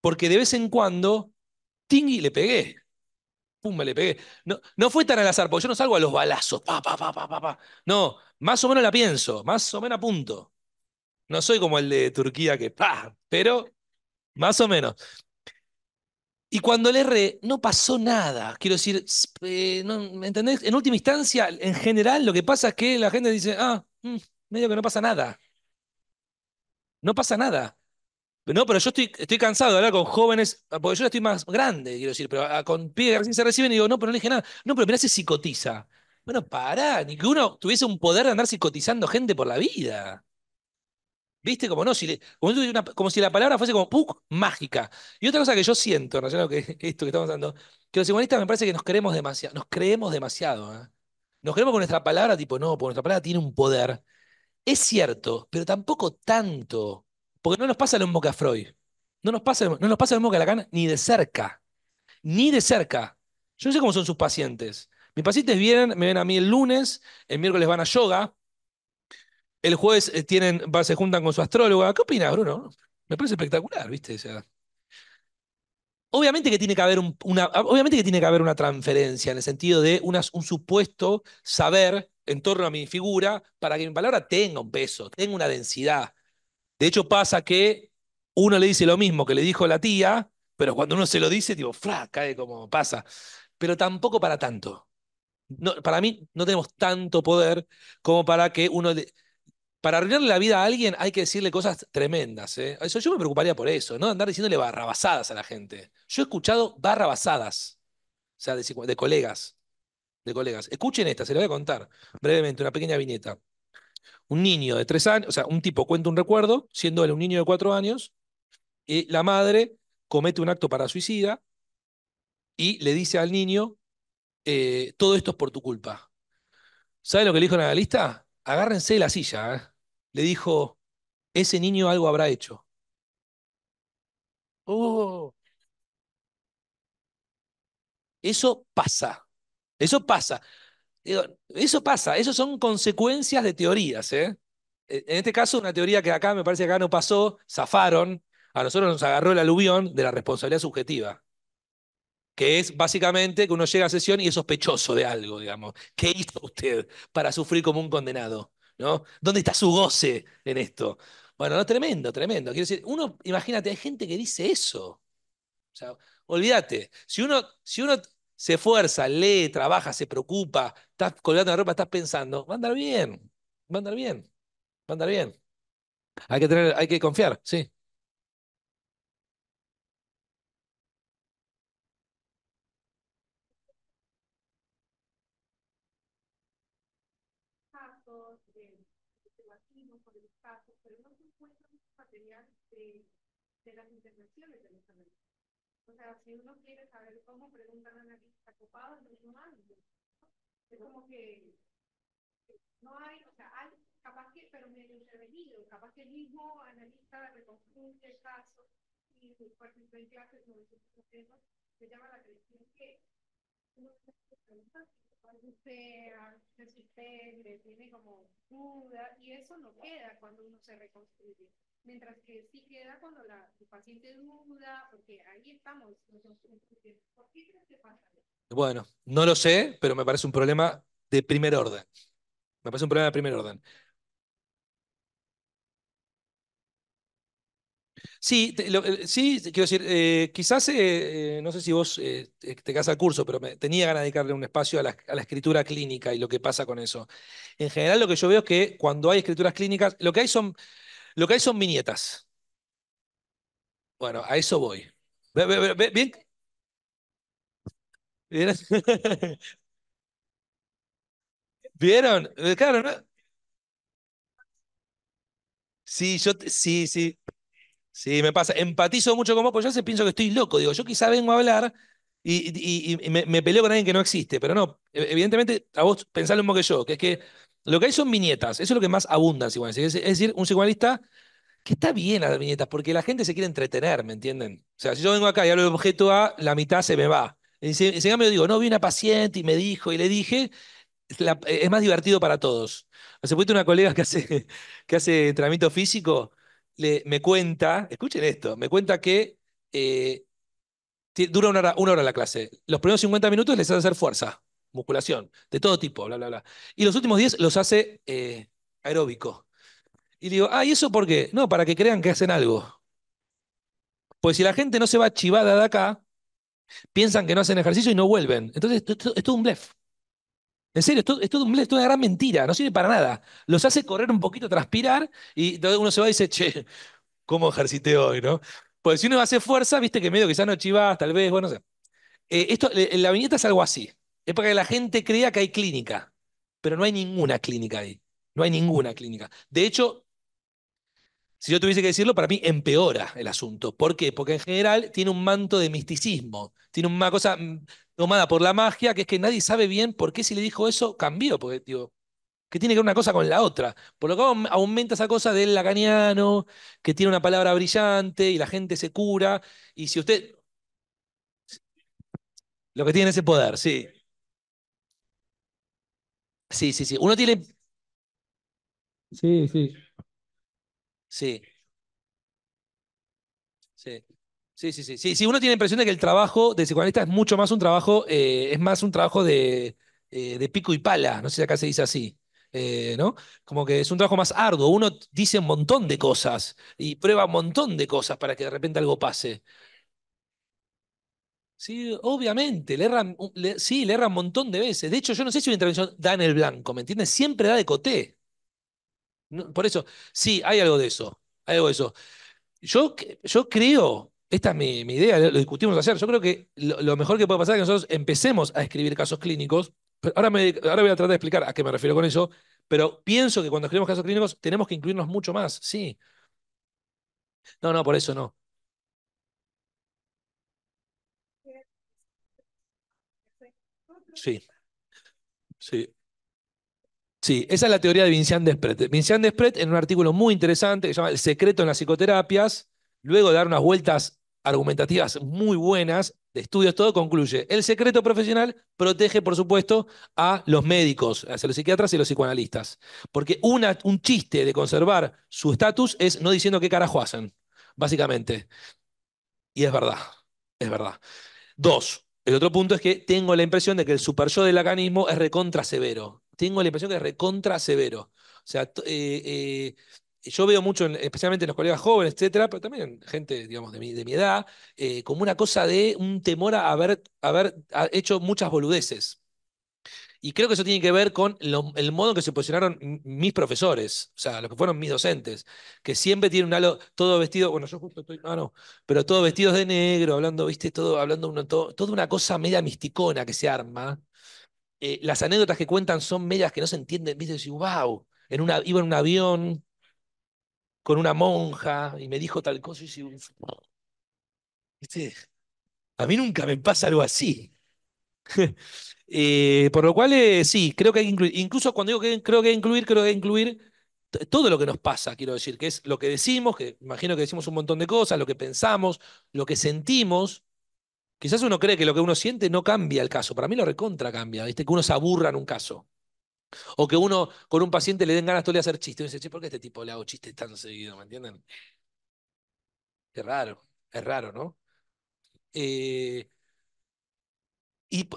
porque de vez en cuando, tingui, le pegué. Pum, me le pegué. No, no fue tan al azar, porque yo no salgo a los balazos, pa, pa, pa, No, más o menos la pienso, más o menos a punto. No soy como el de Turquía que, pa, pero más o menos. Y cuando le re, no pasó nada. Quiero decir, ¿me entendés? En última instancia, en general, lo que pasa es que la gente dice, ah, mm, medio que no pasa nada. No pasa nada. No, pero yo estoy, estoy cansado de hablar con jóvenes, ah, porque yo ya estoy más grande, quiero decir, pero ah, con pibes que recién se reciben y digo, no, pero no dije nada. No, pero me se psicotiza. Bueno, pará, ni que uno tuviese un poder de andar psicotizando gente por la vida. ¿Viste? Como no, si como, la palabra fuese como ¡puc! mágica. Y otra cosa que yo siento en relación que, esto que estamos hablando, que los humanistas me parece que nos creemos demasiado, nos creemos demasiado. ¿eh? Nos creemos con nuestra palabra, tipo, no, porque nuestra palabra tiene un poder. Es cierto, pero tampoco tanto. Porque no nos pasa lo mismo que a Freud. No nos pasa, no nos pasa lo mismo que Lacan ni de cerca. Ni de cerca. Yo no sé cómo son sus pacientes. Mis pacientes vienen, me ven a mí el lunes, el miércoles van a yoga, el jueves eh, tienen, se juntan con su astróloga. ¿Qué opinas, Bruno? Me parece espectacular, ¿viste? obviamente que tiene que haber una, obviamente que tiene que haber una transferencia en el sentido de un supuesto saber en torno a mi figura para que mi palabra tenga un peso, tenga una densidad. De hecho, pasa que uno le dice lo mismo que le dijo la tía, pero cuando uno se lo dice, tipo, fra, cae como pasa. Pero tampoco para tanto. No, para mí no tenemos tanto poder como para que uno para arruinarle la vida a alguien hay que decirle cosas tremendas. ¿eh? Eso, yo me preocuparía por eso, no andar diciéndole barrabasadas a la gente. Yo he escuchado barrabasadas, o sea, de, colegas. De colegas. Escuchen esta, se la voy a contar brevemente, una pequeña viñeta. Un niño de tres años, o sea, un tipo cuenta un recuerdo, siendo él un niño de cuatro años, y la madre comete un acto para suicida y le dice al niño, eh, todo esto es por tu culpa. ¿Sabe lo que le dijo el analista? agárrense de la silla, ¿eh? le dijo, ese niño algo habrá hecho. Oh. Eso pasa, eso pasa. Eso pasa, eso son consecuencias de teorías. ¿eh? E, en este caso, una teoría que acá me parece que acá no pasó, zafaron, a nosotros nos agarró el aluvión de la responsabilidad subjetiva que es básicamente que uno llega a sesión y es sospechoso de algo, digamos. ¿Qué hizo usted para sufrir como un condenado? ¿no? ¿Dónde está su goce en esto? Bueno, no, tremendo, tremendo. Quiero decir, uno, imagínate, hay gente que dice eso. O sea, olvídate, si uno, si uno se esfuerza, lee, trabaja, se preocupa, estás colgando la ropa, estás pensando, va a andar bien, va a andar bien, va a andar bien. Hay que, tener, hay que confiar, sí. de, las intervenciones de los analistas. O sea, si uno quiere saber cómo preguntan analistas analista copado, no es Es como que no hay, o sea, hay capaz que, pero medio intervenido, capaz que el mismo analista reconstruye el caso y participó en clases sobre esos temas, se llama la atención que uno se pregunta cuando usted se suspende, tiene como duda, y eso no queda cuando uno se reconstruye mientras que sí queda cuando el paciente duda, porque ahí estamos. ¿Por qué crees que pasa? Bueno, no lo sé, pero me parece un problema de primer orden. Me parece un problema de primer orden. Sí, eh, sí, quiero decir, eh, quizás, eh, no sé si vos te casas al curso, pero tenía ganas de dedicarle un espacio a la, escritura clínica y lo que pasa con eso. En general, lo que yo veo es que cuando hay escrituras clínicas, lo que hay son lo que hay son nietas. Bueno, a eso voy. Bien. ¿Vieron? ¿Vieron? Eh, claro, ¿no? Sí, yo, sí, sí. Sí, me pasa. Empatizo mucho con vos, porque yo se pienso que estoy loco. Digo, yo quizá vengo a hablar y, me, peleo con alguien que no existe, pero no. Evidentemente, a vos pensás lo mismo que yo, que es que lo que hay son viñetas, eso es lo que más abunda en Es, decir, un psicoanalista que está bien a las viñetas, porque la gente se quiere entretener, ¿me entienden? O sea, si yo vengo acá y hablo de objeto A, la mitad se me va. En, me cambio digo, no, vi una paciente y me dijo y le dije, eh, es más divertido para todos. Hace poquito una colega que hace, que hace físico, le, me cuenta, escuchen esto, me cuenta que eh, dura una hora, una hora la clase. Los primeros 50 minutos les hace hacer fuerza musculación, de todo tipo, bla, bla, bla. Y los últimos 10 los hace eh, aeróbico. Y digo, ah, ¿y eso por qué? No, para que crean que hacen algo. Pues si la gente no se va chivada de acá, piensan que no hacen ejercicio y no vuelven. Entonces, esto, es todo un blef. En serio, esto, es todo un blef, es una gran mentira, no sirve para nada. Los hace correr un poquito, transpirar, y uno se va y dice, che, ¿cómo ejercité hoy, no? Pues si uno hace fuerza, viste que medio quizás no chivas, tal vez, bueno, no sé. Eh, esto, eh, la viñeta es algo así. Es para que la gente crea que hay clínica, pero no hay ninguna clínica ahí. No hay ninguna clínica. De hecho, si yo tuviese que decirlo, para mí empeora el asunto. ¿Por qué? Porque en general tiene un manto de misticismo, tiene una cosa mm, tomada por la magia, que es que nadie sabe bien por qué si le dijo eso cambió, porque digo, que tiene que ver una cosa con la otra. Por lo que aumenta esa cosa del lacaniano, que tiene una palabra brillante y la gente se cura, y si usted... Lo que tiene ese poder, sí. Sí, sí, sí. Uno tiene. Sí, sí. Sí. Sí. Sí, sí, uno tiene la impresión de que el trabajo de psicoanalista es mucho más un trabajo, eh, es más un trabajo eh, de, pico y pala, no sé si acá se dice así. Eh, ¿no? Como que es un trabajo más arduo. Uno dice un montón de cosas y prueba un montón de cosas para que de repente algo pase. Sí, obviamente, le erran, sí, le un montón de veces. De hecho, yo no sé si una intervención da en el blanco, ¿me entiendes? Siempre da de coté. por eso, sí, hay algo de eso. algo de eso. Yo, yo creo, esta es mi, idea, lo discutimos ayer, yo creo que lo, mejor que puede pasar es que nosotros empecemos a escribir casos clínicos. Ahora, me, ahora voy a tratar de explicar a qué me refiero con eso, pero pienso que cuando escribimos casos clínicos tenemos que incluirnos mucho más, sí. No, no, por eso no. Sí, sí. Sí, esa es la teoría de Vincian Despret. Vincian Despret, en un artículo muy interesante que se llama El secreto en las psicoterapias, luego de dar unas vueltas argumentativas muy buenas, de estudios, todo concluye. El secreto profesional protege, por supuesto, a los médicos, a los psiquiatras y a los psicoanalistas. Porque un chiste de conservar su estatus es no diciendo qué carajo hacen, básicamente. Y es verdad, es verdad. Dos, el otro punto es que tengo la impresión de que el super yo del lacanismo es recontra severo. Tengo la impresión que es recontra severo. O sea, eh, eh, yo veo mucho, especialmente en los colegas jóvenes, etcétera, pero también gente, digamos, de mi, edad, eh, como una cosa de un temor a haber, haber hecho muchas boludeces. Y creo que eso tiene que ver con el modo en que se posicionaron mis profesores, o sea, los que fueron mis docentes, que siempre tienen un halo, todo vestido, bueno, yo justo estoy, no, ah, no, pero todo vestidos de negro, hablando, viste, todo, hablando uno, todo, toda una cosa media misticona que se arma. Eh, las anécdotas que cuentan son medias que no se entienden, viste, dice wow, iba en un avión con una monja y me dijo tal cosa y si ¿viste? A mí nunca me pasa algo así. Eh, por lo cual, eh, sí, creo que hay que incluir, incluso cuando digo que creo que hay que incluir, creo que hay que incluir todo lo que nos pasa, quiero decir, que es lo que decimos, que imagino que decimos un montón de cosas, lo que pensamos, lo que sentimos. Quizás uno cree que lo que uno siente no cambia el caso. Para mí lo recontra cambia, ¿viste? Que uno se aburra en un caso. O que uno con un paciente le den ganas todo de hacer chistes. Uno dice, ¿por qué este tipo le hago chistes tan seguido? ¿Me entienden? es raro, es raro, ¿no? Eh, y,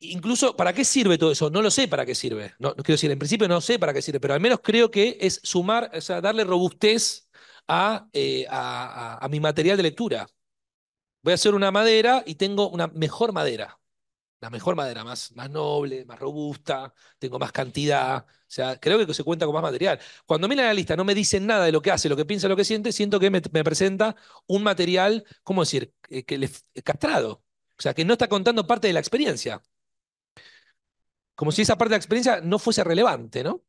incluso, ¿para qué sirve todo eso? No lo sé para qué sirve. No, quiero decir, en principio no sé para qué sirve, pero al menos creo que es sumar, o sea, darle robustez eh, a, a, mi material de lectura. Voy a hacer una madera y tengo una mejor madera. La mejor madera, más, más noble, más robusta, tengo más cantidad. O sea, creo que se cuenta con más material. Cuando mira la lista, no me dice nada de lo que hace, lo que piensa, lo que siente, siento que me, presenta un material, ¿cómo decir?, eh, que le, castrado. O sea, que no está contando parte de la experiencia como si esa parte de la experiencia no fuese relevante, ¿no?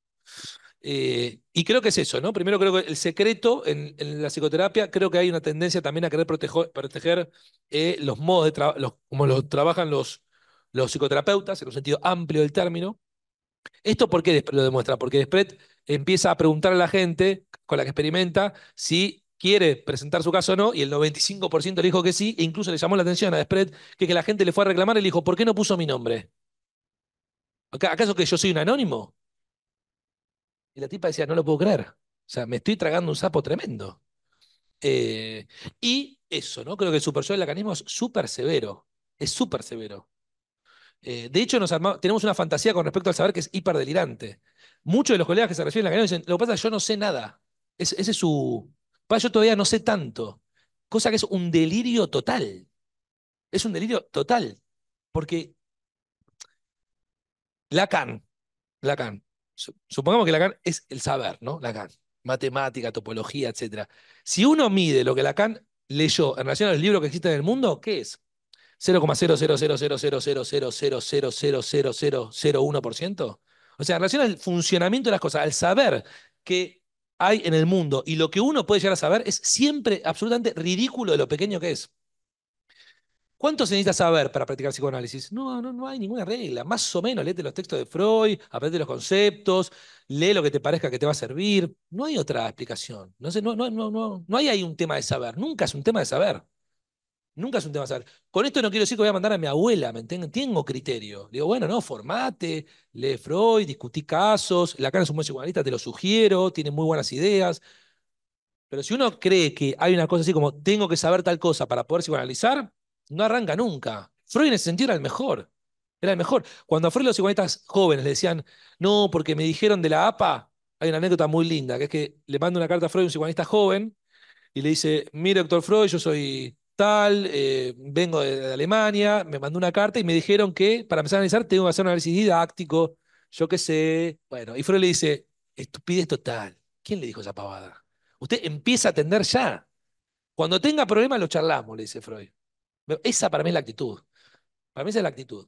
Eh, y creo que es eso, ¿no? Primero creo que el secreto en, la psicoterapia, creo que hay una tendencia también a querer proteger eh, los modos de trabajo, como lo trabajan los, los psicoterapeutas, en un sentido amplio del término. ¿Esto por qué lo demuestra? Porque Despret empieza a preguntar a la gente con la que experimenta si quiere presentar su caso o no, y el 95% le dijo que sí, e incluso le llamó la atención a Despret que, que la gente le fue a reclamar y le dijo, ¿por qué no puso mi nombre? ¿Acaso que yo soy un anónimo? Y la tipa decía, no lo puedo creer. O sea, me estoy tragando un sapo tremendo. Eh, y eso, ¿no? Creo que el super del lacanismo es súper severo. Es súper severo. Eh, de hecho, nos tenemos una fantasía con respecto al saber que es hiperdelirante. Muchos de los colegas que se refieren a la dicen, lo que pasa es que yo no sé nada. ese es su... Yo todavía no sé tanto. Cosa que es un delirio total. Es un delirio total. Porque Lacan, Lacan. Supongamos que Lacan es el saber, ¿no? Lacan. Matemática, topología, etc. Si uno mide lo que Lacan leyó en relación al libro que existe en el mundo, ¿qué es? 0,00000000000001%. O sea, en relación al funcionamiento de las cosas, al saber que hay en el mundo y lo que uno puede llegar a saber es siempre absolutamente ridículo de lo pequeño que es. ¿Cuánto se necesita saber para practicar psicoanálisis? No, no, no hay ninguna regla. Más o menos, léete los textos de Freud, aprende los conceptos, lee lo que te parezca que te va a servir. No hay otra explicación. No, sé, no, no, no, no hay ahí un tema de saber. Nunca es un tema de saber. Nunca es un tema de saber. Con esto no quiero decir que voy a mandar a mi abuela, Tengo criterio. Digo, bueno, no, formate, lee Freud, discutí casos. Lacan es un buen psicoanalista, te lo sugiero, tiene muy buenas ideas. Pero si uno cree que hay una cosa así como tengo que saber tal cosa para poder psicoanalizar, no arranca nunca. Freud en ese sentido era el mejor. Era el mejor. Cuando a Freud los psicoanalistas jóvenes le decían, no, porque me dijeron de la APA, hay una anécdota muy linda, que es que le manda una carta a Freud, un psicoanalista joven, y le dice, mire, doctor Freud, yo soy tal, eh, vengo de, de, Alemania, me mandó una carta y me dijeron que para empezar a analizar tengo que hacer un análisis didáctico, yo qué sé. Bueno, y Freud le dice, estupidez total. ¿Quién le dijo esa pavada? Usted empieza a atender ya. Cuando tenga problemas lo charlamos, le dice Freud. Esa para mí es la actitud. Para mí esa es la actitud.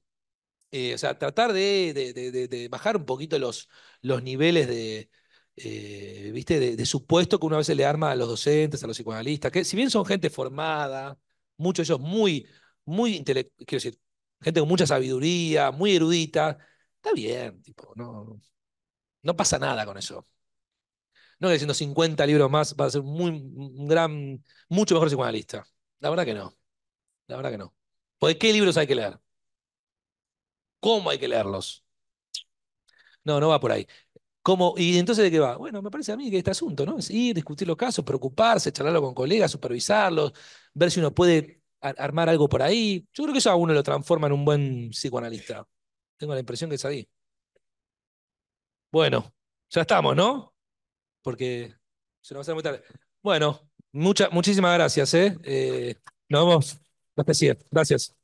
Eh, o sea, tratar de, de, bajar un poquito los, los niveles de, eh, ¿viste? De, supuesto que una vez se le arma a los docentes, a los psicoanalistas, que si bien son gente formada, muchos ellos muy, muy intelectuales, quiero decir, gente con mucha sabiduría, muy erudita, está bien, tipo, no, no pasa nada con eso. No que diciendo 50 libros más va a ser muy, un gran, mucho mejor psicoanalista. La verdad que no. La verdad que no. ¿Por ¿qué libros hay que leer? ¿Cómo hay que leerlos? No, no va por ahí. ¿Cómo? ¿Y entonces de qué va? Bueno, me parece a mí que este asunto, ¿no? Es ir, discutir los casos, preocuparse, charlarlo con colegas, supervisarlos, ver si uno puede armar algo por ahí. Yo creo que eso a uno lo transforma en un buen psicoanalista. Tengo la impresión que es ahí. Bueno, ya estamos, ¿no? Porque se nos va a hacer muy tarde. Bueno, muchísimas gracias, ¿eh? eh nos vemos. Gracias, Gracias.